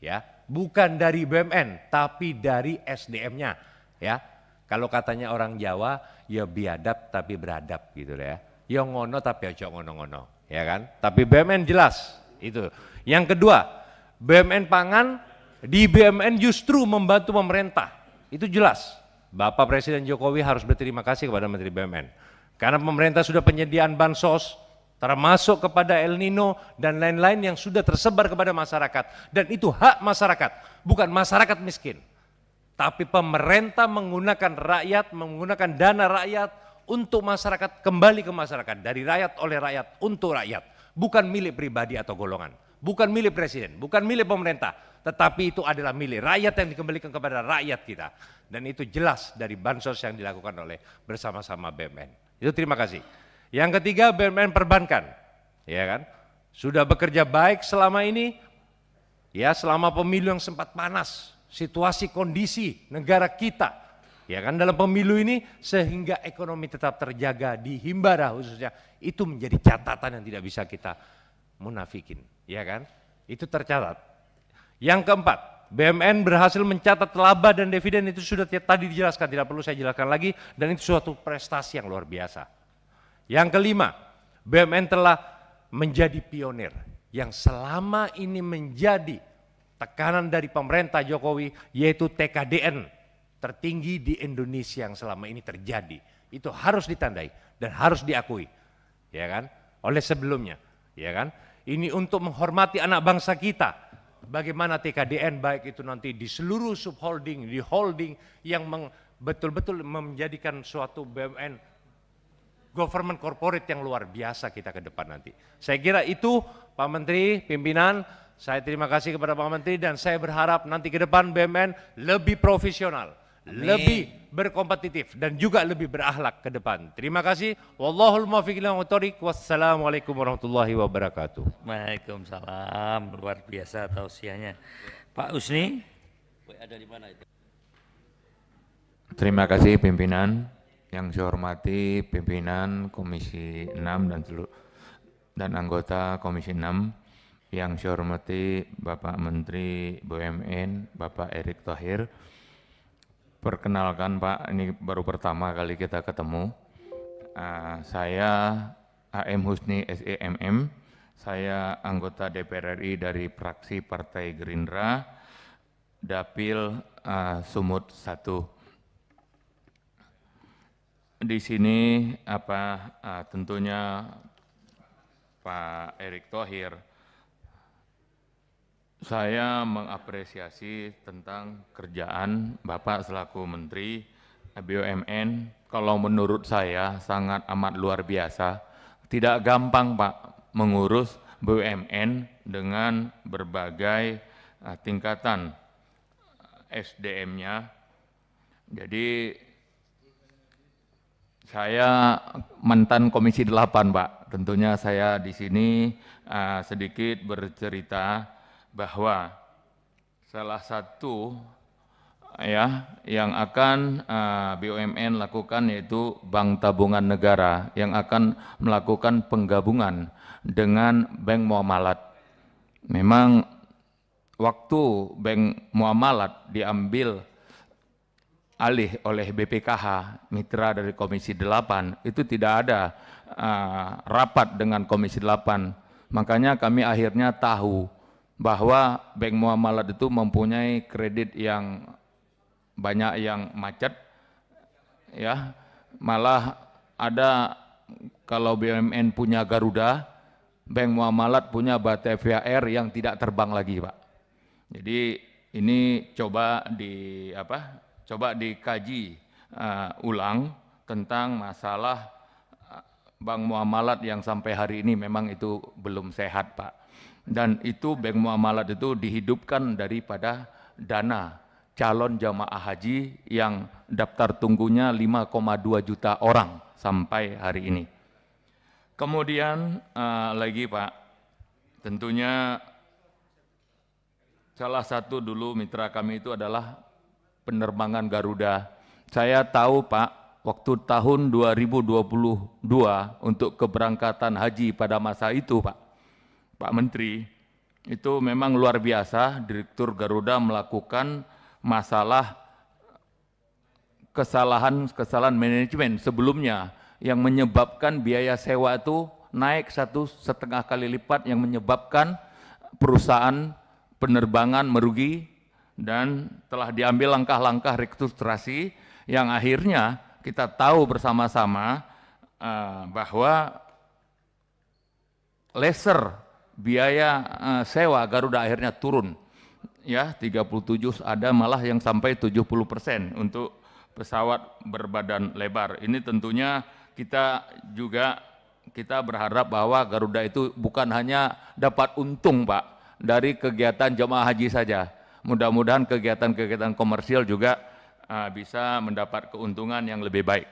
Ya, bukan dari BUMN tapi dari SDM-nya, ya. Kalau katanya orang Jawa, ya biadab tapi beradab gitu ya. Ya ngono tapi aja ngono-ngono, ya kan? Tapi BUMN jelas itu. Yang kedua, BUMN pangan di BUMN justru membantu pemerintah. Itu jelas. Bapak Presiden Jokowi harus berterima kasih kepada Menteri BUMN karena pemerintah sudah penyediaan bansos, termasuk kepada El Nino dan lain-lain yang sudah tersebar kepada masyarakat. Dan itu hak masyarakat, bukan masyarakat miskin. Tapi pemerintah menggunakan rakyat, menggunakan dana rakyat untuk masyarakat kembali ke masyarakat. Dari rakyat oleh rakyat, untuk rakyat. Bukan milik pribadi atau golongan. Bukan milik presiden, bukan milik pemerintah. Tetapi itu adalah milik rakyat yang dikembalikan kepada rakyat kita. Dan itu jelas dari bansos yang dilakukan oleh bersama-sama BMN. Itu terima kasih. Yang ketiga BUMN perbankan, ya kan? Sudah bekerja baik selama ini, ya selama pemilu yang sempat panas, situasi kondisi negara kita, ya kan dalam pemilu ini sehingga ekonomi tetap terjaga di Himbara khususnya itu menjadi catatan yang tidak bisa kita munafikin, ya kan? Itu tercatat. Yang keempat, BMN berhasil mencatat laba dan dividen itu sudah tadi dijelaskan, tidak perlu saya jelaskan lagi, dan itu suatu prestasi yang luar biasa. Yang kelima, BMN telah menjadi pionir yang selama ini menjadi tekanan dari pemerintah Jokowi, yaitu TKDN tertinggi di Indonesia yang selama ini terjadi. Itu harus ditandai dan harus diakui, ya kan? Oleh sebelumnya, ya kan? Ini untuk menghormati anak bangsa kita, bagaimana TKDN baik itu nanti di seluruh subholding, di holding yang betul-betul menjadikan suatu BUMN government corporate yang luar biasa kita ke depan nanti. Saya kira itu Pak Menteri, pimpinan, saya terima kasih kepada Pak Menteri dan saya berharap nanti ke depan BUMN lebih profesional Amin. lebih berkompetitif dan juga lebih berakhlak ke depan. Terima kasih. Wallahul muwaffiq Wassalamualaikum warahmatullahi wabarakatuh. Waalaikumsalam. Luar biasa tausiahnya. Pak Usni, ada di mana itu? Terima kasih pimpinan yang saya hormati pimpinan Komisi 6 dan seluruh dan anggota Komisi 6 yang saya hormati Bapak Menteri BUMN Bapak Erick Thohir Perkenalkan Pak, ini baru pertama kali kita ketemu. Uh, saya AM Husni SEMM, saya anggota DPR RI dari fraksi Partai Gerindra, Dapil uh, Sumut 1. Di sini apa uh, tentunya Pak Erick Thohir, saya mengapresiasi tentang kerjaan Bapak selaku Menteri BUMN. Kalau menurut saya sangat amat luar biasa. Tidak gampang Pak mengurus BUMN dengan berbagai eh, tingkatan eh, SDM-nya. Jadi saya mantan Komisi 8, Pak. Tentunya saya di sini eh, sedikit bercerita bahwa salah satu ya yang akan uh, eh, BUMN lakukan yaitu Bank Tabungan Negara yang akan melakukan penggabungan dengan Bank Muamalat. Memang waktu Bank Muamalat diambil alih oleh BPKH mitra dari Komisi 8 itu tidak ada uh, rapat dengan Komisi 8. Makanya kami akhirnya tahu bahwa bank muamalat itu mempunyai kredit yang banyak yang macet ya malah ada kalau BUMN punya Garuda bank muamalat punya Batavia Air yang tidak terbang lagi Pak jadi ini coba di apa coba dikaji uh, ulang tentang masalah eh, bank muamalat yang sampai hari ini memang itu belum sehat Pak dan itu bank muamalat itu dihidupkan daripada dana calon jamaah haji yang daftar tunggunya 5,2 juta orang sampai hari ini. Kemudian uh, lagi Pak, tentunya salah satu dulu mitra kami itu adalah penerbangan Garuda. Saya tahu Pak, waktu tahun 2022 untuk keberangkatan haji pada masa itu Pak, Pak Menteri, itu memang luar biasa Direktur Garuda melakukan masalah kesalahan-kesalahan manajemen sebelumnya yang menyebabkan biaya sewa itu naik satu setengah kali lipat yang menyebabkan perusahaan penerbangan merugi dan telah diambil langkah-langkah restrukturasi yang akhirnya kita tahu bersama-sama eh, bahwa laser biaya uh, sewa Garuda akhirnya turun ya 37 ada malah yang sampai 70 persen untuk pesawat berbadan lebar. Ini tentunya kita juga kita berharap bahwa Garuda itu bukan hanya dapat untung Pak dari kegiatan jemaah haji saja. Mudah-mudahan kegiatan-kegiatan komersial juga uh, bisa mendapat keuntungan yang lebih baik.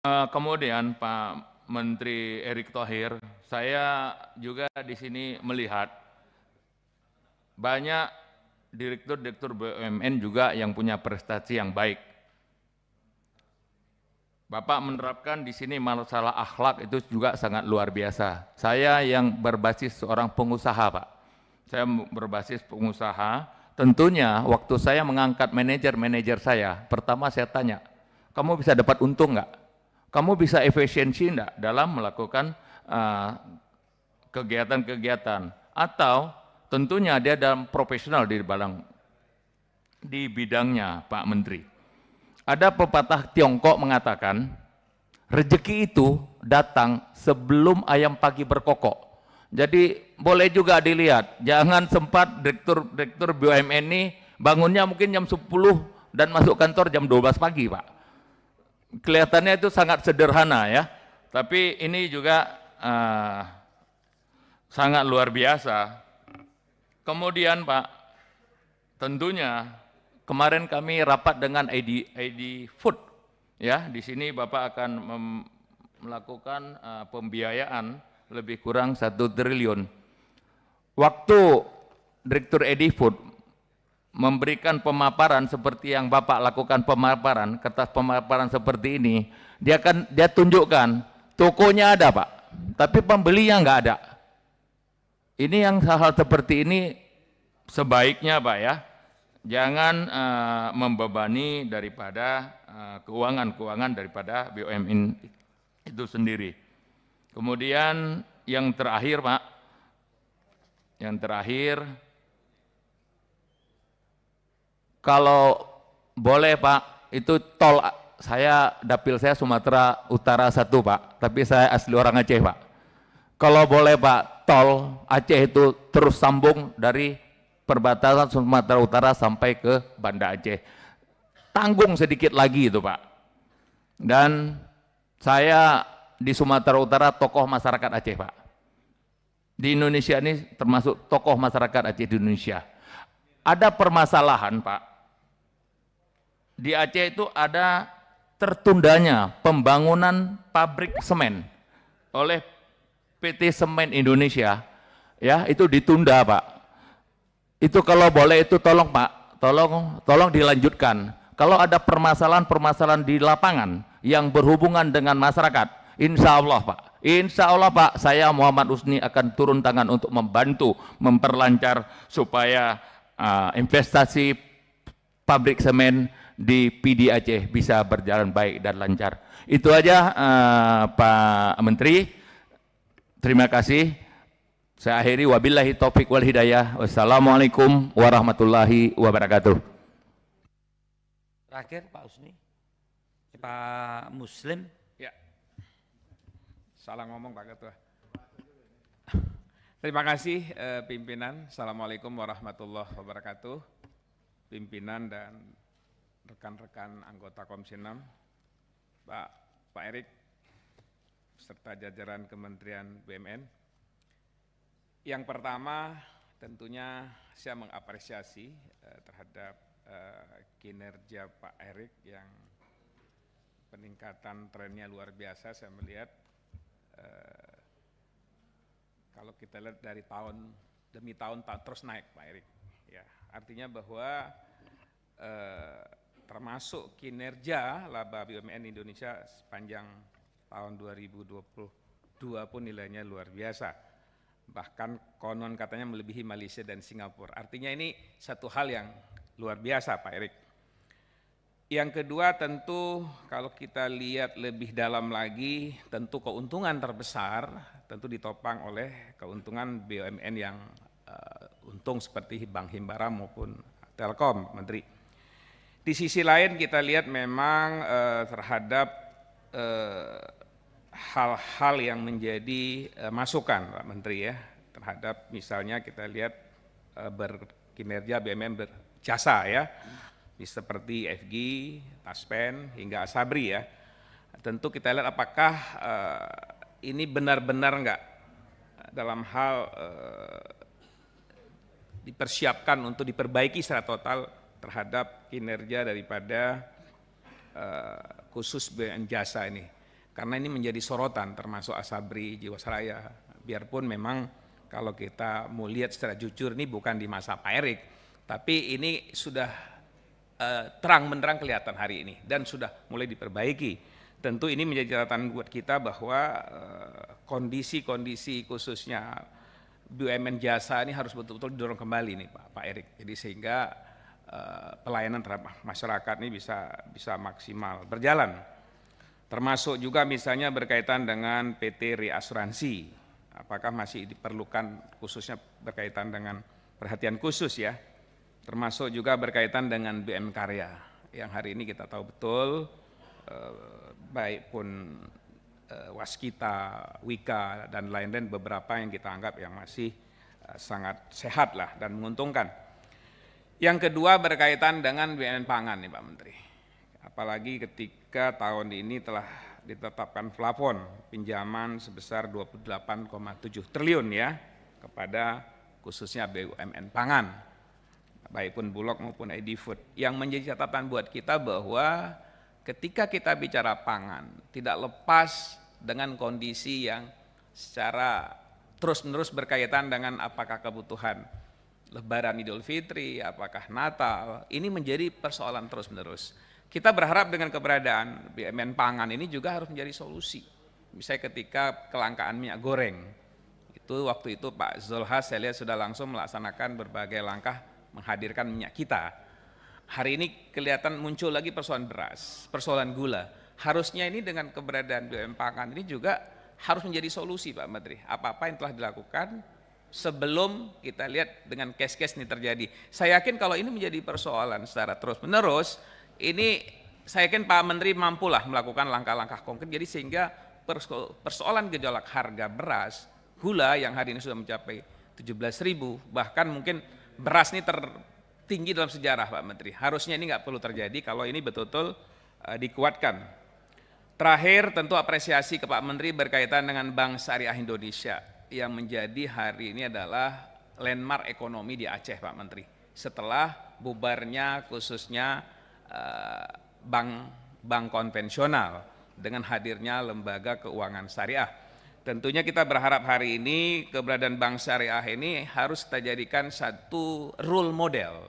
Uh, kemudian Pak Menteri Erick Thohir, saya juga di sini melihat banyak direktur-direktur BUMN juga yang punya prestasi yang baik. Bapak menerapkan di sini masalah akhlak itu juga sangat luar biasa. Saya yang berbasis seorang pengusaha, Pak. Saya berbasis pengusaha, tentunya waktu saya mengangkat manajer-manajer saya, pertama saya tanya, kamu bisa dapat untung nggak? Kamu bisa efisiensi enggak dalam melakukan eh, kegiatan-kegiatan uh, atau tentunya dia dalam profesional di balang di bidangnya Pak Menteri. Ada pepatah Tiongkok mengatakan, rezeki itu datang sebelum ayam pagi berkokok. Jadi boleh juga dilihat, jangan sempat direktur-direktur BUMN ini bangunnya mungkin jam 10 dan masuk kantor jam 12 pagi Pak kelihatannya itu sangat sederhana ya, tapi ini juga uh, sangat luar biasa. Kemudian Pak, tentunya kemarin kami rapat dengan ID, ID Food, ya di sini Bapak akan melakukan uh, pembiayaan lebih kurang satu triliun. Waktu Direktur ID Food memberikan pemaparan seperti yang Bapak lakukan pemaparan, kertas pemaparan seperti ini, dia akan dia tunjukkan tokonya ada, Pak. Tapi pembelinya nggak ada. Ini yang hal-hal seperti ini sebaiknya, Pak ya. Jangan uh, membebani daripada eh, keuangan-keuangan uh, keuangan -keuangan daripada BUMN itu sendiri. Kemudian yang terakhir, Pak. Yang terakhir kalau boleh Pak, itu tol saya dapil saya Sumatera Utara satu Pak, tapi saya asli orang Aceh Pak. Kalau boleh Pak, tol Aceh itu terus sambung dari perbatasan Sumatera Utara sampai ke Banda Aceh. Tanggung sedikit lagi itu Pak. Dan saya di Sumatera Utara tokoh masyarakat Aceh Pak. Di Indonesia ini termasuk tokoh masyarakat Aceh di Indonesia. Ada permasalahan Pak, di Aceh itu ada tertundanya pembangunan pabrik semen oleh PT Semen Indonesia. Ya, itu ditunda, Pak. Itu kalau boleh itu tolong, Pak, tolong tolong dilanjutkan. Kalau ada permasalahan-permasalahan di lapangan yang berhubungan dengan masyarakat, insya Allah, Pak. Insya Allah Pak, saya Muhammad Usni akan turun tangan untuk membantu, memperlancar supaya uh, investasi pabrik semen di PD Aceh bisa berjalan baik dan lancar. Itu aja uh, Pak Menteri. Terima kasih. Saya akhiri wabillahi taufik wal hidayah. Wassalamualaikum warahmatullahi wabarakatuh. Terakhir Pak Usni. Pak Muslim. Ya. Salah ngomong Pak Ketua. Terima kasih eh, pimpinan. Assalamualaikum warahmatullahi wabarakatuh. Pimpinan dan rekan-rekan anggota Komisi 6, Pak, Pak Erik, serta jajaran Kementerian BUMN. Yang pertama tentunya saya mengapresiasi eh, terhadap eh, kinerja Pak Erik yang peningkatan trennya luar biasa saya melihat eh, kalau kita lihat dari tahun demi tahun tahun terus naik Pak Erik ya artinya bahwa eh, termasuk kinerja laba BUMN Indonesia sepanjang tahun 2022 pun nilainya luar biasa. Bahkan konon katanya melebihi Malaysia dan Singapura. Artinya ini satu hal yang luar biasa Pak Erik. Yang kedua tentu kalau kita lihat lebih dalam lagi tentu keuntungan terbesar tentu ditopang oleh keuntungan BUMN yang uh, untung seperti Bank Himbara maupun Telkom Menteri. Di sisi lain kita lihat memang eh, terhadap eh, hal-hal eh, yang menjadi eh, masukan Pak Menteri ya terhadap misalnya kita lihat eh, berkinerja BMM berjasa ya seperti FG, Taspen hingga Asabri ya. Tentu kita lihat apakah eh, ini benar-benar enggak eh, dalam hal eh, dipersiapkan untuk diperbaiki secara total terhadap kinerja daripada uh, khusus BUMN jasa ini. Karena ini menjadi sorotan termasuk Asabri, Jiwasraya. Biarpun memang kalau kita mau lihat secara jujur ini bukan di masa Pak Erik, tapi ini sudah uh, terang menerang kelihatan hari ini dan sudah mulai diperbaiki. Tentu ini menjadi catatan buat kita bahwa eh, kondisi-kondisi khususnya BUMN jasa ini harus betul-betul didorong kembali nih Pak, Pak Erik. Jadi sehingga Eh, pelayanan terhadap masyarakat ini bisa bisa maksimal berjalan. Termasuk juga misalnya berkaitan dengan PT reasuransi. Apakah masih diperlukan khususnya berkaitan dengan perhatian khusus ya. Termasuk juga berkaitan dengan BM Karya yang hari ini kita tahu betul eh, baik pun eh, Waskita, Wika dan lain-lain beberapa yang kita anggap yang masih sangat sehat lah dan menguntungkan yang kedua berkaitan dengan BNN pangan nih Pak Menteri. Apalagi ketika tahun ini telah ditetapkan plafon pinjaman sebesar 28,7 triliun ya kepada khususnya BUMN pangan baik pun Bulog maupun ID Food yang menjadi catatan buat kita bahwa ketika kita bicara pangan tidak lepas dengan kondisi yang secara terus-menerus berkaitan dengan apakah kebutuhan Lebaran Idul Fitri, apakah Natal, ini menjadi persoalan terus-menerus. Kita berharap dengan keberadaan BUMN pangan ini juga harus menjadi solusi. Misalnya ketika kelangkaan minyak goreng, itu waktu itu Pak Zulhas saya lihat sudah langsung melaksanakan berbagai langkah menghadirkan minyak kita. Hari ini kelihatan muncul lagi persoalan beras, persoalan gula. Harusnya ini dengan keberadaan BUMN pangan ini juga harus menjadi solusi Pak Menteri. Apa-apa yang telah dilakukan sebelum kita lihat dengan case-case ini terjadi. Saya yakin kalau ini menjadi persoalan secara terus-menerus, ini saya yakin Pak Menteri mampulah melakukan langkah-langkah konkret, jadi sehingga persoalan gejolak harga beras, gula yang hari ini sudah mencapai 17 ribu, bahkan mungkin beras ini tertinggi dalam sejarah Pak Menteri. Harusnya ini nggak perlu terjadi kalau ini betul-betul uh, dikuatkan. Terakhir tentu apresiasi ke Pak Menteri berkaitan dengan Bank Syariah Indonesia yang menjadi hari ini adalah landmark ekonomi di Aceh Pak Menteri. Setelah bubarnya khususnya eh, bank bank konvensional dengan hadirnya lembaga keuangan syariah. Tentunya kita berharap hari ini keberadaan bank syariah ini harus kita jadikan satu role model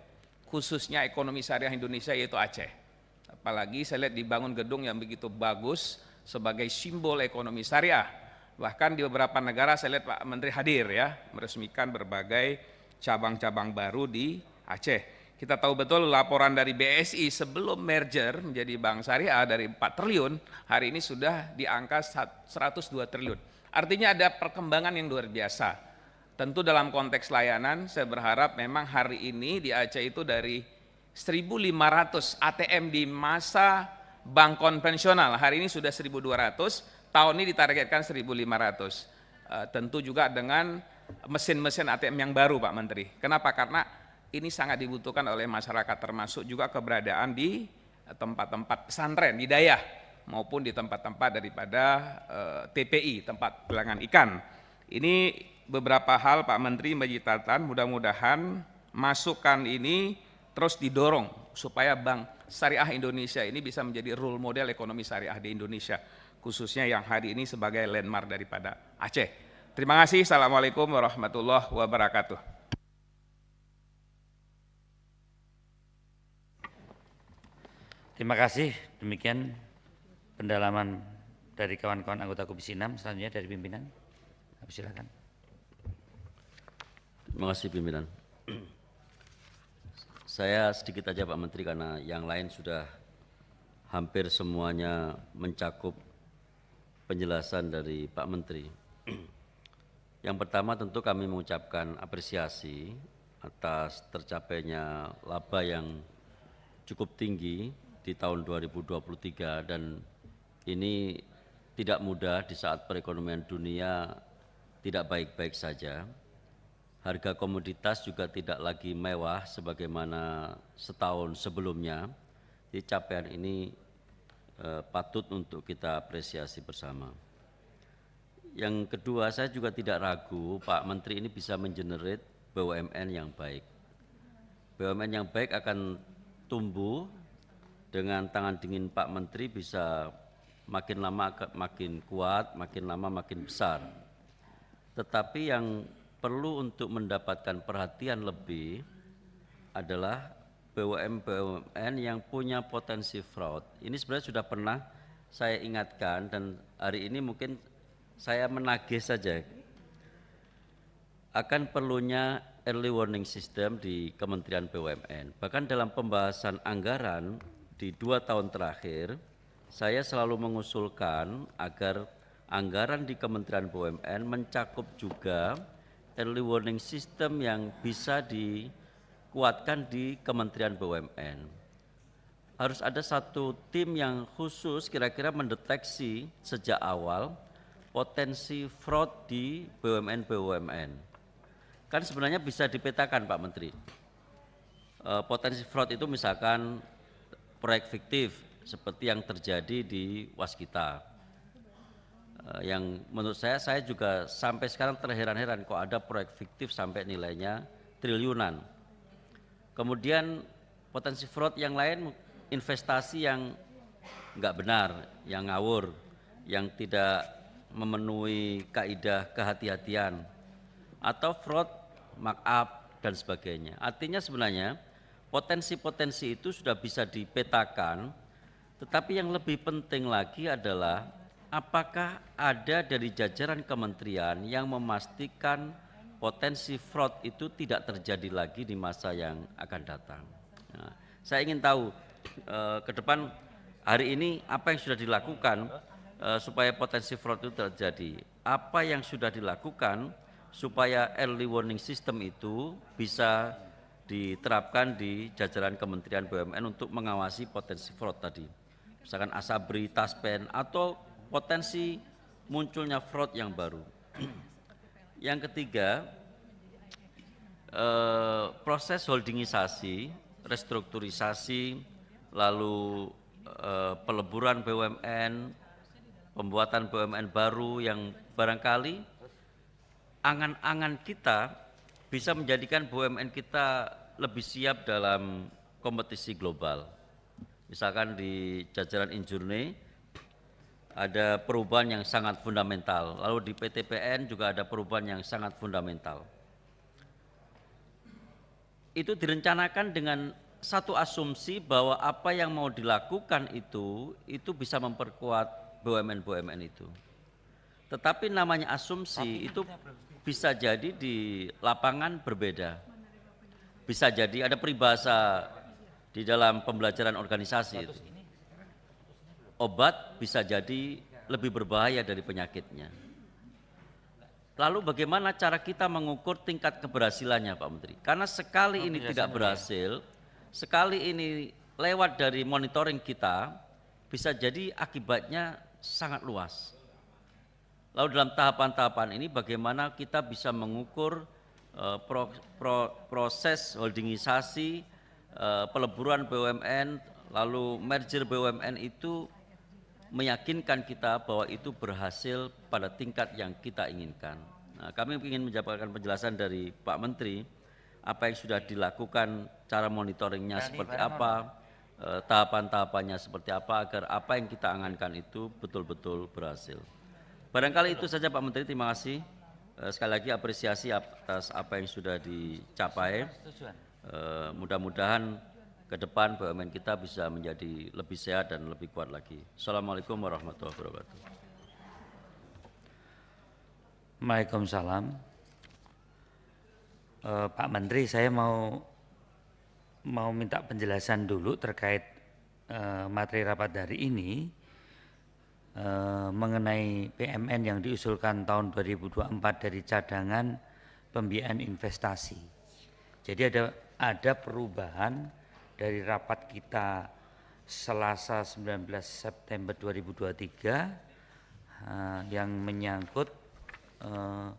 khususnya ekonomi syariah Indonesia yaitu Aceh. Apalagi saya lihat dibangun gedung yang begitu bagus sebagai simbol ekonomi syariah Bahkan di beberapa negara saya lihat Pak Menteri hadir ya, meresmikan berbagai cabang-cabang baru di Aceh. Kita tahu betul laporan dari BSI sebelum merger menjadi bank syariah dari 4 triliun, hari ini sudah di angka 102 triliun. Artinya ada perkembangan yang luar biasa. Tentu dalam konteks layanan saya berharap memang hari ini di Aceh itu dari 1.500 ATM di masa bank konvensional, hari ini sudah 1.200, tahun ini ditargetkan 1.500. Uh, eh, tentu juga dengan mesin-mesin ATM yang baru Pak Menteri. Kenapa? Karena ini sangat dibutuhkan oleh masyarakat termasuk juga keberadaan di eh, tempat-tempat pesantren, di daya maupun di tempat-tempat daripada e, eh, TPI, tempat pelanggan ikan. Ini beberapa hal Pak Menteri menjitatan mudah-mudahan masukan ini terus didorong supaya Bank Syariah Indonesia ini bisa menjadi role model ekonomi syariah di Indonesia khususnya yang hari ini sebagai landmark daripada Aceh. Terima kasih. Assalamualaikum warahmatullahi wabarakatuh. Terima kasih. Demikian pendalaman dari kawan-kawan anggota Komisi 6. Selanjutnya dari pimpinan. Silakan. Terima kasih pimpinan. Saya sedikit aja Pak Menteri karena yang lain sudah hampir semuanya mencakup penjelasan dari Pak Menteri. Yang pertama tentu kami mengucapkan apresiasi atas tercapainya laba yang cukup tinggi di tahun 2023 dan ini tidak mudah di saat perekonomian dunia tidak baik-baik saja. Harga komoditas juga tidak lagi mewah sebagaimana setahun sebelumnya. Jadi capaian ini Eh, patut untuk kita apresiasi bersama. Yang kedua, saya juga tidak ragu Pak Menteri ini bisa mengenerate BUMN yang baik. BUMN yang baik akan tumbuh dengan tangan dingin Pak Menteri bisa makin lama makin kuat, makin lama makin besar. Tetapi yang perlu untuk mendapatkan perhatian lebih adalah BUMN yang punya potensi fraud. Ini sebenarnya sudah pernah saya ingatkan dan hari ini mungkin saya menagih saja akan perlunya early warning system di Kementerian BUMN. Bahkan dalam pembahasan anggaran di dua tahun terakhir, saya selalu mengusulkan agar anggaran di Kementerian BUMN mencakup juga early warning system yang bisa di kuatkan di Kementerian BUMN. Harus ada satu tim yang khusus kira-kira mendeteksi sejak awal potensi fraud di BUMN-BUMN. Kan sebenarnya bisa dipetakan Pak Menteri. E, potensi fraud itu misalkan proyek fiktif seperti yang terjadi di Waskita. E, yang menurut saya, saya juga sampai sekarang terheran-heran kok ada proyek fiktif sampai nilainya triliunan Kemudian potensi fraud yang lain investasi yang nggak benar, yang ngawur, yang tidak memenuhi kaidah kehati-hatian atau fraud markup dan sebagainya. Artinya sebenarnya potensi-potensi itu sudah bisa dipetakan, tetapi yang lebih penting lagi adalah apakah ada dari jajaran kementerian yang memastikan potensi fraud itu tidak terjadi lagi di masa yang akan datang. Nah, saya ingin tahu eh, ke depan hari ini apa yang sudah dilakukan eh, supaya potensi fraud itu terjadi. Apa yang sudah dilakukan supaya early warning system itu bisa diterapkan di jajaran Kementerian BUMN untuk mengawasi potensi fraud tadi. Misalkan Asabri, Taspen atau potensi munculnya fraud yang baru. Yang ketiga, eh, proses holdingisasi, restrukturisasi, lalu eh, peleburan BUMN, pembuatan BUMN baru yang barangkali angan-angan kita bisa menjadikan BUMN kita lebih siap dalam kompetisi global. Misalkan di jajaran Injurne, ada perubahan yang sangat fundamental. Lalu di PTPN juga ada perubahan yang sangat fundamental. Itu direncanakan dengan satu asumsi bahwa apa yang mau dilakukan itu itu bisa memperkuat BUMN-BUMN itu. Tetapi namanya asumsi Tapi itu bisa jadi di lapangan berbeda. Bisa jadi ada peribahasa di dalam pembelajaran organisasi itu obat bisa jadi lebih berbahaya dari penyakitnya. Lalu bagaimana cara kita mengukur tingkat keberhasilannya Pak Menteri? Karena sekali oh, ini tidak ya. berhasil, sekali ini lewat dari monitoring kita, bisa jadi akibatnya sangat luas. Lalu dalam tahapan-tahapan ini bagaimana kita bisa mengukur uh, pro, pro, proses holdingisasi, uh, peleburan BUMN, lalu merger BUMN itu meyakinkan kita bahwa itu berhasil pada tingkat yang kita inginkan. Nah, kami ingin mendapatkan penjelasan dari Pak Menteri apa yang sudah dilakukan, cara monitoringnya Jadi, seperti apa, eh, tahapan-tahapannya seperti apa agar apa yang kita angankan itu betul-betul berhasil. Barangkali itu saja Pak Menteri, terima kasih. Eh, sekali lagi apresiasi atas apa yang sudah dicapai. Eh, mudah-mudahan ke depan BUMN kita bisa menjadi lebih sehat dan lebih kuat lagi. Assalamualaikum warahmatullahi wabarakatuh. Waalaikumsalam. Eh, Pak Menteri, saya mau mau minta penjelasan dulu terkait eh, materi rapat dari ini eh, mengenai PMN yang diusulkan tahun 2024 dari cadangan pembiayaan investasi. Jadi ada ada perubahan dari rapat kita Selasa 19 September 2023 uh, eh, yang menyangkut uh,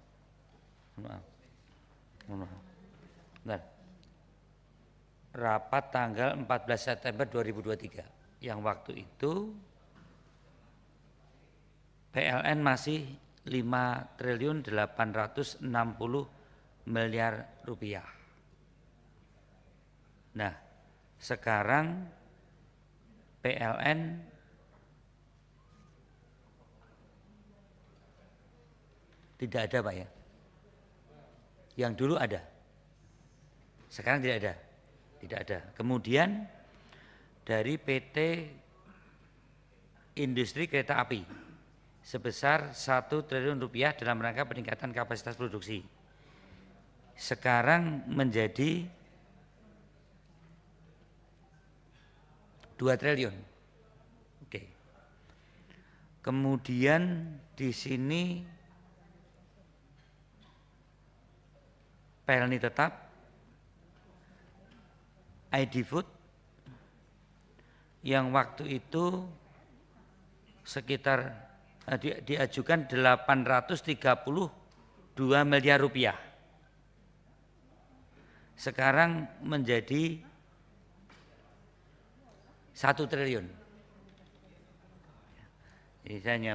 maaf, maaf. rapat tanggal 14 September 2023 yang waktu itu PLN masih 5 triliun 860 miliar rupiah. Nah, sekarang PLN tidak ada Pak ya? Yang dulu ada. Sekarang tidak ada. Tidak ada. Kemudian dari PT Industri Kereta Api sebesar satu triliun rupiah dalam rangka peningkatan kapasitas produksi. Sekarang menjadi 2 triliun. Oke. Kemudian di sini pelni tetap ID Food yang waktu itu sekitar eh, di, diajukan 832 miliar rupiah. Sekarang menjadi satu triliun. ini saya hanya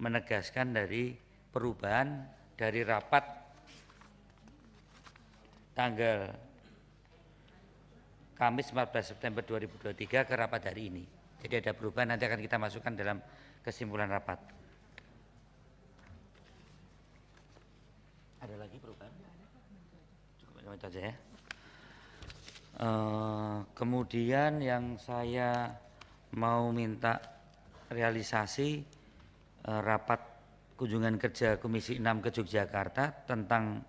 menegaskan dari perubahan dari rapat tanggal Kamis 14 September 2023 ke rapat hari ini. Jadi ada perubahan nanti akan kita masukkan dalam kesimpulan rapat. Ada lagi perubahan? Cukup itu aja ya. Uh, kemudian yang saya mau minta realisasi uh, rapat kunjungan kerja Komisi 6 ke Yogyakarta tentang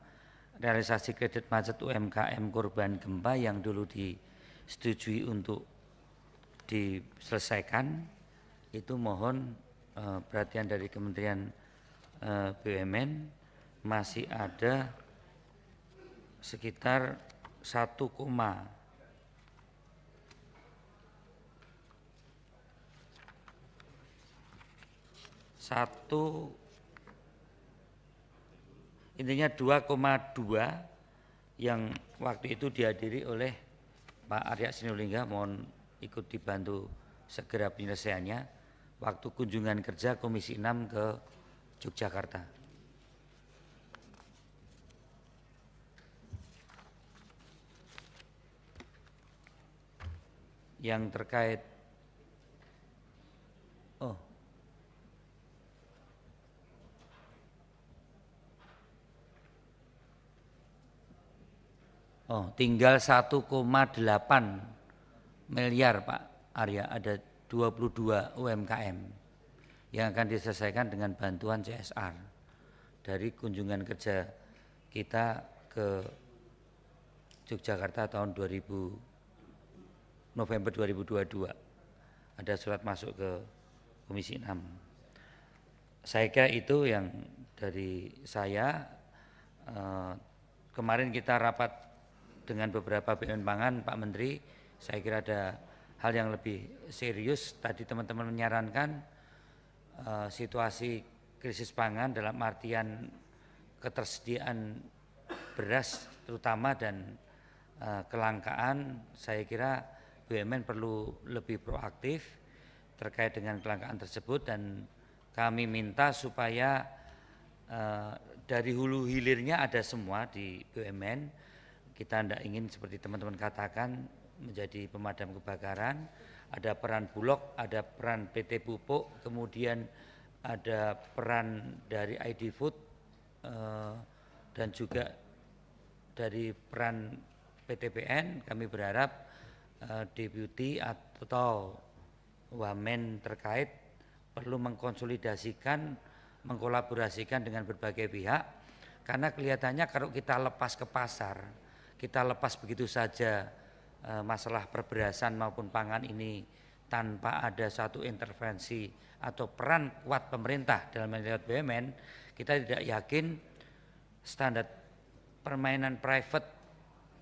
realisasi kredit macet UMKM korban gempa yang dulu disetujui untuk diselesaikan itu mohon uh, perhatian dari Kementerian uh, BUMN masih ada sekitar satu koma satu intinya dua koma dua yang waktu itu dihadiri oleh Pak Arya Sinulinga mohon ikut dibantu segera penyelesaiannya waktu kunjungan kerja Komisi 6 ke Yogyakarta. yang terkait oh Oh, tinggal 1,8 miliar Pak Arya, ada 22 UMKM yang akan diselesaikan dengan bantuan CSR dari kunjungan kerja kita ke Yogyakarta tahun 2000 November 2022. Ada surat masuk ke Komisi 6. Saya kira itu yang dari saya eh, kemarin kita rapat dengan beberapa BUMN pangan Pak Menteri, saya kira ada hal yang lebih serius tadi teman-teman menyarankan eh, situasi krisis pangan dalam artian ketersediaan beras terutama dan eh, kelangkaan saya kira BUMN perlu lebih proaktif terkait dengan kelangkaan tersebut dan kami minta supaya uh, dari hulu hilirnya ada semua di BUMN. Kita tidak ingin seperti teman-teman katakan menjadi pemadam kebakaran, ada peran Bulog, ada peran PT Pupuk, kemudian ada peran dari ID Food uh, dan juga dari peran PTPN kami berharap uh, deputi atau wamen terkait perlu mengkonsolidasikan, mengkolaborasikan dengan berbagai pihak karena kelihatannya kalau kita lepas ke pasar, kita lepas begitu saja eh, masalah perberasan maupun pangan ini tanpa ada satu intervensi atau peran kuat pemerintah dalam melihat BUMN, kita tidak yakin standar permainan private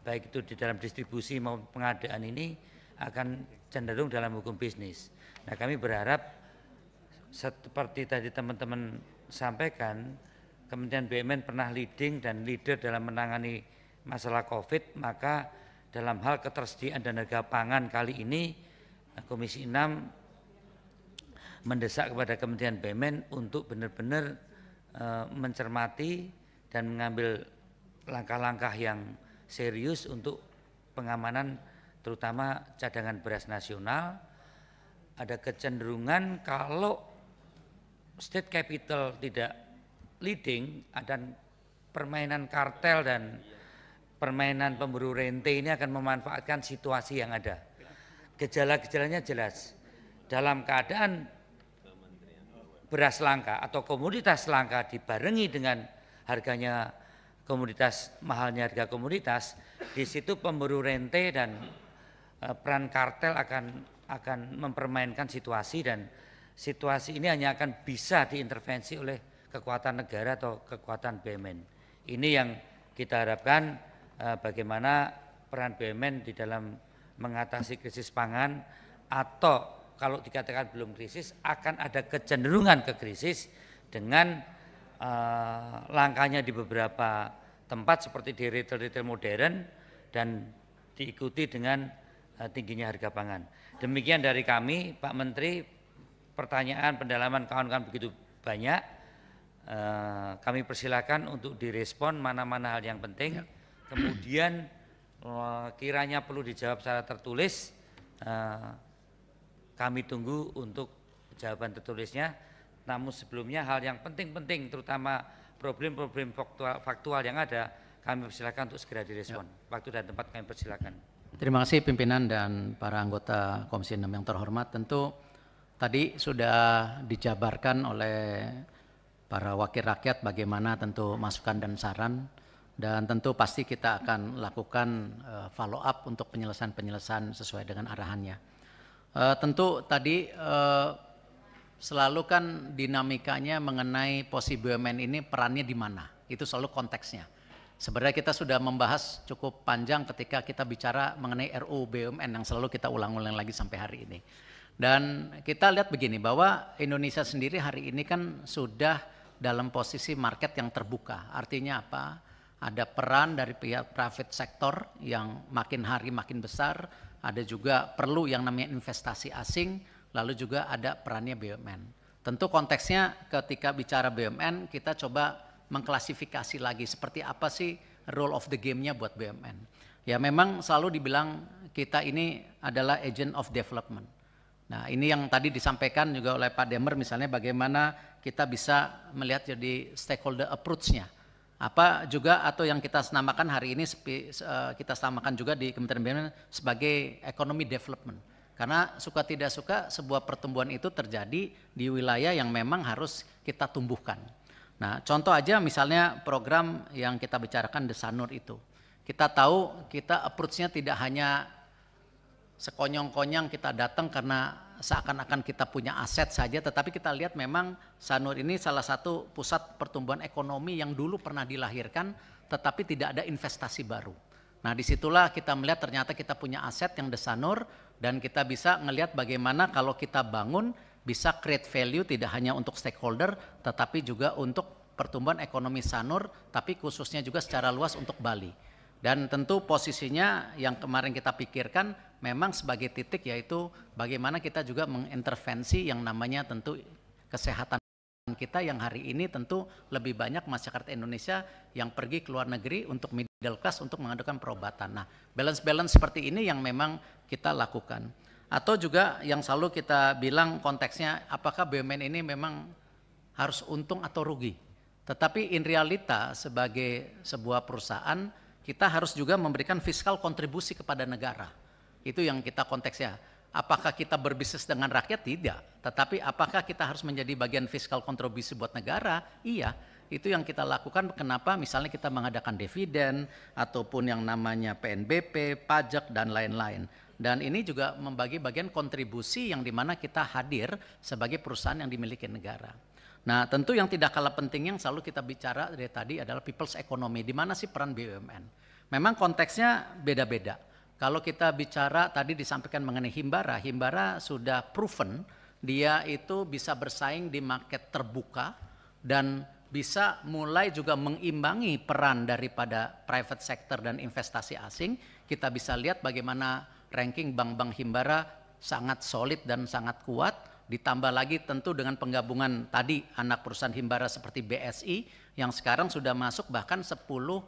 baik itu di dalam distribusi maupun pengadaan ini akan cenderung dalam hukum bisnis. Nah kami berharap seperti tadi teman-teman sampaikan, Kementerian BUMN pernah leading dan leader dalam menangani masalah COVID, maka dalam hal ketersediaan dan harga pangan kali ini Komisi 6 mendesak kepada Kementerian BUMN untuk benar-benar e, mencermati dan mengambil langkah-langkah yang serius untuk pengamanan terutama cadangan beras nasional. Ada kecenderungan kalau state capital tidak leading, ada permainan kartel dan permainan pemburu rente ini akan memanfaatkan situasi yang ada. Gejala-gejalanya jelas. Dalam keadaan beras langka atau komoditas langka dibarengi dengan harganya komoditas mahalnya harga komoditas, di situ pemburu rente dan e, peran kartel akan akan mempermainkan situasi dan situasi ini hanya akan bisa diintervensi oleh kekuatan negara atau kekuatan BUMN. Ini yang kita harapkan e, bagaimana peran BUMN di dalam mengatasi krisis pangan atau kalau dikatakan belum krisis akan ada kecenderungan ke krisis dengan uh, langkahnya di beberapa tempat seperti di retail-retail modern dan diikuti dengan eh, tingginya harga pangan. Demikian dari kami, Pak Menteri, pertanyaan pendalaman kawan-kawan begitu banyak. Eh, kami persilahkan untuk direspon mana-mana hal yang penting. Ya. Kemudian eh, kiranya perlu dijawab secara tertulis. Kami tunggu untuk jawaban tertulisnya. Namun sebelumnya hal yang penting-penting terutama problem-problem faktual, faktual yang ada kami persilakan untuk segera direspon. Ya. Waktu dan tempat kami persilakan. Terima kasih pimpinan dan para anggota Komisi 6 yang terhormat. Tentu tadi sudah dijabarkan oleh para wakil rakyat bagaimana tentu masukan dan saran dan tentu pasti kita akan lakukan uh, eh, follow up untuk penyelesaian-penyelesaian sesuai dengan arahannya. Uh, tentu tadi uh, selalu kan dinamikanya mengenai posisi BUMN ini perannya di mana. Itu selalu konteksnya. Sebenarnya kita sudah membahas cukup panjang ketika kita bicara mengenai RU BUMN yang selalu kita ulang-ulang lagi sampai hari ini. Dan kita lihat begini bahwa Indonesia sendiri hari ini kan sudah dalam posisi market yang terbuka. Artinya apa? Ada peran dari pihak private sector yang makin hari makin besar, ada juga perlu yang namanya investasi asing, lalu juga ada perannya BUMN. Tentu konteksnya ketika bicara BUMN kita coba mengklasifikasi lagi seperti apa sih role of the game-nya buat BUMN. Ya memang selalu dibilang kita ini adalah agent of development. Nah ini yang tadi disampaikan juga oleh Pak Demer misalnya bagaimana kita bisa melihat jadi stakeholder approach-nya. Apa juga atau yang kita namakan hari ini eh, kita samakan juga di Kementerian BUMN sebagai economy development karena suka tidak suka sebuah pertumbuhan itu terjadi di wilayah yang memang harus kita tumbuhkan. Nah contoh aja misalnya program yang kita bicarakan Sanur itu. Kita tahu kita approach-nya tidak hanya sekonyong-konyong kita datang karena seakan-akan kita punya aset saja tetapi kita lihat memang Sanur ini salah satu pusat pertumbuhan ekonomi yang dulu pernah dilahirkan tetapi tidak ada investasi baru. Nah disitulah kita melihat ternyata kita punya aset yang Desanur dan kita bisa melihat bagaimana kalau kita bangun bisa create value tidak hanya untuk stakeholder tetapi juga untuk pertumbuhan ekonomi Sanur tapi khususnya juga secara luas untuk Bali. Dan tentu posisinya yang kemarin kita pikirkan memang sebagai titik yaitu bagaimana kita juga mengintervensi yang namanya tentu kesehatan kita yang hari ini tentu lebih banyak masyarakat Indonesia yang pergi ke luar negeri untuk middle class untuk mengadakan perobatan. Nah, balance-balance seperti ini yang memang kita lakukan. Atau juga yang selalu kita bilang konteksnya apakah BUMN ini memang harus untung atau rugi. Tetapi in realita sebagai sebuah perusahaan kita harus juga memberikan fiskal kontribusi kepada negara. Itu yang kita konteksnya. Apakah kita berbisnis dengan rakyat? Tidak. Tetapi apakah kita harus menjadi bagian fiskal kontribusi buat negara? Iya itu yang kita lakukan kenapa misalnya kita mengadakan dividen ataupun yang namanya PNBP, pajak dan lain-lain. Dan ini juga membagi bagian kontribusi yang dimana kita hadir sebagai perusahaan yang dimiliki negara. Nah tentu yang tidak kalah penting yang selalu kita bicara dari tadi adalah people's economy. Di mana sih peran BUMN? Memang konteksnya beda-beda. Kalau kita bicara tadi disampaikan mengenai Himbara, Himbara sudah proven dia itu bisa bersaing di market terbuka dan bisa mulai juga mengimbangi peran daripada private sector dan investasi asing, kita bisa lihat bagaimana ranking bank-bank Himbara sangat solid dan sangat kuat, ditambah lagi tentu dengan penggabungan tadi anak perusahaan Himbara seperti BSI yang sekarang sudah masuk bahkan 10 eh,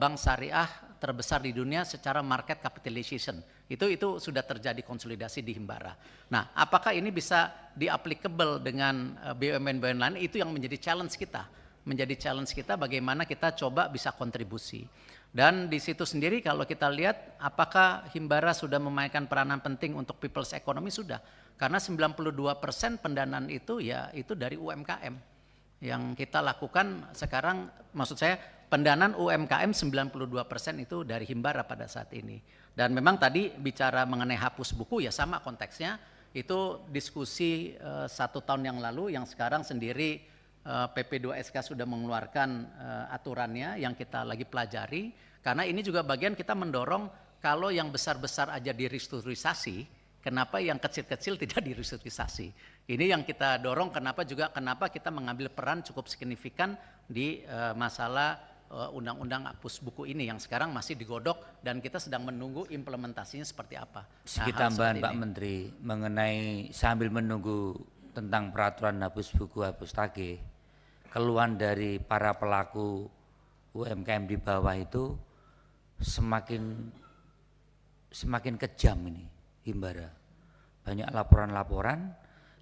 bank syariah terbesar di dunia secara market capitalization. Itu itu sudah terjadi konsolidasi di Himbara. Nah, apakah ini bisa diaplikable dengan eh, BUMN-BUMN lain itu yang menjadi challenge kita. Menjadi challenge kita bagaimana kita coba bisa kontribusi. Dan di situ sendiri kalau kita lihat apakah Himbara sudah memainkan peranan penting untuk people's economy sudah. Karena 92% pendanaan itu ya itu dari UMKM. Yang kita lakukan sekarang maksud saya pendanaan UMKM 92% itu dari Himbara pada saat ini. Dan memang tadi bicara mengenai hapus buku ya sama konteksnya, itu diskusi uh, satu tahun yang lalu yang sekarang sendiri uh, eh, PP2SK sudah mengeluarkan uh, aturannya yang kita lagi pelajari karena ini juga bagian kita mendorong kalau yang besar-besar aja direstrukturisasi kenapa yang kecil-kecil (laughs) tidak direstrukturisasi ini yang kita dorong kenapa juga kenapa kita mengambil peran cukup signifikan di uh, masalah Eh, undang-undang hapus buku ini yang sekarang masih digodok dan kita sedang menunggu implementasinya seperti apa. Nah, tambahan Pak Menteri mengenai sambil menunggu tentang peraturan hapus buku hapus tagih, keluhan dari para pelaku UMKM di bawah itu semakin semakin kejam ini Himbara. Banyak laporan-laporan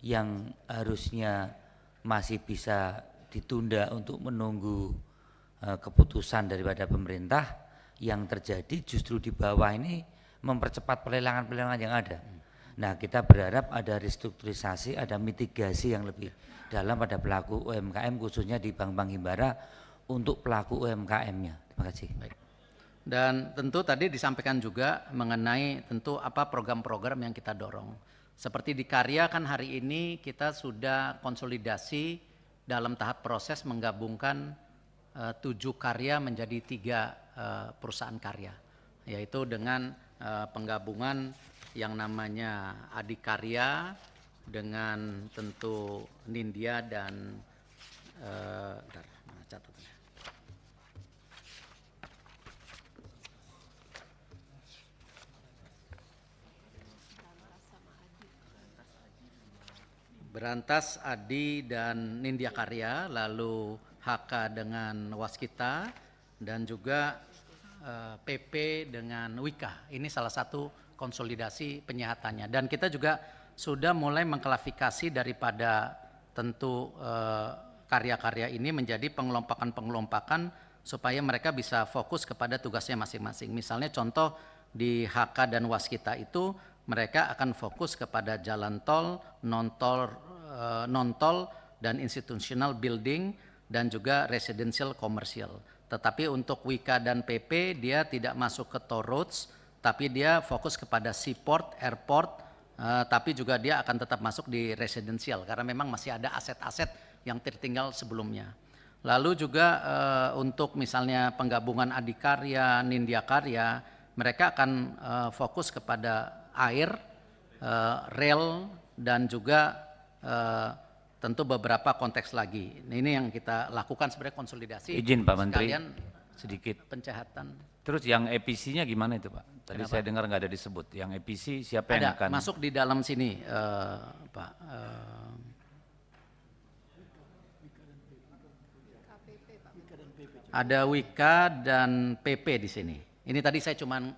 yang harusnya masih bisa ditunda untuk menunggu Eh, keputusan daripada pemerintah yang terjadi justru di bawah ini mempercepat pelelangan-pelelangan yang ada. Nah kita berharap ada restrukturisasi, ada mitigasi yang lebih dalam pada pelaku UMKM khususnya di Bank-Bank Himbara untuk pelaku UMKM-nya. Terima kasih. Baik. Dan tentu tadi disampaikan juga mengenai tentu apa program-program yang kita dorong. Seperti di Karya kan hari ini kita sudah konsolidasi dalam tahap proses menggabungkan Eh, tujuh karya menjadi tiga uh, perusahaan karya, yaitu dengan uh, penggabungan yang namanya Adikarya dengan tentu Nindya dan uh, Berantas Adi dan Nindya Karya, lalu HK dengan Waskita dan juga eh, PP dengan Wika. Ini salah satu konsolidasi penyihatannya dan kita juga sudah mulai mengklasifikasi daripada tentu eh, karya-karya eh, ini menjadi pengelompakan-pengelompakan supaya mereka bisa fokus kepada tugasnya masing-masing. Misalnya contoh di HK dan Waskita itu mereka akan fokus kepada jalan tol, non tol, eh, non tol dan institutional building dan juga residential komersial. Tetapi untuk Wika dan PP dia tidak masuk ke toll roads, tapi dia fokus kepada seaport, airport, eh, tapi juga dia akan tetap masuk di residential karena memang masih ada aset-aset yang tertinggal sebelumnya. Lalu juga eh, untuk misalnya penggabungan Adikarya, Nindya Karya, mereka akan eh, fokus kepada air, eh, rel, dan juga eh, tentu beberapa konteks lagi. Nah, ini yang kita lakukan sebenarnya konsolidasi. Izin Pak Menteri, sedikit pencahatan. Terus yang EPC-nya gimana itu Pak? Tadi Kenapa? saya dengar nggak ada disebut. Yang EPC siapa ada, yang akan? masuk di dalam sini uh, Pak. Uh, ada Wika dan PP di sini. Ini tadi saya cuman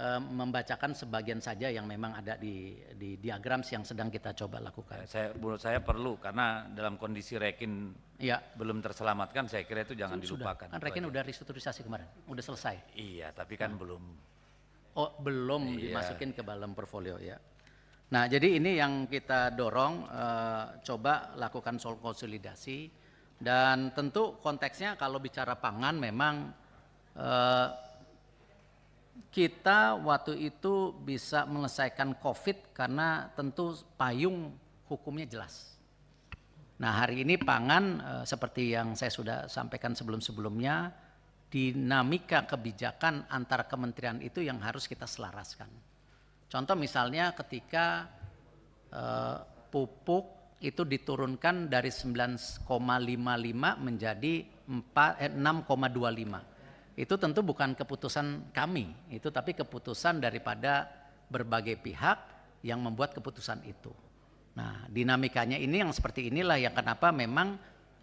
Eh, membacakan sebagian saja yang memang ada di, di diagram yang sedang kita coba lakukan. Saya, menurut saya perlu karena dalam kondisi rekin ya. belum terselamatkan, saya kira itu jangan sudah, dilupakan. Kan rekin sudah restrukturisasi kemarin, sudah selesai. Iya, tapi kan hmm. belum. Oh, belum iya. dimasukin ke dalam portfolio ya. Nah, jadi ini yang kita dorong, eh, coba lakukan sol konsolidasi dan tentu konteksnya kalau bicara pangan memang. Eh, kita waktu itu bisa menyelesaikan COVID karena tentu payung hukumnya jelas. Nah hari ini pangan eh, seperti yang saya sudah sampaikan sebelum-sebelumnya, dinamika kebijakan antar kementerian itu yang harus kita selaraskan. Contoh misalnya ketika eh, pupuk itu diturunkan dari 9,55 menjadi 4, eh, 6,25. Itu tentu bukan keputusan kami, itu tapi keputusan daripada berbagai pihak yang membuat keputusan itu. Nah, dinamikanya ini yang seperti inilah yang kenapa memang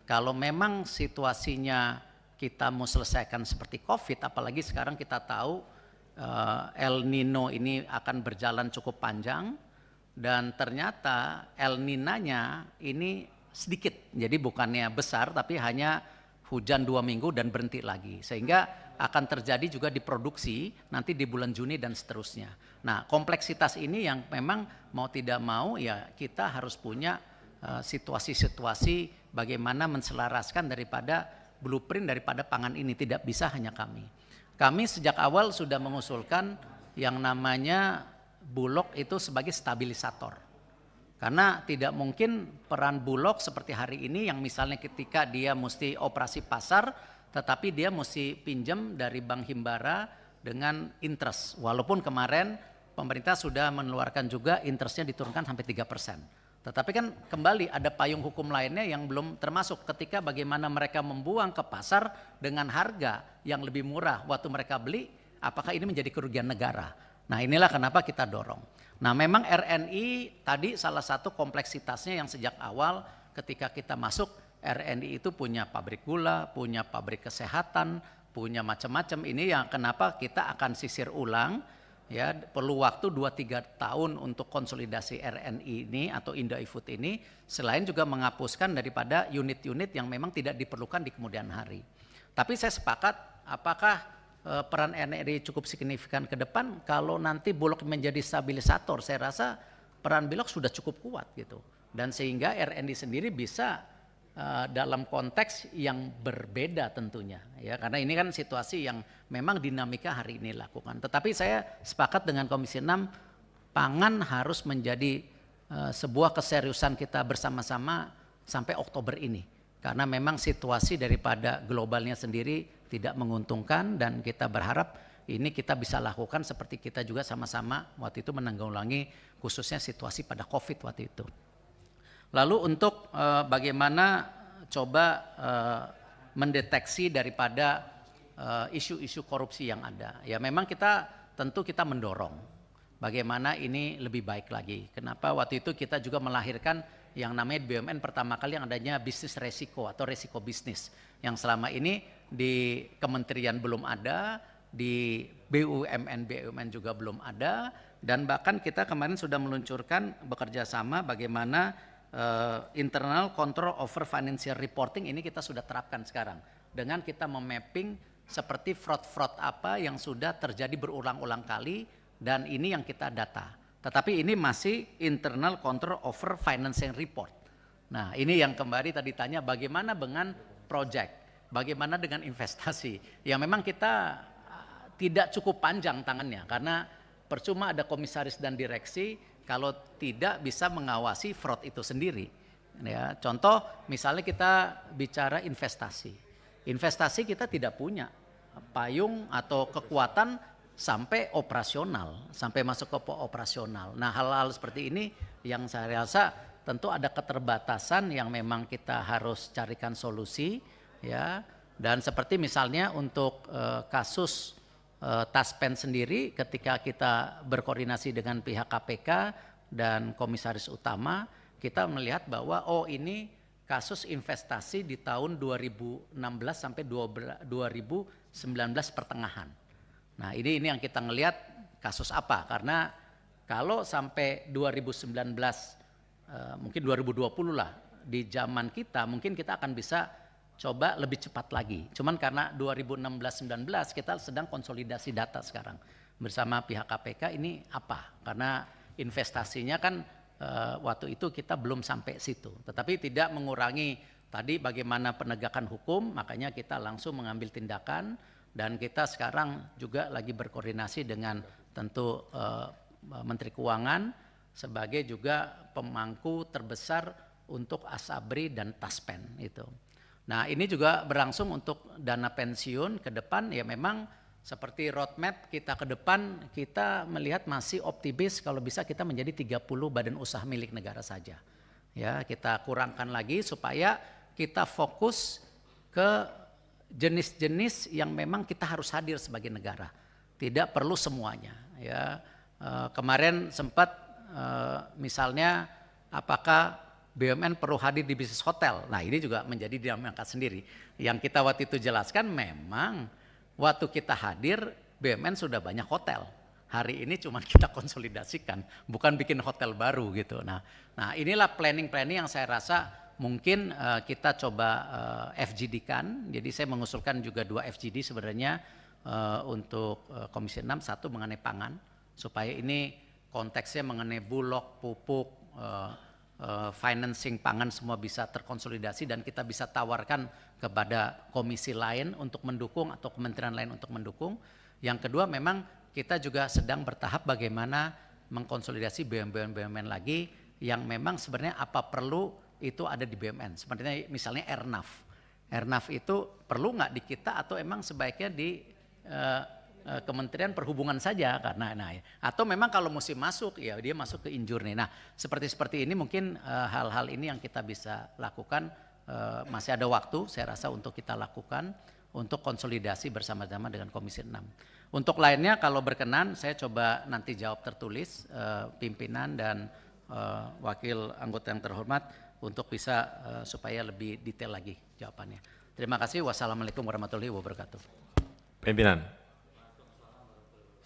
kalau memang situasinya kita mau selesaikan seperti Covid, apalagi sekarang kita tahu uh, El Nino ini akan berjalan cukup panjang dan ternyata El Ninanya ini sedikit, jadi bukannya besar tapi hanya hujan dua minggu dan berhenti lagi, sehingga akan terjadi juga diproduksi nanti di bulan Juni dan seterusnya. Nah, kompleksitas ini yang memang mau tidak mau ya kita harus punya eh, situasi-situasi uh, bagaimana menselaraskan daripada blueprint daripada pangan ini tidak bisa hanya kami. Kami sejak awal sudah mengusulkan yang namanya Bulog itu sebagai stabilisator. Karena tidak mungkin peran Bulog seperti hari ini yang misalnya ketika dia mesti operasi pasar tetapi dia mesti pinjam dari Bank Himbara dengan interest. Walaupun kemarin pemerintah sudah mengeluarkan juga interestnya diturunkan sampai tiga persen. Tetapi kan kembali ada payung hukum lainnya yang belum termasuk ketika bagaimana mereka membuang ke pasar dengan harga yang lebih murah waktu mereka beli, apakah ini menjadi kerugian negara? Nah inilah kenapa kita dorong. Nah memang RNI tadi salah satu kompleksitasnya yang sejak awal ketika kita masuk RNI itu punya pabrik gula, punya pabrik kesehatan, punya macam-macam. Ini yang kenapa kita akan sisir ulang ya perlu waktu 2-3 tahun untuk konsolidasi RNI ini atau Indo Food ini selain juga menghapuskan daripada unit-unit yang memang tidak diperlukan di kemudian hari. Tapi saya sepakat apakah e, peran RNI cukup signifikan ke depan kalau nanti Bulog menjadi stabilisator saya rasa peran Bulog sudah cukup kuat gitu dan sehingga RNI sendiri bisa Eh, dalam konteks yang berbeda tentunya ya karena ini kan situasi yang memang dinamika hari ini lakukan. Tetapi saya sepakat dengan Komisi 6 pangan harus menjadi uh, sebuah keseriusan kita bersama-sama sampai Oktober ini karena memang situasi daripada globalnya sendiri tidak menguntungkan dan kita berharap ini kita bisa lakukan seperti kita juga sama-sama waktu itu menanggulangi khususnya situasi pada Covid waktu itu. Lalu untuk uh, bagaimana eh, coba uh, mendeteksi daripada isu-isu korupsi yang ada. Ya memang kita tentu kita mendorong bagaimana ini lebih baik lagi. Kenapa waktu itu kita juga melahirkan yang namanya BUMN pertama kali yang adanya bisnis resiko atau resiko bisnis yang selama ini di kementerian belum ada, di BUMN BUMN juga belum ada dan bahkan kita kemarin sudah meluncurkan bekerja sama bagaimana uh, internal control over financial reporting ini kita sudah terapkan sekarang dengan kita memapping seperti fraud-fraud apa yang sudah terjadi berulang-ulang kali dan ini yang kita data. Tetapi ini masih internal control over financing report. Nah ini yang kembali tadi tanya bagaimana dengan project, bagaimana dengan investasi. yang memang kita eh, tidak cukup panjang tangannya karena percuma ada komisaris dan direksi kalau tidak bisa mengawasi fraud itu sendiri. Ya, contoh misalnya kita bicara investasi. Investasi kita tidak punya payung atau kekuatan sampai operasional, sampai masuk ke operasional. Nah, hal-hal seperti ini yang saya rasa tentu ada keterbatasan yang memang kita harus carikan solusi ya. Dan seperti misalnya untuk eh, kasus uh, eh, Taspen sendiri ketika kita berkoordinasi dengan pihak KPK dan komisaris utama kita melihat bahwa oh ini kasus investasi di tahun 2016 sampai 2019 pertengahan. Nah, ini ini yang kita ngelihat kasus apa karena kalau sampai 2019 eh, mungkin 2020 lah di zaman kita mungkin kita akan bisa coba lebih cepat lagi. Cuman karena 2016-19 kita sedang konsolidasi data sekarang bersama pihak KPK ini apa? Karena investasinya kan e, waktu itu kita belum sampai situ. Tetapi tidak mengurangi tadi bagaimana penegakan hukum, makanya kita langsung mengambil tindakan dan kita sekarang juga lagi berkoordinasi dengan tentu e, Menteri Keuangan sebagai juga pemangku terbesar untuk Asabri dan Taspen itu. Nah ini juga berlangsung untuk dana pensiun ke depan ya memang seperti roadmap kita ke depan kita melihat masih optimis kalau bisa kita menjadi 30 badan usaha milik negara saja. Ya kita kurangkan lagi supaya kita fokus ke jenis-jenis yang memang kita harus hadir sebagai negara. Tidak perlu semuanya. Ya eh, kemarin sempat eh, misalnya apakah BUMN perlu hadir di bisnis hotel. Nah ini juga menjadi dinamika sendiri. Yang kita waktu itu jelaskan memang waktu kita hadir BUMN sudah banyak hotel. Hari ini cuma (laughs) kita konsolidasikan, bukan bikin hotel baru gitu. Nah, nah inilah planning-planning yang saya rasa mungkin uh, kita coba uh, eh, FGD-kan. Jadi saya mengusulkan juga dua FGD sebenarnya uh, untuk uh, Komisi 6, satu mengenai pangan, supaya ini konteksnya mengenai bulog, pupuk, uh, uh, financing pangan semua bisa terkonsolidasi dan kita bisa tawarkan kepada komisi lain untuk mendukung atau kementerian lain untuk mendukung. Yang kedua memang kita juga sedang bertahap bagaimana mengkonsolidasi BUMN-BUMN lagi yang memang sebenarnya apa perlu itu ada di BUMN. Sebenarnya misalnya Ernaf. Ernaf itu perlu nggak di kita atau emang sebaiknya di eh, Eh, Kementerian Perhubungan saja karena nah ya. atau memang kalau musim masuk ya dia masuk ke injurni. Nah, seperti seperti ini mungkin eh, hal-hal uh, ini yang kita bisa lakukan uh, masih ada waktu saya rasa untuk kita lakukan untuk konsolidasi bersama-sama dengan Komisi 6. Untuk lainnya kalau berkenan saya coba nanti jawab tertulis uh, pimpinan dan uh, wakil anggota yang terhormat untuk bisa uh, supaya lebih detail lagi jawabannya. Terima kasih. Wassalamualaikum warahmatullahi wabarakatuh. Pimpinan.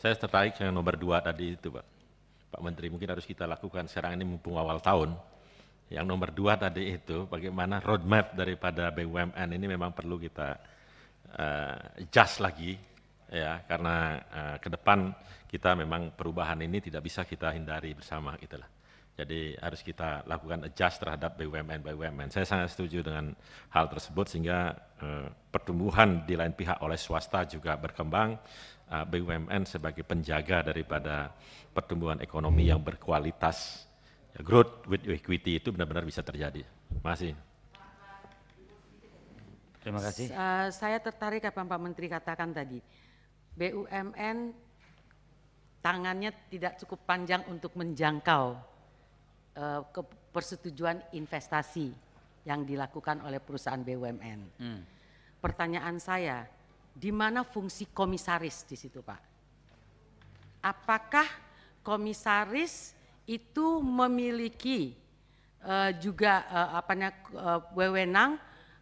Saya tertarik dengan nomor dua tadi itu Pak. Pak Menteri mungkin harus kita lakukan sekarang ini mumpung awal tahun. Yang nomor dua tadi itu bagaimana roadmap daripada BUMN ini memang perlu kita uh, adjust lagi ya karena uh, ke depan kita memang perubahan ini tidak bisa kita hindari bersama itulah. Jadi harus kita lakukan adjust terhadap BUMN BUMN. Saya sangat setuju dengan hal tersebut sehingga eh, pertumbuhan di lain pihak oleh swasta juga berkembang Uh, BUMN sebagai penjaga daripada pertumbuhan ekonomi yang berkualitas. Ya, growth with equity itu benar-benar bisa terjadi. Masih. Terima kasih. Uh, saya tertarik apa Pak Menteri katakan tadi. BUMN tangannya tidak cukup panjang untuk menjangkau uh, ke persetujuan investasi yang dilakukan oleh perusahaan BUMN. Hmm. Pertanyaan saya, di mana fungsi komisaris di situ Pak? Apakah komisaris itu memiliki uh, juga uh, eh, apanya uh, eh, wewenang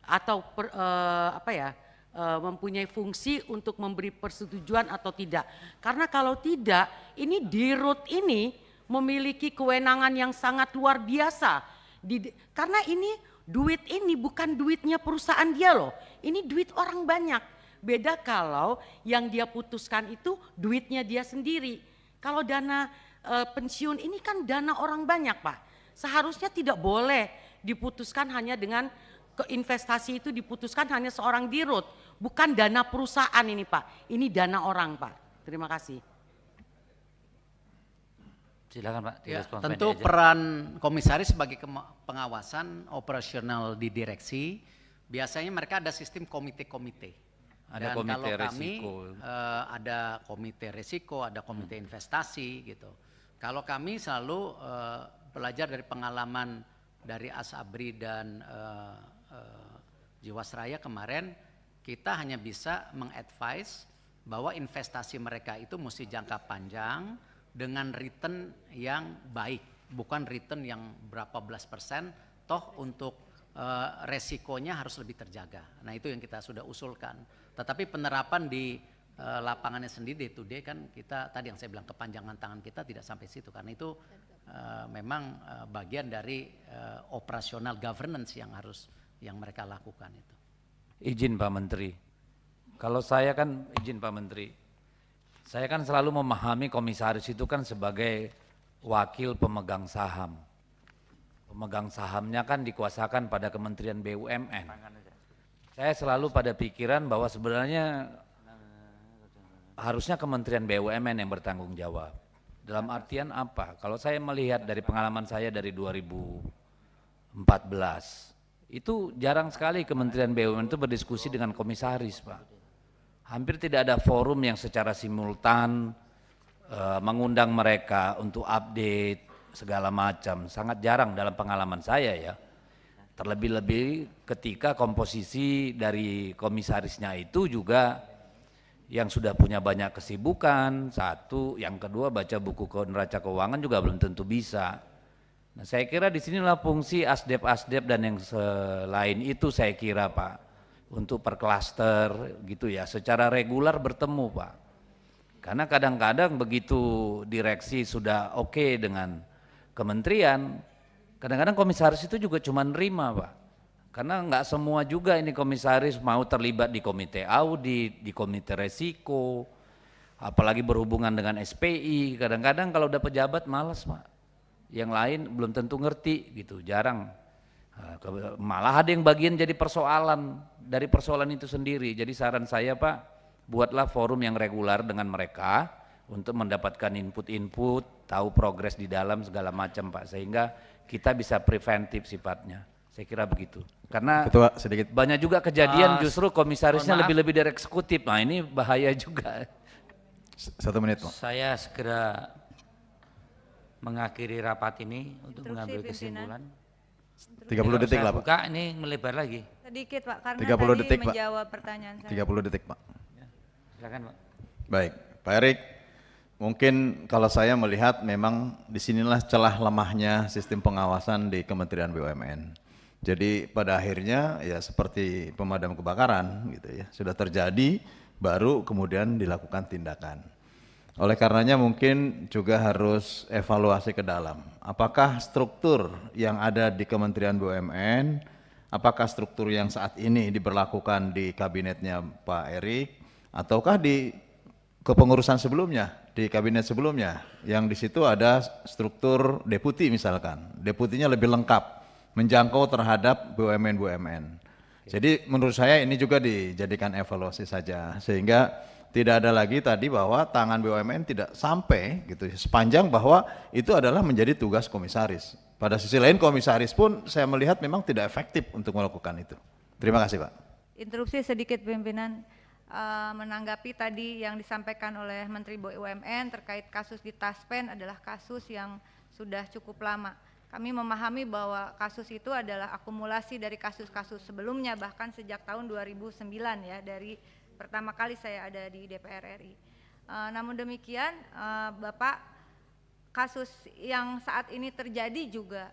atau per, uh, apa ya mempunyai fungsi untuk memberi persetujuan atau tidak? Karena kalau tidak, ini di root ini memiliki kewenangan yang sangat luar biasa. Di, karena ini duit ini bukan duitnya perusahaan dia loh, ini duit orang banyak Beda kalau yang dia putuskan itu duitnya dia sendiri. Kalau dana e, pensiun ini kan dana orang banyak, Pak. Seharusnya tidak boleh diputuskan hanya dengan keinvestasi itu diputuskan hanya seorang dirut, bukan dana perusahaan ini, Pak. Ini dana orang, Pak. Terima kasih. Silakan Pak. Ya, tentu peran komisaris sebagai pengawasan operasional di direksi, biasanya mereka ada sistem komite-komite. Ada Dan komite kalau kami resiko. Uh, ada komite resiko, ada komite hmm. investasi gitu. Kalau kami selalu uh, belajar dari pengalaman dari Asabri dan uh, uh, Jiwasraya kemarin, kita hanya bisa mengadvise bahwa investasi mereka itu mesti jangka panjang dengan return yang baik, bukan return yang berapa belas persen, toh untuk uh, resikonya harus lebih terjaga. Nah itu yang kita sudah usulkan. Tetapi penerapan di e, lapangannya sendiri itu dia kan kita tadi yang saya bilang kepanjangan tangan kita tidak sampai situ karena itu e, memang e, bagian dari e, operasional governance yang harus yang mereka lakukan itu. Izin Pak Menteri. Kalau saya kan izin Pak Menteri. Saya kan selalu memahami komisaris itu kan sebagai wakil pemegang saham. Pemegang sahamnya kan dikuasakan pada Kementerian BUMN. Saya selalu pada pikiran bahwa sebenarnya harusnya Kementerian BUMN yang bertanggung jawab. Dalam artian apa? Kalau saya melihat dari pengalaman saya dari 2014, itu jarang sekali Kementerian BUMN itu berdiskusi dengan komisaris, Pak. Hampir tidak ada forum yang secara simultan uh, mengundang mereka untuk update segala macam. Sangat jarang dalam pengalaman saya ya. Terlebih-lebih ketika komposisi dari komisarisnya itu juga yang sudah punya banyak kesibukan, satu, yang kedua baca buku neraca keuangan juga belum tentu bisa. Nah, saya kira di disinilah fungsi asdep-asdep dan yang selain itu saya kira Pak, untuk per gitu ya, secara regular bertemu Pak. Karena kadang-kadang begitu direksi sudah oke okay dengan kementerian, Kadang-kadang komisaris itu juga cuma nerima Pak. Karena nggak semua juga ini komisaris mau terlibat di komite audit, di komite resiko, apalagi berhubungan dengan SPI. Kadang-kadang kalau udah pejabat malas Pak. Yang lain belum tentu ngerti gitu, jarang. Eh, malah ada yang bagian jadi persoalan dari persoalan itu sendiri. Jadi saran saya Pak, buatlah forum yang reguler dengan mereka untuk mendapatkan input-input, tahu progres di dalam segala macam Pak, sehingga kita bisa preventif sifatnya. Saya kira begitu. Karena Ketua, sedikit. banyak juga kejadian uh, justru komisarisnya lebih-lebih dari eksekutif. Nah ini bahaya juga. Satu menit. Pak. Saya segera mengakhiri rapat ini untuk Instruksi mengambil kesimpulan. 30 detik lah Pak. Buka ini melebar lagi. Sedikit Pak, karena 30 tadi detik, menjawab Pak. pertanyaan saya. 30 detik Pak. Ya, silakan Pak. Baik, Pak Erik. Mungkin kalau saya melihat memang disinilah celah lemahnya sistem pengawasan di Kementerian BUMN. Jadi pada akhirnya ya seperti pemadam kebakaran gitu ya, sudah terjadi baru kemudian dilakukan tindakan. Oleh karenanya mungkin juga harus evaluasi ke dalam. Apakah struktur yang ada di Kementerian BUMN, apakah struktur yang saat ini diberlakukan di kabinetnya Pak Erik, ataukah di kepengurusan sebelumnya di kabinet sebelumnya yang di situ ada struktur deputi misalkan deputinya lebih lengkap menjangkau terhadap BUMN BUMN jadi menurut saya ini juga dijadikan evaluasi saja sehingga tidak ada lagi tadi bahwa tangan BUMN tidak sampai gitu sepanjang bahwa itu adalah menjadi tugas komisaris. Pada sisi lain komisaris pun saya melihat memang tidak efektif untuk melakukan itu. Terima kasih Pak. Interupsi sedikit pimpinan uh, menanggapi tadi yang disampaikan oleh Menteri BUMN terkait kasus di Taspen adalah kasus yang sudah cukup lama. Kami memahami bahwa kasus itu adalah akumulasi dari kasus-kasus sebelumnya bahkan sejak tahun 2009 ya dari pertama kali saya ada di DPR RI. Uh, eh, namun demikian uh, Bapak kasus yang saat ini terjadi juga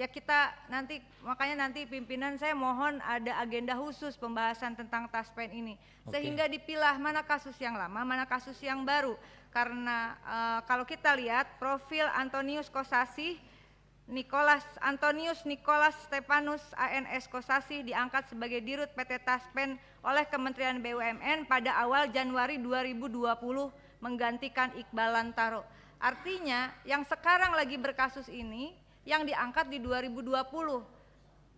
ya kita nanti makanya nanti pimpinan saya mohon ada agenda khusus pembahasan tentang taspen ini okay. sehingga dipilah mana kasus yang lama mana kasus yang baru karena e, kalau kita lihat profil Antonius Kosasi Nicholas Antonius Nicholas Stepanus ANS Kosasi diangkat sebagai dirut PT Taspen oleh Kementerian BUMN pada awal Januari 2020 menggantikan Iqbal Lantaro. Artinya yang sekarang lagi berkasus ini yang diangkat di 2020.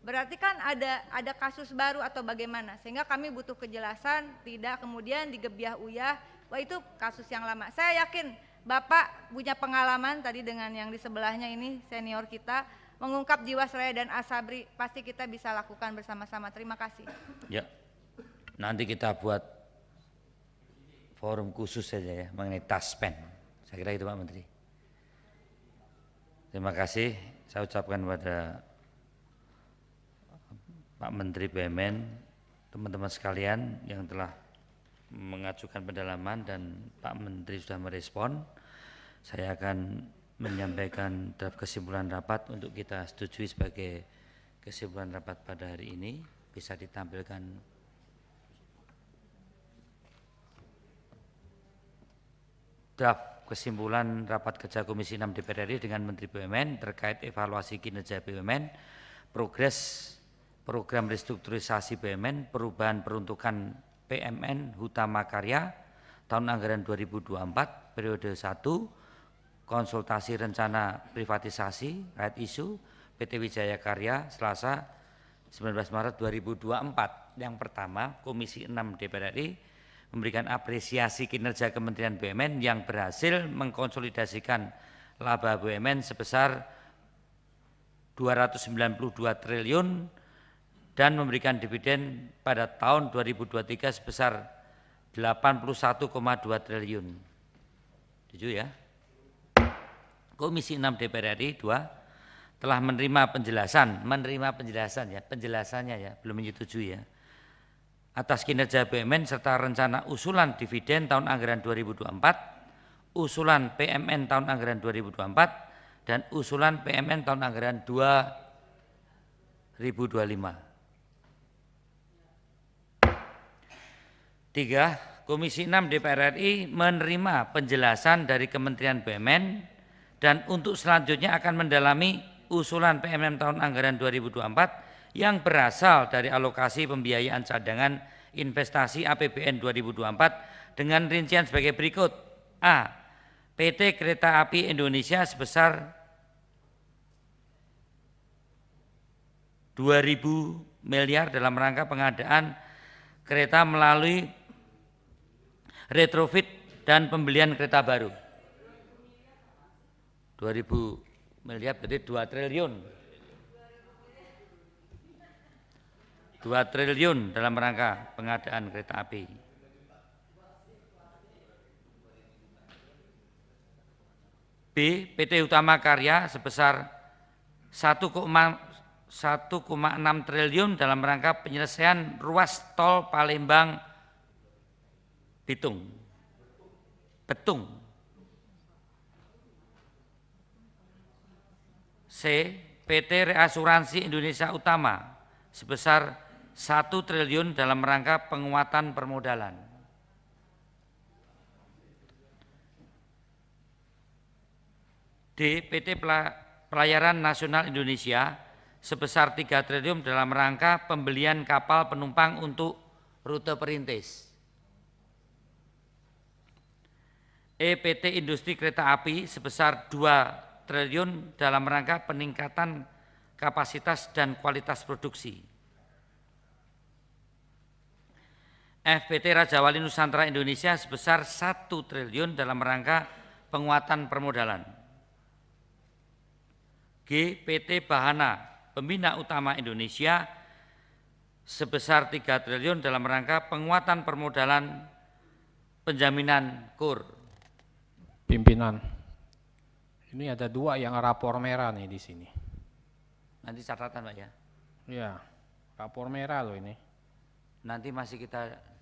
Berarti kan ada ada kasus baru atau bagaimana? Sehingga kami butuh kejelasan, tidak kemudian digebiah uyah, wah itu kasus yang lama. Saya yakin Bapak punya pengalaman tadi dengan yang di sebelahnya ini senior kita mengungkap jiwa Jiwasraya dan Asabri, pasti kita bisa lakukan bersama-sama. Terima kasih. Ya. Nanti kita buat forum khusus saja ya mengenai taspen. Saya kira itu Pak Menteri. Terima kasih. Saya ucapkan kepada Pak Menteri BUMN, teman-teman sekalian yang telah mengajukan pendalaman dan Pak Menteri sudah merespon, saya akan menyampaikan draft kesimpulan rapat untuk kita setujui sebagai kesimpulan rapat pada hari ini. Bisa ditampilkan draft kesimpulan rapat kerja Komisi 6 DPR RI dengan Menteri BUMN terkait evaluasi kinerja BUMN, progres program restrukturisasi BUMN, perubahan peruntukan PMN Hutama Karya tahun anggaran 2024 periode 1 konsultasi rencana privatisasi right isu PT Wijaya Karya Selasa 19 Maret 2024 yang pertama Komisi 6 DPR RI memberikan apresiasi kinerja Kementerian BUMN yang berhasil mengkonsolidasikan laba BUMN sebesar 292 triliun dan memberikan dividen pada tahun 2023 sebesar 81,2 triliun. Setuju ya. Komisi 6 DPR RI 2 telah menerima penjelasan, menerima penjelasan ya, penjelasannya ya, belum menyetujui ya atas kinerja BUMN serta rencana usulan dividen tahun anggaran 2024, usulan PMN tahun anggaran 2024, dan usulan PMN tahun anggaran 2025. Tiga, Komisi 6 DPR RI menerima penjelasan dari Kementerian BUMN dan untuk selanjutnya akan mendalami usulan PMN tahun anggaran 2024 yang berasal dari alokasi pembiayaan cadangan investasi APBN 2024 dengan rincian sebagai berikut. A. PT Kereta Api Indonesia sebesar 2000 miliar dalam rangka pengadaan kereta melalui retrofit dan pembelian kereta baru. 2000 miliar berarti 2 triliun 2 triliun dalam rangka pengadaan kereta api. B. PT Utama Karya sebesar 1,6 triliun dalam rangka penyelesaian ruas tol Palembang Bitung. Betung. C. PT Reasuransi Indonesia Utama sebesar 1 triliun dalam rangka penguatan permodalan. D. PT Pelayaran Nasional Indonesia sebesar 3 triliun dalam rangka pembelian kapal penumpang untuk rute perintis. E. PT Industri Kereta Api sebesar 2 triliun dalam rangka peningkatan kapasitas dan kualitas produksi. FPT Raja Wali Nusantara Indonesia sebesar 1 triliun dalam rangka penguatan permodalan. GPT Bahana Pembina Utama Indonesia sebesar 3 triliun dalam rangka penguatan permodalan penjaminan kur. Pimpinan, ini ada dua yang rapor merah nih di sini. Nanti catatan Pak ya. Iya, rapor merah loh ini. Nanti masih kita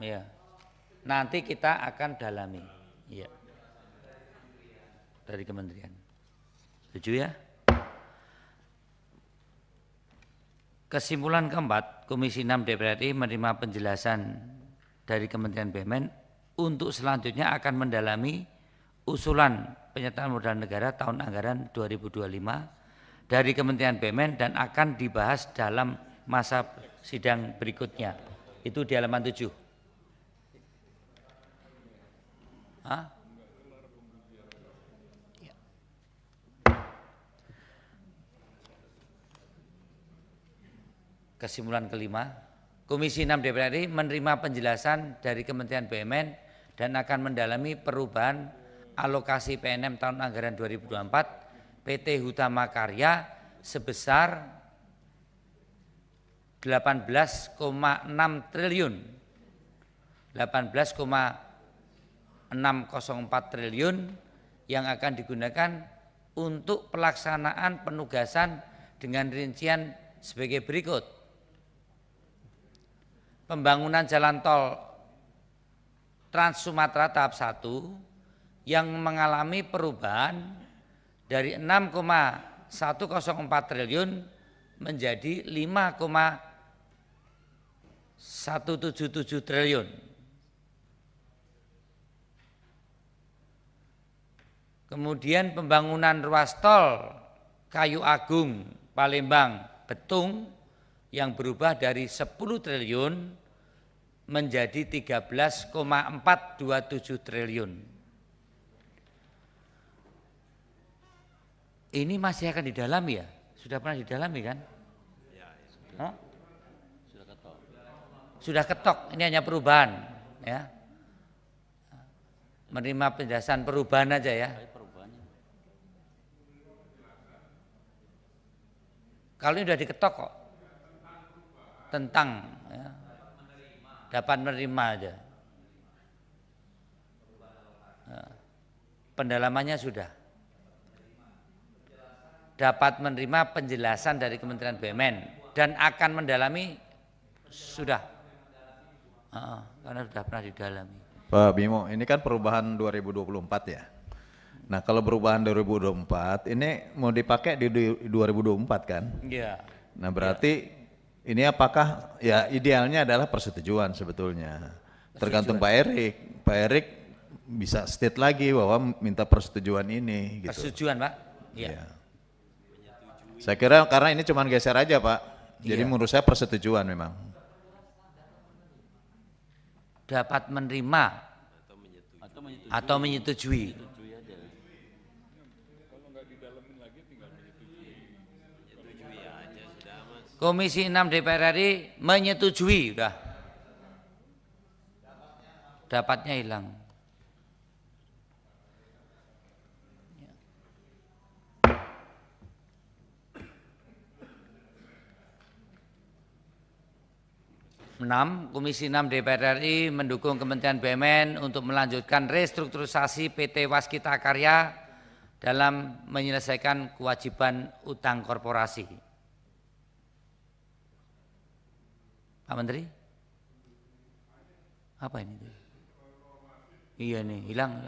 Ya, Nanti kita akan dalami. Ya. Dari kementerian. Setuju ya? Kesimpulan keempat, Komisi 6 DPR RI menerima penjelasan dari Kementerian BUMN untuk selanjutnya akan mendalami usulan penyertaan modal negara tahun anggaran 2025 dari Kementerian BUMN dan akan dibahas dalam masa sidang berikutnya. Itu di halaman 7. Kesimpulan kelima, Komisi 6 DPR RI menerima penjelasan dari Kementerian BUMN dan akan mendalami perubahan alokasi PNM tahun anggaran 2024 PT Hutama Karya sebesar 18,6 triliun 604 triliun yang akan digunakan untuk pelaksanaan penugasan dengan rincian sebagai berikut. Pembangunan jalan tol Trans Sumatera tahap 1 yang mengalami perubahan dari 6,104 triliun menjadi 5,177 triliun Kemudian pembangunan ruas tol Kayu Agung Palembang Betung yang berubah dari 10 triliun menjadi 13,427 triliun. Ini masih akan didalami ya? Sudah pernah didalami kan? Ya, ya. Sudah ketok. Sudah ketok, ini hanya perubahan ya. Menerima penjelasan perubahan aja ya. Kalau ini sudah diketok kok. Tentang. Ya. Dapat menerima aja. Ya. Pendalamannya sudah. Dapat menerima penjelasan dari Kementerian BUMN dan akan mendalami sudah. Uh, karena sudah pernah didalami. Pak Bimo, ini kan perubahan 2024 ya? Nah kalau perubahan 2024 ini mau dipakai di 2024 kan? Iya. Nah berarti ya. ini apakah ya idealnya adalah persetujuan sebetulnya. Persetujuan. Tergantung Pak Erik. Pak Erik bisa state lagi bahwa minta persetujuan ini. Gitu. Persetujuan Pak? Iya. Ya. Saya kira karena ini cuma geser aja Pak. Jadi ya. menurut saya persetujuan memang. Dapat menerima atau menyetujui. Atau menyetujui. Komisi 6 DPR RI menyetujui udah. Dapatnya hilang. Enam, Komisi 6 DPR RI mendukung Kementerian BUMN untuk melanjutkan restrukturisasi PT Waskita Karya dalam menyelesaikan kewajiban utang korporasi. Pak Menteri? Apa ini? Iya nih, hilang.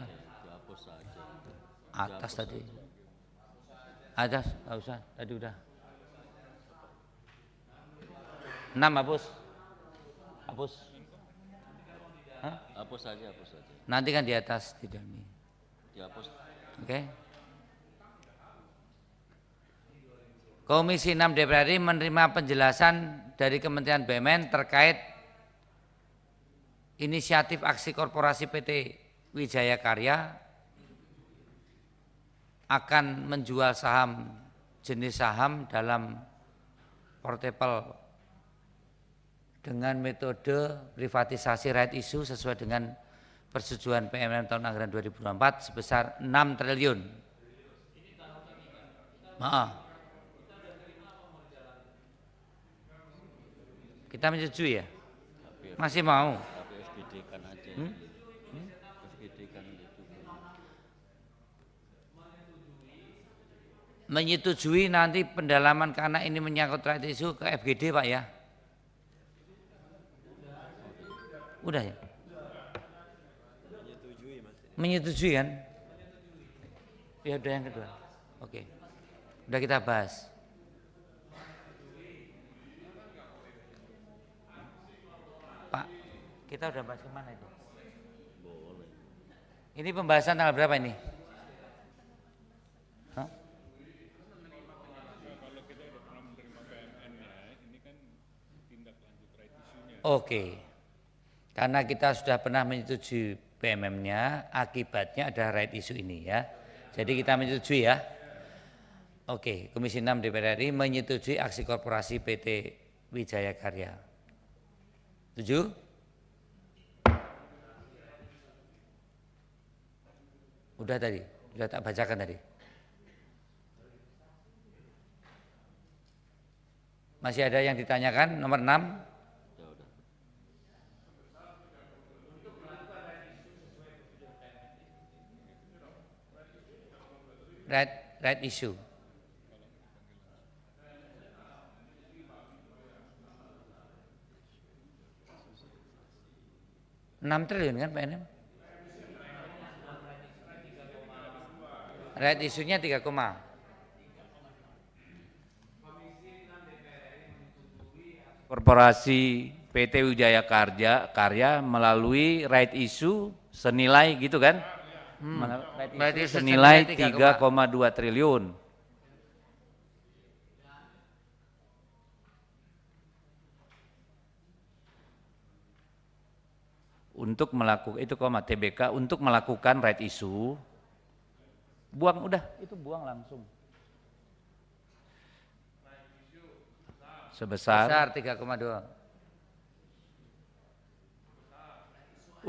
Atas tadi. Atas, nggak usah, tadi udah. Enam hapus. Hapus. Hapus saja, hapus saja. Nanti kan di atas tidak nih. Dihapus. Oke. Okay? Komisi 6 DPR RI menerima penjelasan dari Kementerian BUMN terkait inisiatif aksi korporasi PT Wijaya Karya akan menjual saham jenis saham dalam portable dengan metode privatisasi right issue sesuai dengan persetujuan PMM tahun anggaran 2024 sebesar 6 triliun. Maaf. Kita menyetujui ya? Masih mau? Hmm? Menyetujui nanti pendalaman karena ini menyangkut rakyat isu ke FGD Pak ya? Udah ya? Menyetujui Menyetujui kan? Ya udah yang kedua. Oke. Okay. Udah kita bahas. Kita udah bahas kemana itu? Boleh. Ini pembahasan tanggal berapa ini? Oke. Okay. Karena kita sudah pernah menyetujui PMM-nya, akibatnya ada right issue ini ya. Jadi kita menyetujui ya. Oke, Komisi 6 DPR RI menyetujui aksi korporasi PT Wijaya Karya. Tujuh? Udah tadi, sudah tak bacakan tadi. Masih ada yang ditanyakan nomor 6? Right, right issue. Enam triliun kan PNM? Right isunya 3, korporasi PT Wijaya Karya Karya melalui right issue senilai gitu kan? Hmm. Right, right issue senilai 3,2 triliun. Untuk melakukan itu koma TBK untuk melakukan right issue Buang udah, itu buang langsung. Sebesar, Sebesar 3,2.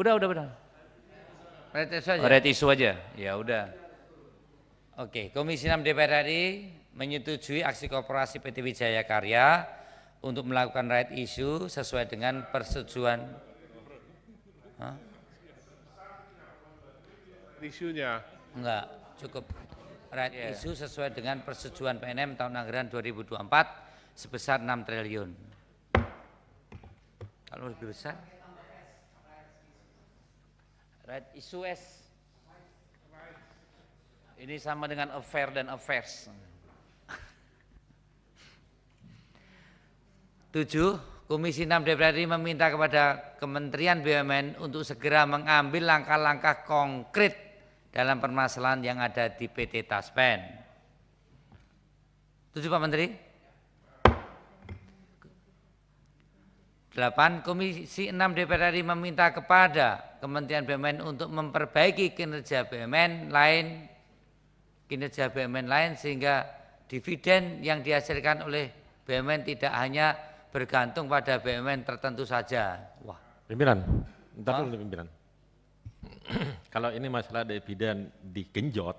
Udah, udah, udah. Red isu aja. Ya udah. Oke, Komisi 6 DPR RI menyetujui aksi korporasi PT Wijaya Karya untuk melakukan right issue sesuai dengan persetujuan. Isunya. Enggak cukup right iya. yeah. issue sesuai dengan persetujuan PNM tahun anggaran 2024 sebesar 6 triliun. Kalau lebih besar? Right issue S. Ini sama dengan affair dan affairs. Tujuh. Komisi 6 DPR RI meminta kepada Kementerian BUMN untuk segera mengambil langkah-langkah konkret dalam permasalahan yang ada di PT Taspen. Tujuh Pak Menteri? Delapan, Komisi 6 DPR RI meminta kepada Kementerian BUMN untuk memperbaiki kinerja BUMN lain kinerja BUMN lain sehingga dividen yang dihasilkan oleh BUMN tidak hanya bergantung pada BUMN tertentu saja. Wah. Pimpinan, entar dulu pimpinan. (clears throat) kalau ini masalah dividen digenjot,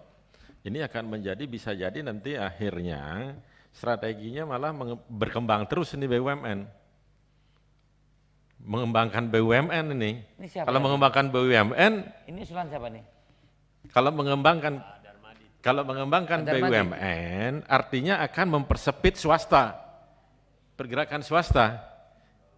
ini akan menjadi bisa jadi nanti akhirnya strateginya malah berkembang terus ini BUMN mengembangkan BUMN ini. ini siapa kalau ya? mengembangkan BUMN, ini usulan siapa nih? Kalau mengembangkan ah, kalau mengembangkan ah, Darmadi. BUMN, artinya akan mempersempit swasta, pergerakan swasta.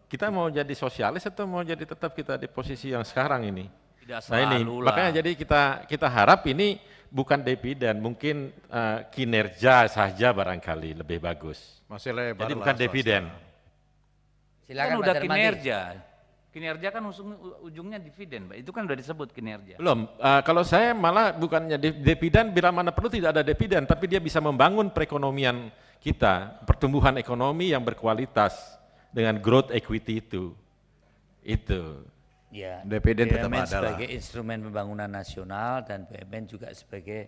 Kita mau jadi sosialis atau mau jadi tetap kita di posisi yang sekarang ini? Tidak selalu nah ini, lah. makanya jadi kita kita harap ini bukan dividen, mungkin uh, kinerja saja barangkali lebih bagus. Masih lebar Jadi bukan dividen. Kan Silakan kan udah kinerja. Kinerja kan usung, ujungnya dividen, Pak. Itu kan sudah disebut kinerja. Belum. Uh, kalau saya malah bukannya dividen bila mana perlu tidak ada dividen, tapi dia bisa membangun perekonomian kita, pertumbuhan ekonomi yang berkualitas dengan growth equity itu. Itu. Ya, DPD tetap ada sebagai lah. instrumen pembangunan nasional dan BUMN juga sebagai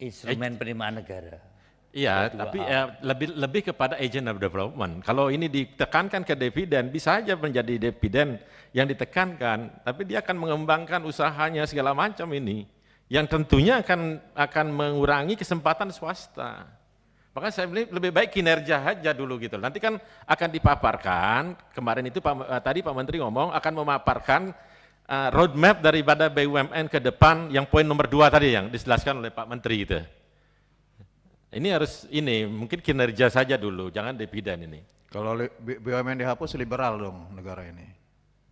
instrumen penerimaan negara. Iya, tapi ya, lebih lebih kepada agent of development. Kalau ini ditekankan ke dividen, bisa saja menjadi dividen yang ditekankan, tapi dia akan mengembangkan usahanya segala macam ini, yang tentunya akan akan mengurangi kesempatan swasta. Maka saya beli lebih baik kinerja aja dulu gitu. Nanti kan akan dipaparkan, kemarin itu Pak, eh, tadi Pak Menteri ngomong akan memaparkan uh, roadmap daripada BUMN ke depan yang poin nomor dua tadi yang dijelaskan oleh Pak Menteri itu. Ini harus ini, mungkin kinerja saja dulu, jangan dividen ini. Kalau BUMN dihapus liberal dong negara ini?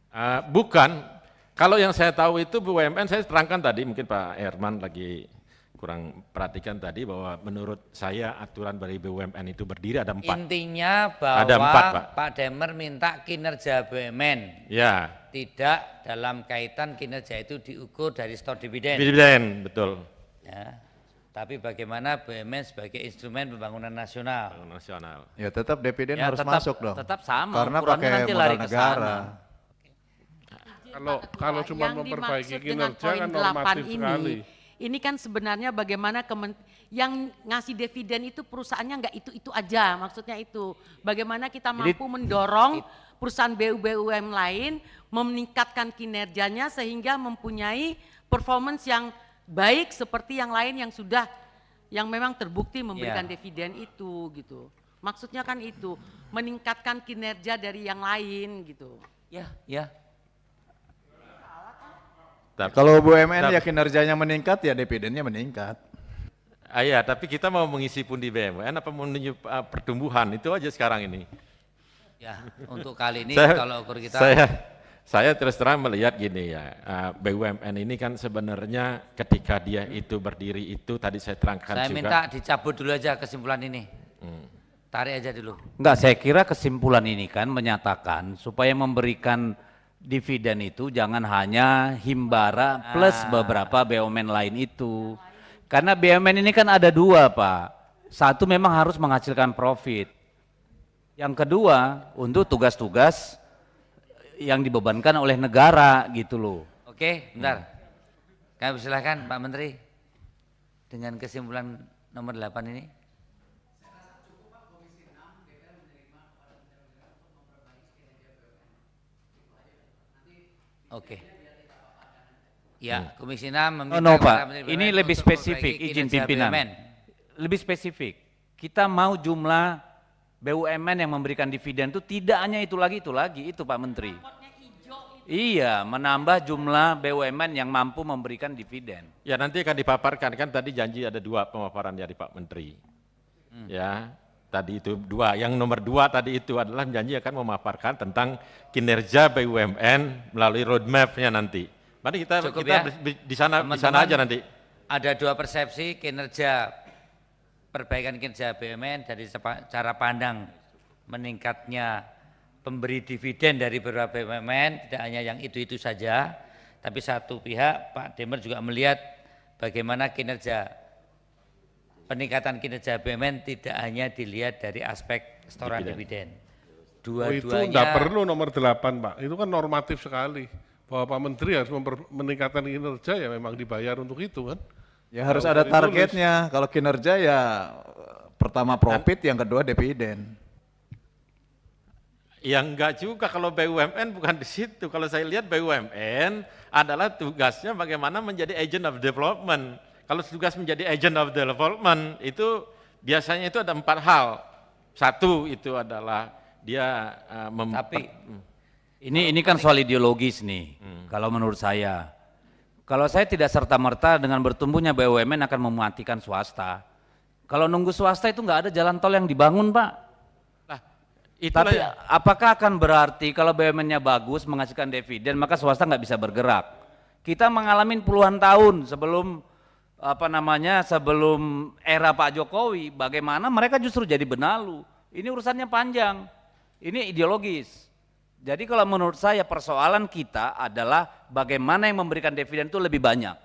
Uh, bukan, kalau yang saya tahu itu BUMN saya terangkan tadi, mungkin Pak Herman lagi kurang perhatikan tadi bahwa menurut saya aturan dari BUMN itu berdiri ada empat. Intinya bahwa ada empat, Pak. Pak Demer minta kinerja BUMN. Ya. Tidak dalam kaitan kinerja itu diukur dari store dividen. Dividen, betul. Ya. Tapi bagaimana BUMN sebagai instrumen pembangunan nasional? Pembangunan nasional. Ya tetap dividen ya, harus tetap, masuk dong. Tetap sama. Karena pakai nanti lari negara. Kalau kalau cuma memperbaiki kinerja kan normatif sekali. Ini kan sebenarnya bagaimana yang ngasih dividen itu perusahaannya nggak itu-itu aja, maksudnya itu. Bagaimana kita mampu Jadi, mendorong perusahaan BUBUM lain meningkatkan kinerjanya sehingga mempunyai performance yang baik seperti yang lain yang sudah yang memang terbukti memberikan yeah. dividen itu gitu. Maksudnya kan itu meningkatkan kinerja dari yang lain gitu. Ya, yeah, ya. Yeah. Tapi, Kalau BUMN tapi, ya kinerjanya meningkat ya dividennya meningkat. Ah, ya, tapi kita mau mengisi pundi BUMN apa menuju ah, pertumbuhan itu aja sekarang ini. Ya, untuk kali ini saya, kalau ukur kita saya saya terus terang melihat gini ya, ah, BUMN ini kan sebenarnya ketika dia itu berdiri itu tadi saya terangkan saya juga. Saya minta dicabut dulu aja kesimpulan ini. Hmm. Tarik aja dulu. Enggak, saya kira kesimpulan ini kan menyatakan supaya memberikan dividen itu jangan hanya Himbara plus ah. beberapa BUMN lain itu. Karena BUMN ini kan ada dua Pak. Satu memang harus menghasilkan profit. Yang kedua untuk tugas-tugas yang dibebankan oleh negara gitu loh. Oke, bentar. Hmm. Kami silakan Pak Menteri dengan kesimpulan nomor 8 ini. Oke. Okay. Ya, hmm. Komisi 6 meminta oh, no, Pak. Ini lebih spesifik izin pimpinan. BUMN. Lebih spesifik. Kita mau jumlah BUMN yang memberikan dividen itu tidak hanya itu lagi itu lagi itu Pak Menteri. Iya, menambah jumlah BUMN yang mampu memberikan dividen. Ya, nanti akan dipaparkan kan tadi janji ada dua pemaparan ya dari Pak Menteri. Hmm. Ya, tadi itu dua. Yang nomor dua tadi itu adalah janji akan memaparkan tentang kinerja BUMN melalui roadmapnya nanti. Mari kita Cukup kita ya. di sana Teman -teman, di sana aja nanti. Ada dua persepsi kinerja perbaikan kinerja BUMN dari cara pandang meningkatnya pemberi dividen dari beberapa BUMN tidak hanya yang itu-itu saja, tapi satu pihak Pak Demer juga melihat bagaimana kinerja peningkatan kinerja BUMN tidak hanya dilihat dari aspek setoran dividen. Dua oh, itu tidak perlu nomor 8 Pak, itu kan normatif sekali. Bahwa Pak Menteri harus meningkatkan kinerja ya memang dibayar untuk itu kan. Ya harus ada targetnya, kalau kinerja ya pertama profit, nah. yang kedua dividen. Yang enggak juga kalau BUMN bukan di situ. Kalau saya lihat BUMN adalah tugasnya bagaimana menjadi agent of development kalau tugas menjadi agent of development itu biasanya itu ada empat hal. Satu itu adalah dia uh, mem Tapi hmm. ini ini kan soal ideologis nih. Hmm. Kalau menurut saya, kalau saya tidak serta merta dengan bertumbuhnya BUMN akan mematikan swasta. Kalau nunggu swasta itu nggak ada jalan tol yang dibangun, Pak. Itulah Tapi ya. apakah akan berarti kalau BUMN-nya bagus menghasilkan dividen maka swasta nggak bisa bergerak? Kita mengalami puluhan tahun sebelum apa namanya sebelum era Pak Jokowi bagaimana mereka justru jadi benalu. Ini urusannya panjang. Ini ideologis. Jadi kalau menurut saya persoalan kita adalah bagaimana yang memberikan dividen itu lebih banyak.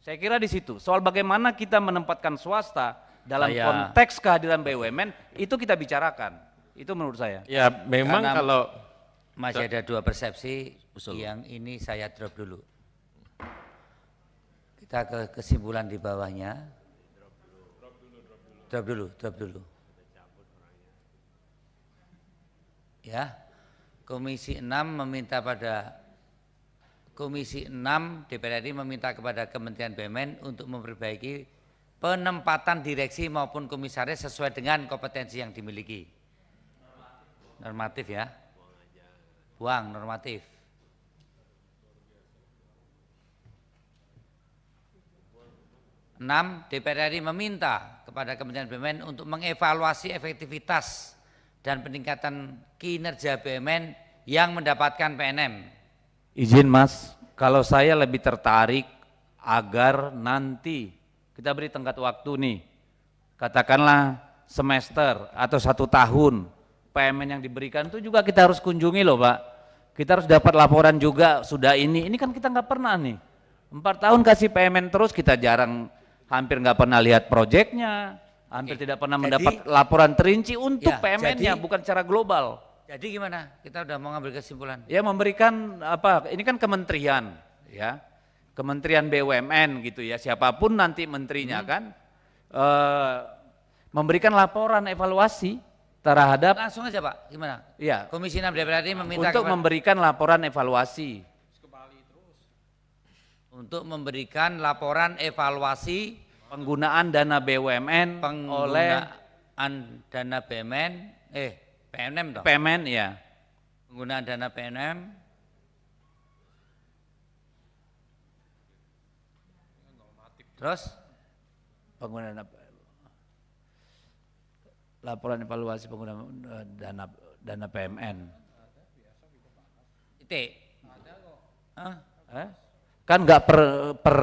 Saya kira di situ. Soal bagaimana kita menempatkan swasta dalam saya. konteks kehadiran BUMN itu kita bicarakan. Itu menurut saya. Ya memang Karena kalau masih ada dua persepsi Usul. yang ini saya drop dulu. Kita ke kesimpulan di bawahnya. Drop dulu, drop dulu. Ya. Komisi 6 meminta pada Komisi 6 DPR RI meminta kepada Kementerian BUMN untuk memperbaiki penempatan direksi maupun komisaris sesuai dengan kompetensi yang dimiliki. Normatif ya. Buang normatif. 6. DPR RI meminta kepada Kementerian BUMN untuk mengevaluasi efektivitas dan peningkatan kinerja BUMN yang mendapatkan PNM. Izin Mas, kalau saya lebih tertarik agar nanti kita beri tenggat waktu nih, katakanlah semester atau satu tahun PMN yang diberikan itu juga kita harus kunjungi loh Pak. Kita harus dapat laporan juga sudah ini, ini kan kita nggak pernah nih. Empat tahun kasih PMN terus kita jarang hampir nggak pernah lihat proyeknya, hampir tidak pernah jadi, mendapat laporan terinci untuk ya, PMN-nya, bukan secara global. Jadi gimana? Kita udah mau ngambil kesimpulan. Ya memberikan apa? Ini kan kementerian, ya, kementerian BUMN gitu ya. Siapapun nanti menterinya hmm. kan e, memberikan laporan evaluasi terhadap. Langsung aja pak, gimana? Ya. Komisi 6 DPR RI meminta untuk kepada, memberikan laporan evaluasi. Untuk memberikan laporan evaluasi penggunaan dana BUMN penggunaan dana BUMN eh PNM toh. PMN ya. Penggunaan dana PNM Terus penggunaan laporan evaluasi penggunaan eh, dana dana PMN. itu Kan nggak per per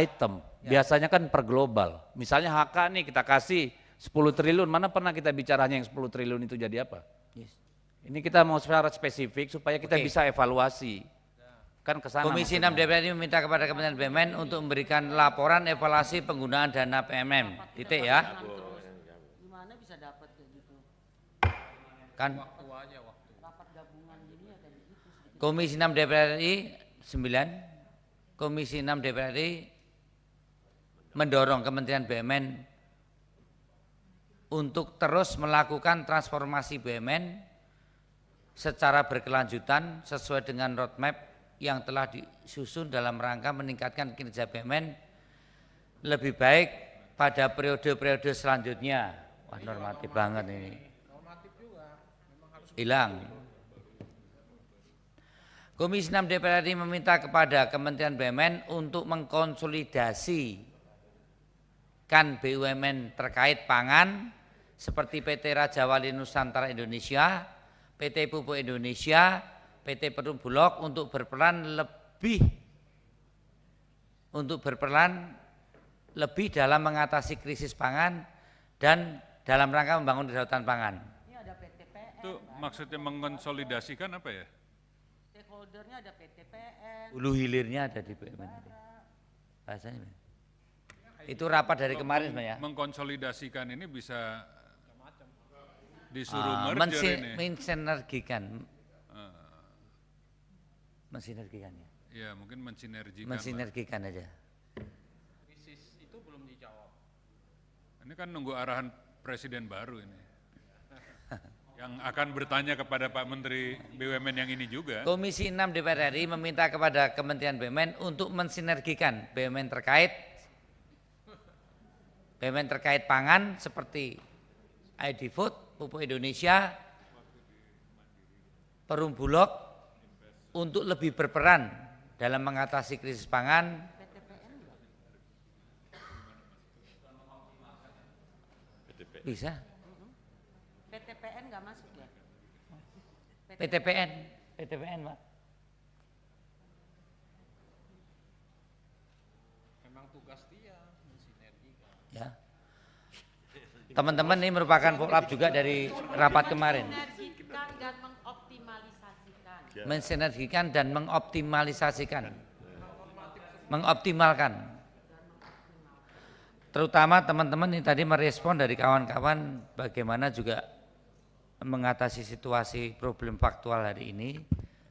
item. Ya. Biasanya kan per global. Misalnya HK nih kita kasih 10 triliun, mana pernah kita bicaranya yang 10 triliun itu jadi apa? Yes. Ini kita mau secara spesifik supaya kita okay. bisa evaluasi. Kan kesana Komisi maksudnya. 6 DPR ini meminta kepada Kementerian BUMN untuk memberikan laporan evaluasi penggunaan dana PMM. Titik ya. Gimana bisa dapat gitu? Kan ya, gitu Komisi 6 DPR RI 9 Komisi 6 DPR RI mendorong Kementerian BUMN untuk terus melakukan transformasi BUMN secara berkelanjutan sesuai dengan roadmap yang telah disusun dalam rangka meningkatkan kinerja BUMN lebih baik pada periode-periode selanjutnya. Wah normatif, banget ini. Hilang. Komisi 6 DPR RI meminta kepada Kementerian BUMN untuk mengkonsolidasi menerbitkan BUMN terkait pangan seperti PT Raja Wali Nusantara Indonesia, PT Pupuk Indonesia, PT Perum Bulog untuk berperan lebih untuk berperan lebih dalam mengatasi krisis pangan dan dalam rangka membangun kedaulatan pangan. Ini ada PTPN. Itu maksudnya mengkonsolidasikan apa ya? Stakeholdernya ada PTPN. Hulu hilirnya ada di BUMN. Bahasanya. Itu rapat dari kemarin sebenarnya. Mengkonsolidasikan ini bisa disuruh uh, merger ini. Mensinergikan. Uh, mensinergikan ya. Ya mungkin mensinergikan. Mensinergikan lah. aja. Krisis itu belum dijawab. Ini kan nunggu arahan presiden baru ini. yang akan bertanya kepada Pak Menteri BUMN yang ini juga. Komisi 6 DPR RI meminta kepada Kementerian BUMN untuk mensinergikan BUMN terkait BUMN terkait pangan seperti ID Food, Pupuk Indonesia, Perum Bulog untuk lebih berperan dalam mengatasi krisis pangan. Bisa. PTPN nggak masuk ya? PTPN. PTPN, Pak. Teman-teman ini merupakan poklap juga dari rapat kemarin. Ya. Mensinergikan dan mengoptimalisasikan. Mengoptimalkan. Terutama teman-teman ini tadi merespon dari kawan-kawan bagaimana juga mengatasi situasi problem faktual hari ini,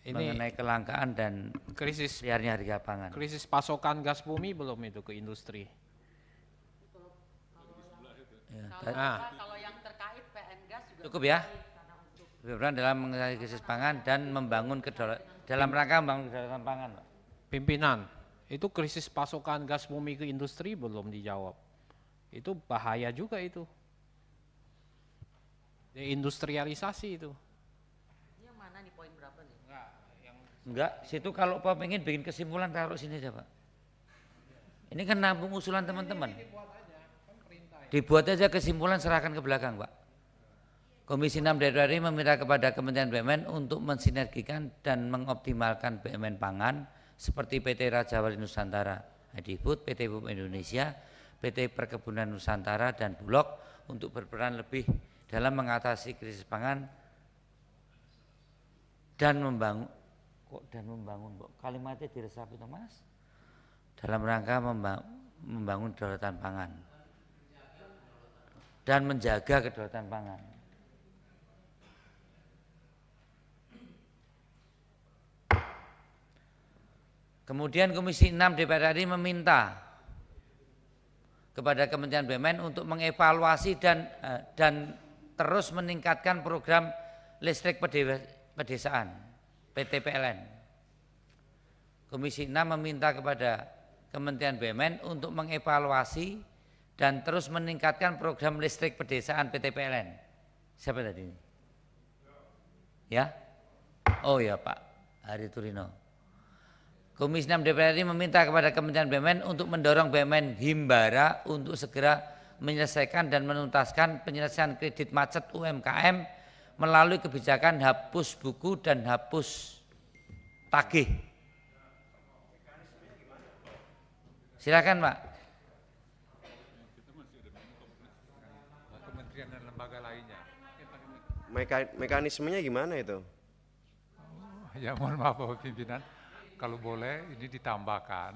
ini mengenai kelangkaan dan krisis liarnya harga pangan. Krisis pasokan gas bumi belum itu ke industri? Kalau, ah. kalau yang terkait PN gas juga cukup ya. pimpinan dalam mengatasi krisis pangan dan membangun kedaulatan dalam rangka membangun kedaulatan pangan, Pimpinan, itu krisis pasokan gas bumi ke industri belum dijawab. Itu bahaya juga itu. Deindustrialisasi itu. Yang mana nih poin berapa nih? Enggak, yang Enggak, situ kalau Pak ingin bikin kesimpulan taruh sini aja, Pak. Ini kan nampung usulan teman-teman. Ini, ini, ini dibuat aja kesimpulan serahkan ke belakang, Pak. Komisi 6 DPR RI meminta kepada Kementerian BUMN untuk mensinergikan dan mengoptimalkan BUMN pangan seperti PT Raja Wali Nusantara, Adibut, nah, PT BUM Indonesia, PT Perkebunan Nusantara dan Bulog untuk berperan lebih dalam mengatasi krisis pangan dan membangun kok dan membangun kok kalimatnya diresapi Mas dalam rangka membangun, membangun daratan pangan dan menjaga kedaulatan pangan. Kemudian Komisi 6 DPR RI meminta kepada Kementerian BUMN untuk mengevaluasi dan eh, dan terus meningkatkan program listrik pedesaan PT PLN. Komisi 6 meminta kepada Kementerian BUMN untuk mengevaluasi dan terus meningkatkan program listrik pedesaan PT PLN. Siapa tadi ini? Ya? Oh ya Pak Hari Turino. Komisi 6 DPR RI meminta kepada Kementerian BUMN untuk mendorong BUMN Himbara untuk segera menyelesaikan dan menuntaskan penyelesaian kredit macet UMKM melalui kebijakan hapus buku dan hapus tagih. Silakan Pak. Meka, mekanismenya gimana itu? Oh, ya mohon maaf Bapak pimpinan, kalau boleh ini ditambahkan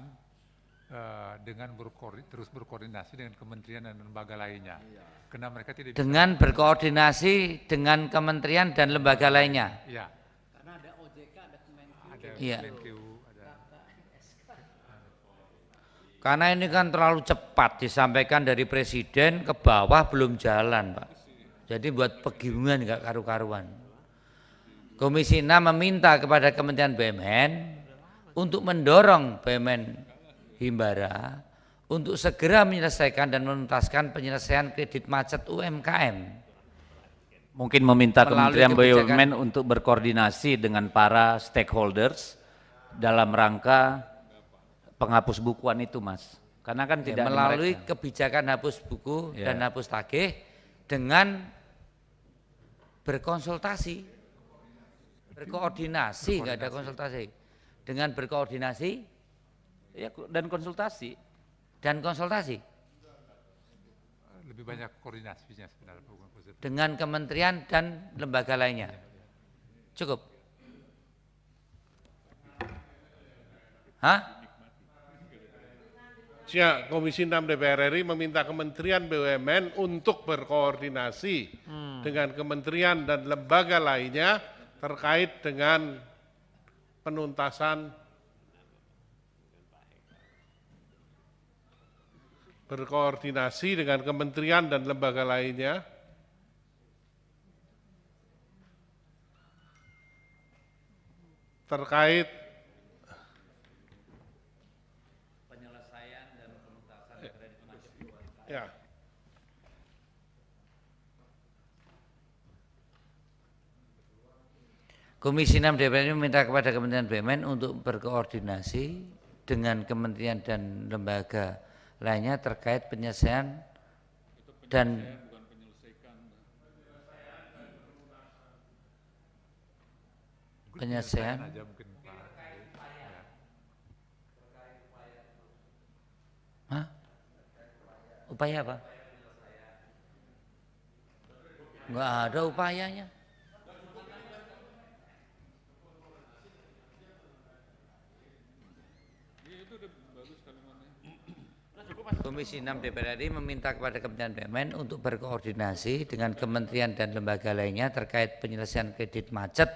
uh, dengan berkoordinasi, terus berkoordinasi dengan kementerian dan lembaga lainnya. Iya. Karena mereka tidak dengan berkoordinasi dengan kementerian dan lembaga lainnya. Iya. Karena ada OJK, ada Kemenkeu, Ada iya. Kemenkeu, ada. Karena ini kan terlalu cepat disampaikan dari presiden ke bawah belum jalan, Pak. Jadi buat pegiungan gak karu-karuan. Komisi 6 meminta kepada Kementerian BUMN untuk mendorong BUMN Himbara untuk segera menyelesaikan dan menuntaskan penyelesaian kredit macet UMKM. Mungkin meminta Kementerian BUMN untuk berkoordinasi dengan para stakeholders dalam rangka penghapus bukuan itu, Mas. Karena kan ya, tidak ya, melalui kebijakan hapus buku ya. dan hapus tagih dengan berkonsultasi, berkoordinasi, nggak ada konsultasi. Dengan berkoordinasi ya, dan konsultasi dan konsultasi. Lebih banyak koordinasinya Dengan kementerian dan lembaga lainnya. Iya, iya. Cukup. Hah? seharusnya Komisi 6 DPR RI meminta Kementerian BUMN untuk berkoordinasi hmm. dengan kementerian dan lembaga lainnya terkait dengan penuntasan berkoordinasi dengan kementerian dan lembaga lainnya terkait Komisi 6 DPR ini meminta kepada Kementerian BUMN untuk berkoordinasi dengan kementerian dan lembaga lainnya terkait penyelesaian, dan penyelesaian, penyelesaian Upaya apa? Enggak ada upayanya. Komisi 6 DPR RI meminta kepada Kementerian BUMN untuk berkoordinasi dengan kementerian dan lembaga lainnya terkait penyelesaian kredit macet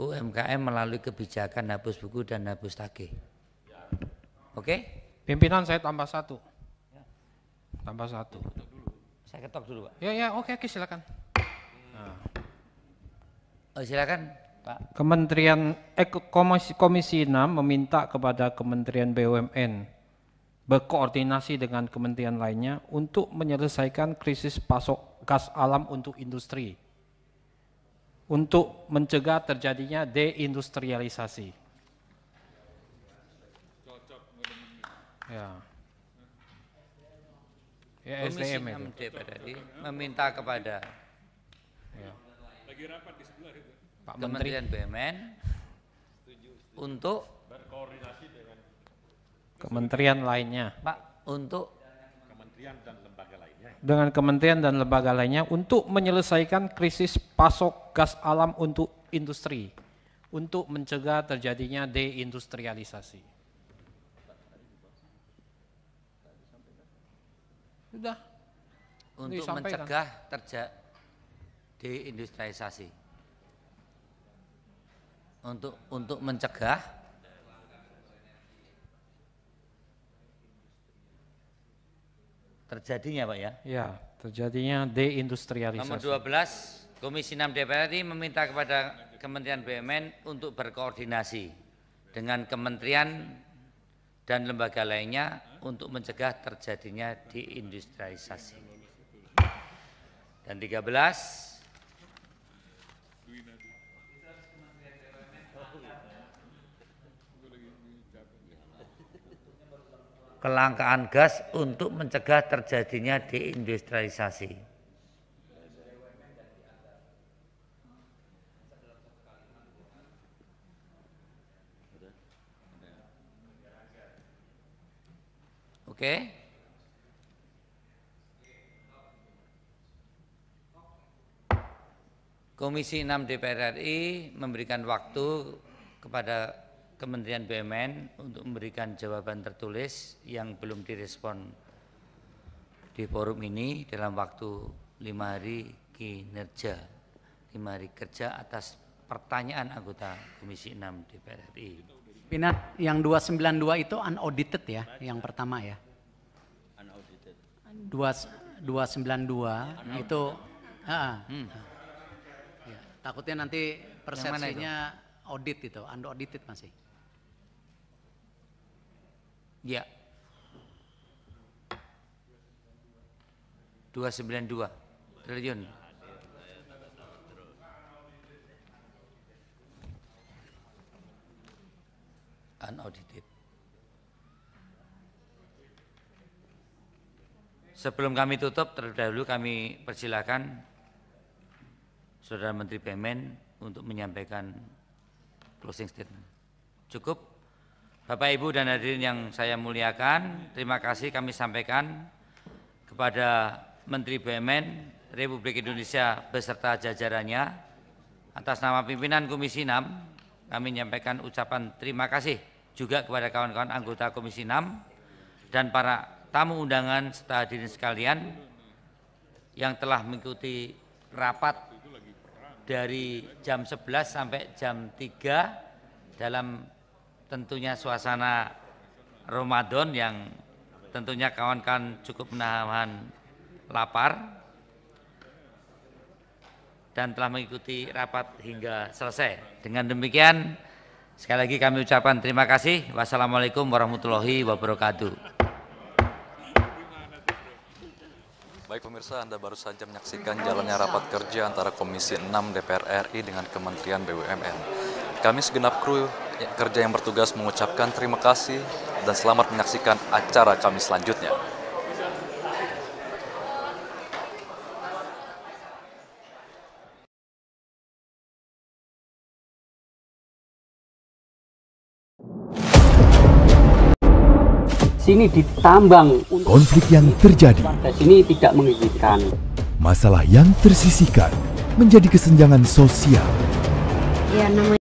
UMKM melalui kebijakan hapus buku dan hapus tagih. Oke? Okay? Pimpinan saya tambah satu. Tambah satu. Saya ketok dulu, Pak. Ya, ya, oke, okay, okay, silakan. Nah. Oh, silakan, Pak. Kementerian eh, Komisi, Komisi 6 meminta kepada Kementerian BUMN berkoordinasi dengan kementerian lainnya untuk menyelesaikan krisis pasok gas alam untuk industri untuk mencegah terjadinya deindustrialisasi. Ya. Ya, SDM itu. meminta kepada ya. Lagi rapat di sebelah itu. Pak Menteri BUMN untuk berkoordinasi Kementerian lainnya. Pak, untuk kementerian dan lembaga lainnya. Ya? Dengan kementerian dan lembaga lainnya untuk menyelesaikan krisis pasok gas alam untuk industri untuk mencegah terjadinya deindustrialisasi. Sudah. Untuk mencegah terjadi deindustrialisasi. Untuk untuk mencegah terjadinya Pak ya? Ya, terjadinya deindustrialisasi. Nomor 12, Komisi 6 DPR RI meminta kepada Kementerian BUMN untuk berkoordinasi dengan kementerian dan lembaga lainnya untuk mencegah terjadinya deindustrialisasi. Dan 13, kelangkaan gas untuk mencegah terjadinya deindustrialisasi. Oke. Komisi 6 DPR RI memberikan waktu kepada Kementerian BUMN untuk memberikan jawaban tertulis yang belum direspon di forum ini dalam waktu lima hari kinerja, lima hari kerja atas pertanyaan anggota Komisi 6 DPR RI. Pinat yang 292 itu unaudited ya, yang pertama ya. Unaudited. 292 itu, uh, hmm. Ya, takutnya nanti persepsinya audit itu, unaudited masih. Ya. 292 triliun. Unaudited. Sebelum kami tutup, terlebih dahulu kami persilahkan Saudara Menteri Pemen untuk menyampaikan closing statement. Cukup? Bapak Ibu dan hadirin yang saya muliakan, terima kasih kami sampaikan kepada Menteri BUMN Republik Indonesia beserta jajarannya atas nama pimpinan Komisi 6 kami menyampaikan ucapan terima kasih juga kepada kawan-kawan anggota Komisi 6 dan para tamu undangan serta hadirin sekalian yang telah mengikuti rapat dari jam 11 sampai jam 3 dalam tentunya suasana Ramadan yang tentunya kawan-kawan cukup menahan lapar dan telah mengikuti rapat hingga selesai. Dengan demikian, sekali lagi kami ucapkan terima kasih. Wassalamualaikum warahmatullahi wabarakatuh. Baik pemirsa, Anda baru saja menyaksikan jalannya rapat kerja antara Komisi 6 DPR RI dengan Kementerian BUMN. Kami segenap kru ya, kerja yang bertugas mengucapkan terima kasih dan selamat menyaksikan acara kami selanjutnya. Sini ditambang untuk konflik yang terjadi. sini tidak mengizinkan. Masalah yang tersisihkan menjadi kesenjangan sosial. Ya namanya